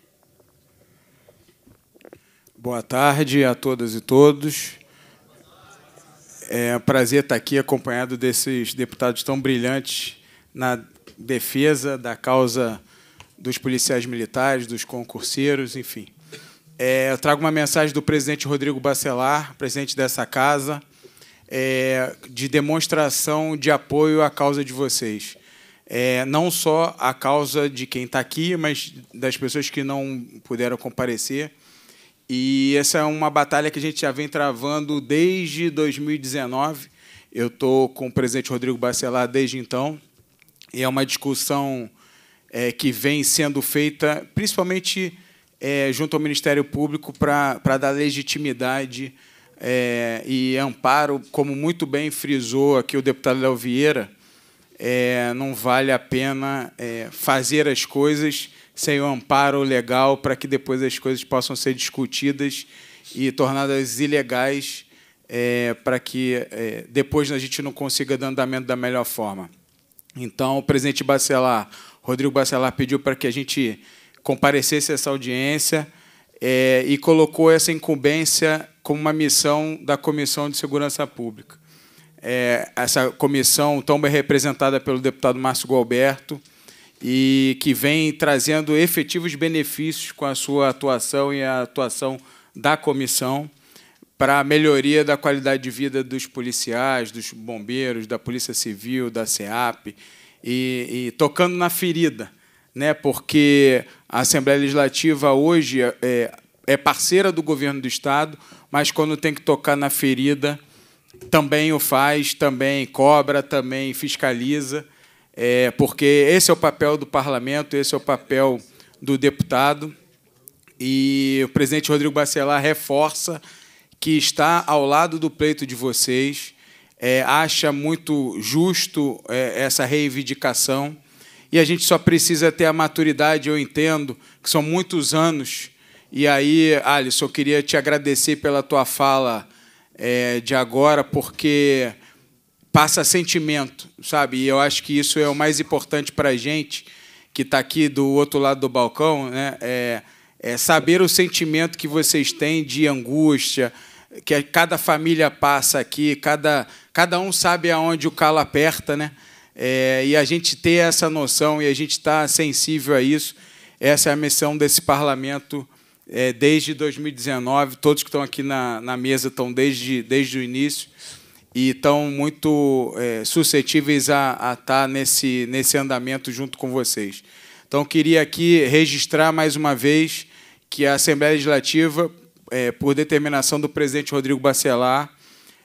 Boa tarde a todas e todos. É um prazer estar aqui acompanhado desses deputados tão brilhantes na defesa da causa dos policiais militares, dos concurseiros, enfim. É, eu trago uma mensagem do presidente Rodrigo Bacelar, presidente dessa casa, é, de demonstração de apoio à causa de vocês. É, não só a causa de quem está aqui, mas das pessoas que não puderam comparecer. E essa é uma batalha que a gente já vem travando desde 2019. Eu estou com o presidente Rodrigo Bacelar desde então. E é uma discussão é, que vem sendo feita, principalmente é, junto ao Ministério Público, para dar legitimidade é, e amparo, como muito bem frisou aqui o deputado Léo Vieira, é, não vale a pena é, fazer as coisas sem o amparo legal para que depois as coisas possam ser discutidas e tornadas ilegais é, para que é, depois a gente não consiga dar andamento da melhor forma. Então, o presidente Bacelar Rodrigo Bacelar pediu para que a gente comparecesse a essa audiência é, e colocou essa incumbência como uma missão da Comissão de Segurança Pública. É, essa comissão tão bem é representada pelo deputado Márcio Galberto e que vem trazendo efetivos benefícios com a sua atuação e a atuação da comissão para a melhoria da qualidade de vida dos policiais, dos bombeiros, da Polícia Civil, da SEAP, e, e tocando na ferida, né? porque a Assembleia Legislativa hoje é, é, é parceira do governo do Estado, mas quando tem que tocar na ferida, também o faz, também cobra, também fiscaliza, é, porque esse é o papel do parlamento, esse é o papel do deputado. E o presidente Rodrigo Bacelar reforça que está ao lado do pleito de vocês, é, acha muito justo é, essa reivindicação. E a gente só precisa ter a maturidade, eu entendo, que são muitos anos. E aí, Alisson, eu queria te agradecer pela tua fala é, de agora, porque passa sentimento, sabe? E eu acho que isso é o mais importante para a gente, que está aqui do outro lado do balcão, né? É, é saber o sentimento que vocês têm de angústia, que cada família passa aqui, cada, cada um sabe aonde o calo aperta, né? É, e a gente ter essa noção e a gente estar tá sensível a isso, essa é a missão desse parlamento é, desde 2019. Todos que estão aqui na, na mesa estão desde, desde o início e estão muito é, suscetíveis a, a estar tá nesse, nesse andamento junto com vocês. Então, queria aqui registrar mais uma vez que a Assembleia Legislativa é, por determinação do presidente Rodrigo Bacelar,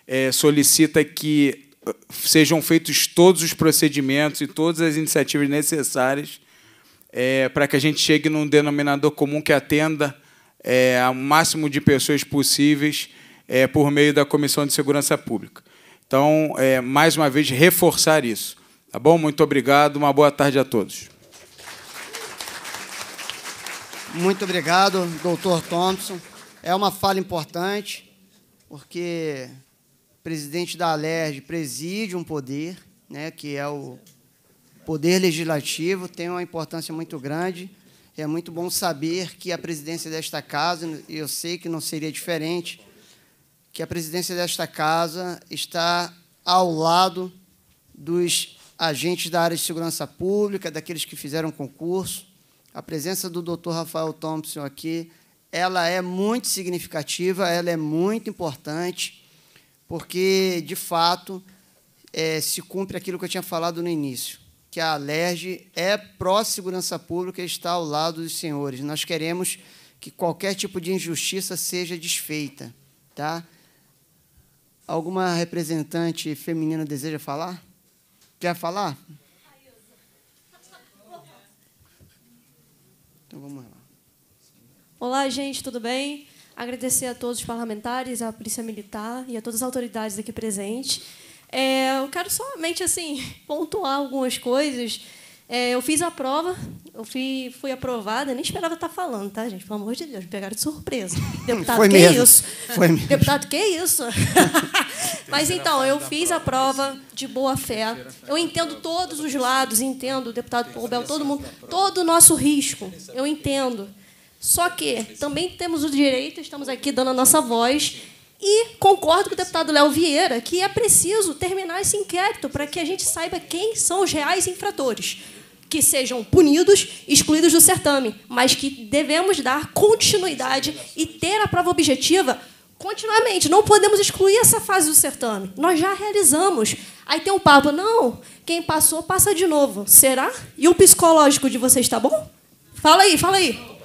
é, solicita que eh, sejam feitos todos os procedimentos e todas as iniciativas necessárias é, para que a gente chegue num denominador comum que atenda é, ao máximo de pessoas possíveis é, por meio da Comissão de Segurança Pública. Então, é, mais uma vez, reforçar isso. Tá bom? Muito obrigado, uma boa tarde a todos. Muito obrigado, doutor Thompson. É uma fala importante, porque o presidente da Alerj preside um poder, né, que é o poder legislativo, tem uma importância muito grande. É muito bom saber que a presidência desta casa, e eu sei que não seria diferente, que a presidência desta casa está ao lado dos agentes da área de segurança pública, daqueles que fizeram concurso. A presença do doutor Rafael Thompson aqui ela é muito significativa, ela é muito importante, porque, de fato, é, se cumpre aquilo que eu tinha falado no início, que a Alerj é pró-segurança pública e está ao lado dos senhores. Nós queremos que qualquer tipo de injustiça seja desfeita. Tá? Alguma representante feminina deseja falar? Quer falar? Então vamos lá. Olá, gente, tudo bem? Agradecer a todos os parlamentares, à Polícia Militar e a todas as autoridades aqui presentes. É, eu quero somente assim pontuar algumas coisas. É, eu fiz a prova, eu fui, fui aprovada, nem esperava estar falando, tá, gente? Pelo amor de Deus, me pegaram de surpresa. Deputado, Foi que mesmo. isso? Foi mesmo. Deputado, que isso? Mas então, eu fiz a prova de boa fé. Eu entendo todos os lados, entendo, deputado Poubel, todo mundo, todo o nosso risco. Eu entendo. Só que também temos o direito, estamos aqui dando a nossa voz, e concordo com o deputado Léo Vieira que é preciso terminar esse inquérito para que a gente saiba quem são os reais infratores, que sejam punidos, excluídos do certame, mas que devemos dar continuidade e ter a prova objetiva continuamente. Não podemos excluir essa fase do certame. Nós já realizamos. Aí tem um papo, não, quem passou, passa de novo. Será? E o psicológico de vocês está bom? Fala aí, fala aí.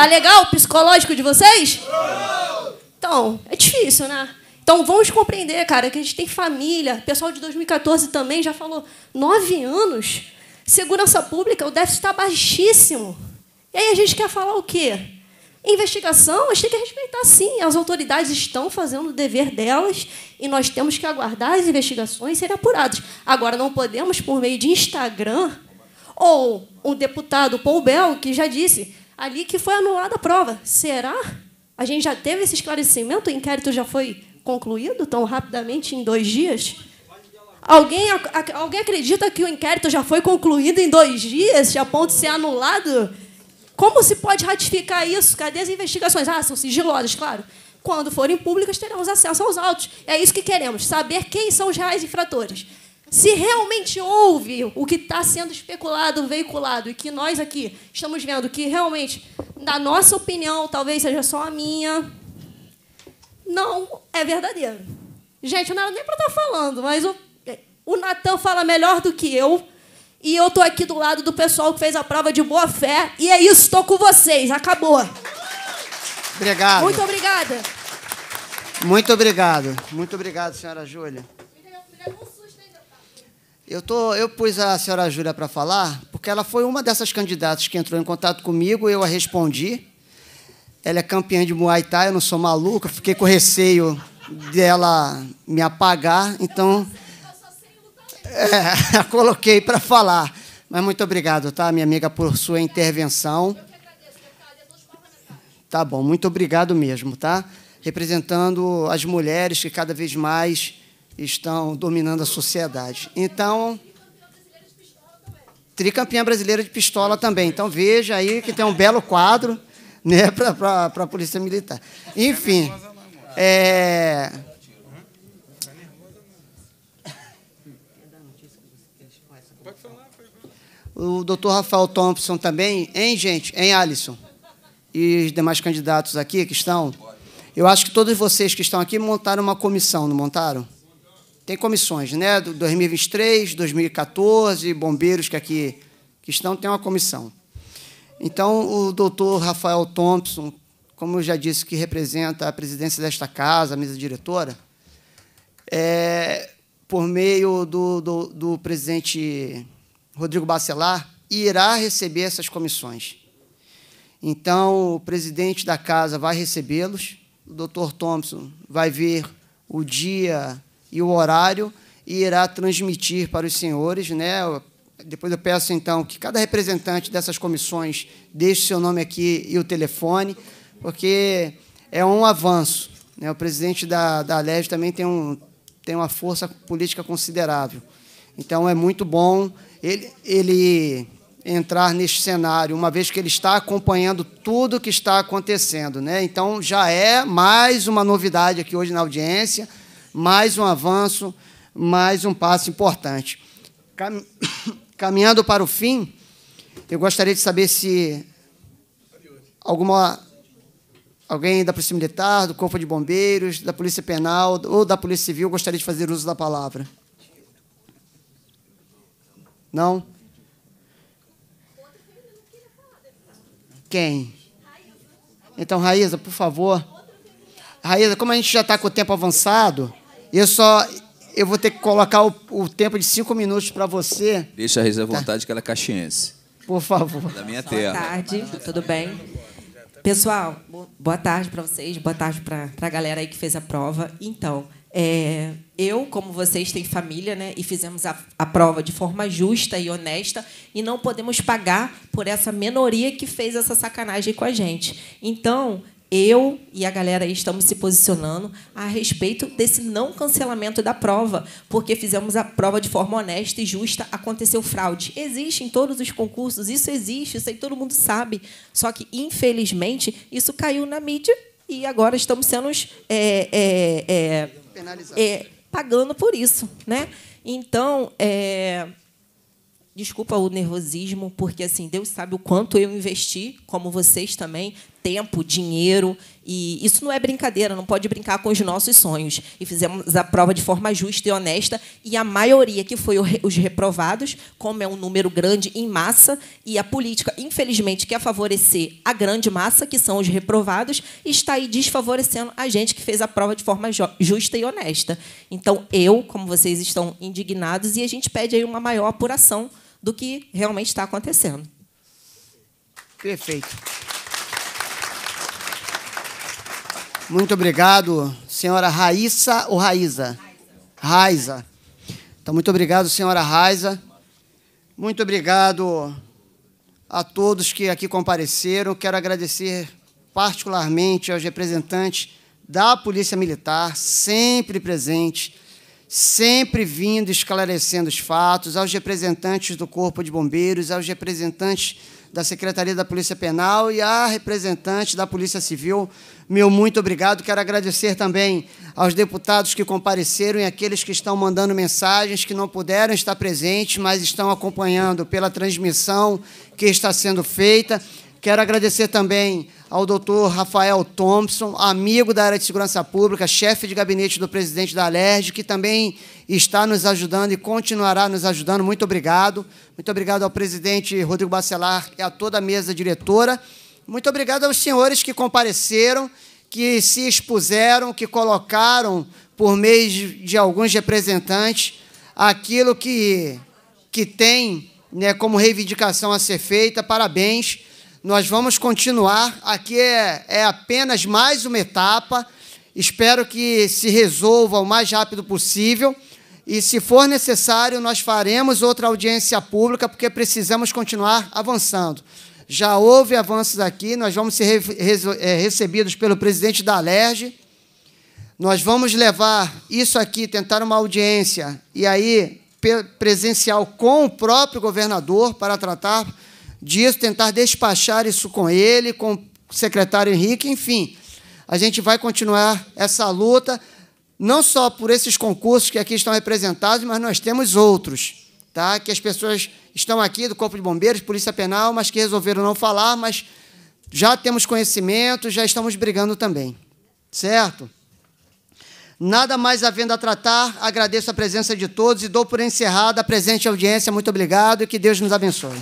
Tá legal o psicológico de vocês? Então, é difícil, né? Então vamos compreender, cara, que a gente tem família. O pessoal de 2014 também já falou nove anos. Segurança pública, o déficit está baixíssimo. E aí a gente quer falar o quê? Investigação, a gente tem que respeitar sim. As autoridades estão fazendo o dever delas e nós temos que aguardar as investigações serem apuradas. Agora, não podemos, por meio de Instagram, ou um deputado Paul Bell, que já disse: ali que foi anulada a prova. Será? A gente já teve esse esclarecimento? O inquérito já foi concluído tão rapidamente em dois dias? Alguém, alguém acredita que o inquérito já foi concluído em dois dias, a ponto de ser anulado? Como se pode ratificar isso? Cadê as investigações? Ah, são sigilosas, claro. Quando forem públicas, teremos acesso aos autos. É isso que queremos, saber quem são os reais infratores se realmente houve o que está sendo especulado, veiculado, e que nós aqui estamos vendo que realmente, na nossa opinião, talvez seja só a minha, não é verdadeiro. Gente, eu não era nem para estar tá falando, mas o, o Natan fala melhor do que eu. E eu estou aqui do lado do pessoal que fez a prova de boa fé. E é isso, estou com vocês. Acabou. Obrigado. Muito obrigada. Muito obrigado. Muito obrigado, senhora Júlia. Eu, tô, eu pus a senhora Júlia para falar, porque ela foi uma dessas candidatas que entrou em contato comigo, eu a respondi. Ela é campeã de Muay Thai, eu não sou maluca, fiquei com receio dela me apagar, então, tá então? é, coloquei para falar. Mas muito obrigado, tá, minha amiga, por sua intervenção. Tá bom, muito obrigado mesmo, tá? Representando as mulheres que cada vez mais estão dominando a sociedade. Então. Tricampeã brasileira de pistola também. Então veja aí que tem um belo quadro né, para a Polícia Militar. Enfim. É... O doutor Rafael Thompson também, hein, gente? Hein, Alisson? E os demais candidatos aqui que estão. Eu acho que todos vocês que estão aqui montaram uma comissão, não montaram? tem comissões, né? Do 2023, 2014, bombeiros que aqui que estão, tem uma comissão. Então, o doutor Rafael Thompson, como eu já disse, que representa a presidência desta casa, a mesa diretora, é, por meio do, do, do presidente Rodrigo Bacelar, irá receber essas comissões. Então, o presidente da casa vai recebê-los, o doutor Thompson vai ver o dia e o horário e irá transmitir para os senhores, né? Depois eu peço então que cada representante dessas comissões deixe seu nome aqui e o telefone, porque é um avanço. Né? O presidente da, da LEG também tem, um, tem uma força política considerável. Então é muito bom ele, ele entrar neste cenário, uma vez que ele está acompanhando tudo o que está acontecendo. Né? Então já é mais uma novidade aqui hoje na audiência mais um avanço, mais um passo importante. Caminhando para o fim, eu gostaria de saber se alguma alguém da Polícia Militar, do Corpo de Bombeiros, da Polícia Penal ou da Polícia Civil gostaria de fazer uso da palavra. Não? Quem? Então, Raíza, por favor. Raíza, como a gente já está com o tempo avançado, eu só eu vou ter que colocar o, o tempo de cinco minutos para você. Deixa a Reis à vontade, tá. que ela é caxiense. Por favor. Da minha terra. Boa tarde, tudo bem? Pessoal, boa tarde para vocês, boa tarde para a galera aí que fez a prova. Então, é, eu, como vocês, tenho família, né? E fizemos a, a, prova de forma justa e honesta, e não podemos pagar por essa minoria que fez essa sacanagem com a gente. Então, eu e a galera aí estamos se posicionando a respeito desse não cancelamento da prova, porque fizemos a prova de forma honesta e justa, aconteceu fraude. Existe em todos os concursos, isso existe, isso aí todo mundo sabe. Só que, infelizmente, isso caiu na mídia e agora estamos sendo é, é, é, é, pagando por isso. Né? Então, é, desculpa o nervosismo, porque assim, Deus sabe o quanto eu investi, como vocês também, tempo, dinheiro. E isso não é brincadeira, não pode brincar com os nossos sonhos. E fizemos a prova de forma justa e honesta, e a maioria que foi os reprovados, como é um número grande em massa, e a política, infelizmente, quer favorecer a grande massa, que são os reprovados, está aí desfavorecendo a gente que fez a prova de forma justa e honesta. Então, eu, como vocês estão indignados, e a gente pede aí uma maior apuração do que realmente está acontecendo. Perfeito. Muito obrigado, senhora Raíssa ou Raíza? Raíza. Então, muito obrigado, senhora Raíza. Muito obrigado a todos que aqui compareceram. Quero agradecer particularmente aos representantes da Polícia Militar, sempre presente, sempre vindo esclarecendo os fatos, aos representantes do Corpo de Bombeiros, aos representantes da Secretaria da Polícia Penal e a representante da Polícia Civil. Meu muito obrigado. Quero agradecer também aos deputados que compareceram e aqueles que estão mandando mensagens, que não puderam estar presentes, mas estão acompanhando pela transmissão que está sendo feita. Quero agradecer também ao doutor Rafael Thompson, amigo da área de segurança pública, chefe de gabinete do presidente da Alerj, que também está nos ajudando e continuará nos ajudando. Muito obrigado. Muito obrigado ao presidente Rodrigo Bacelar e a toda a mesa diretora. Muito obrigado aos senhores que compareceram, que se expuseram, que colocaram, por meio de alguns representantes, aquilo que, que tem né, como reivindicação a ser feita. Parabéns nós vamos continuar. Aqui é, é apenas mais uma etapa. Espero que se resolva o mais rápido possível. E, se for necessário, nós faremos outra audiência pública, porque precisamos continuar avançando. Já houve avanços aqui, nós vamos ser é, recebidos pelo presidente da Alerj. Nós vamos levar isso aqui, tentar uma audiência, e aí presencial com o próprio governador para tratar disso, tentar despachar isso com ele, com o secretário Henrique, enfim. A gente vai continuar essa luta, não só por esses concursos que aqui estão representados, mas nós temos outros, tá? que as pessoas estão aqui do Corpo de Bombeiros, Polícia Penal, mas que resolveram não falar, mas já temos conhecimento, já estamos brigando também. Certo? Nada mais havendo a tratar, agradeço a presença de todos e dou por encerrada a presente audiência. Muito obrigado e que Deus nos abençoe.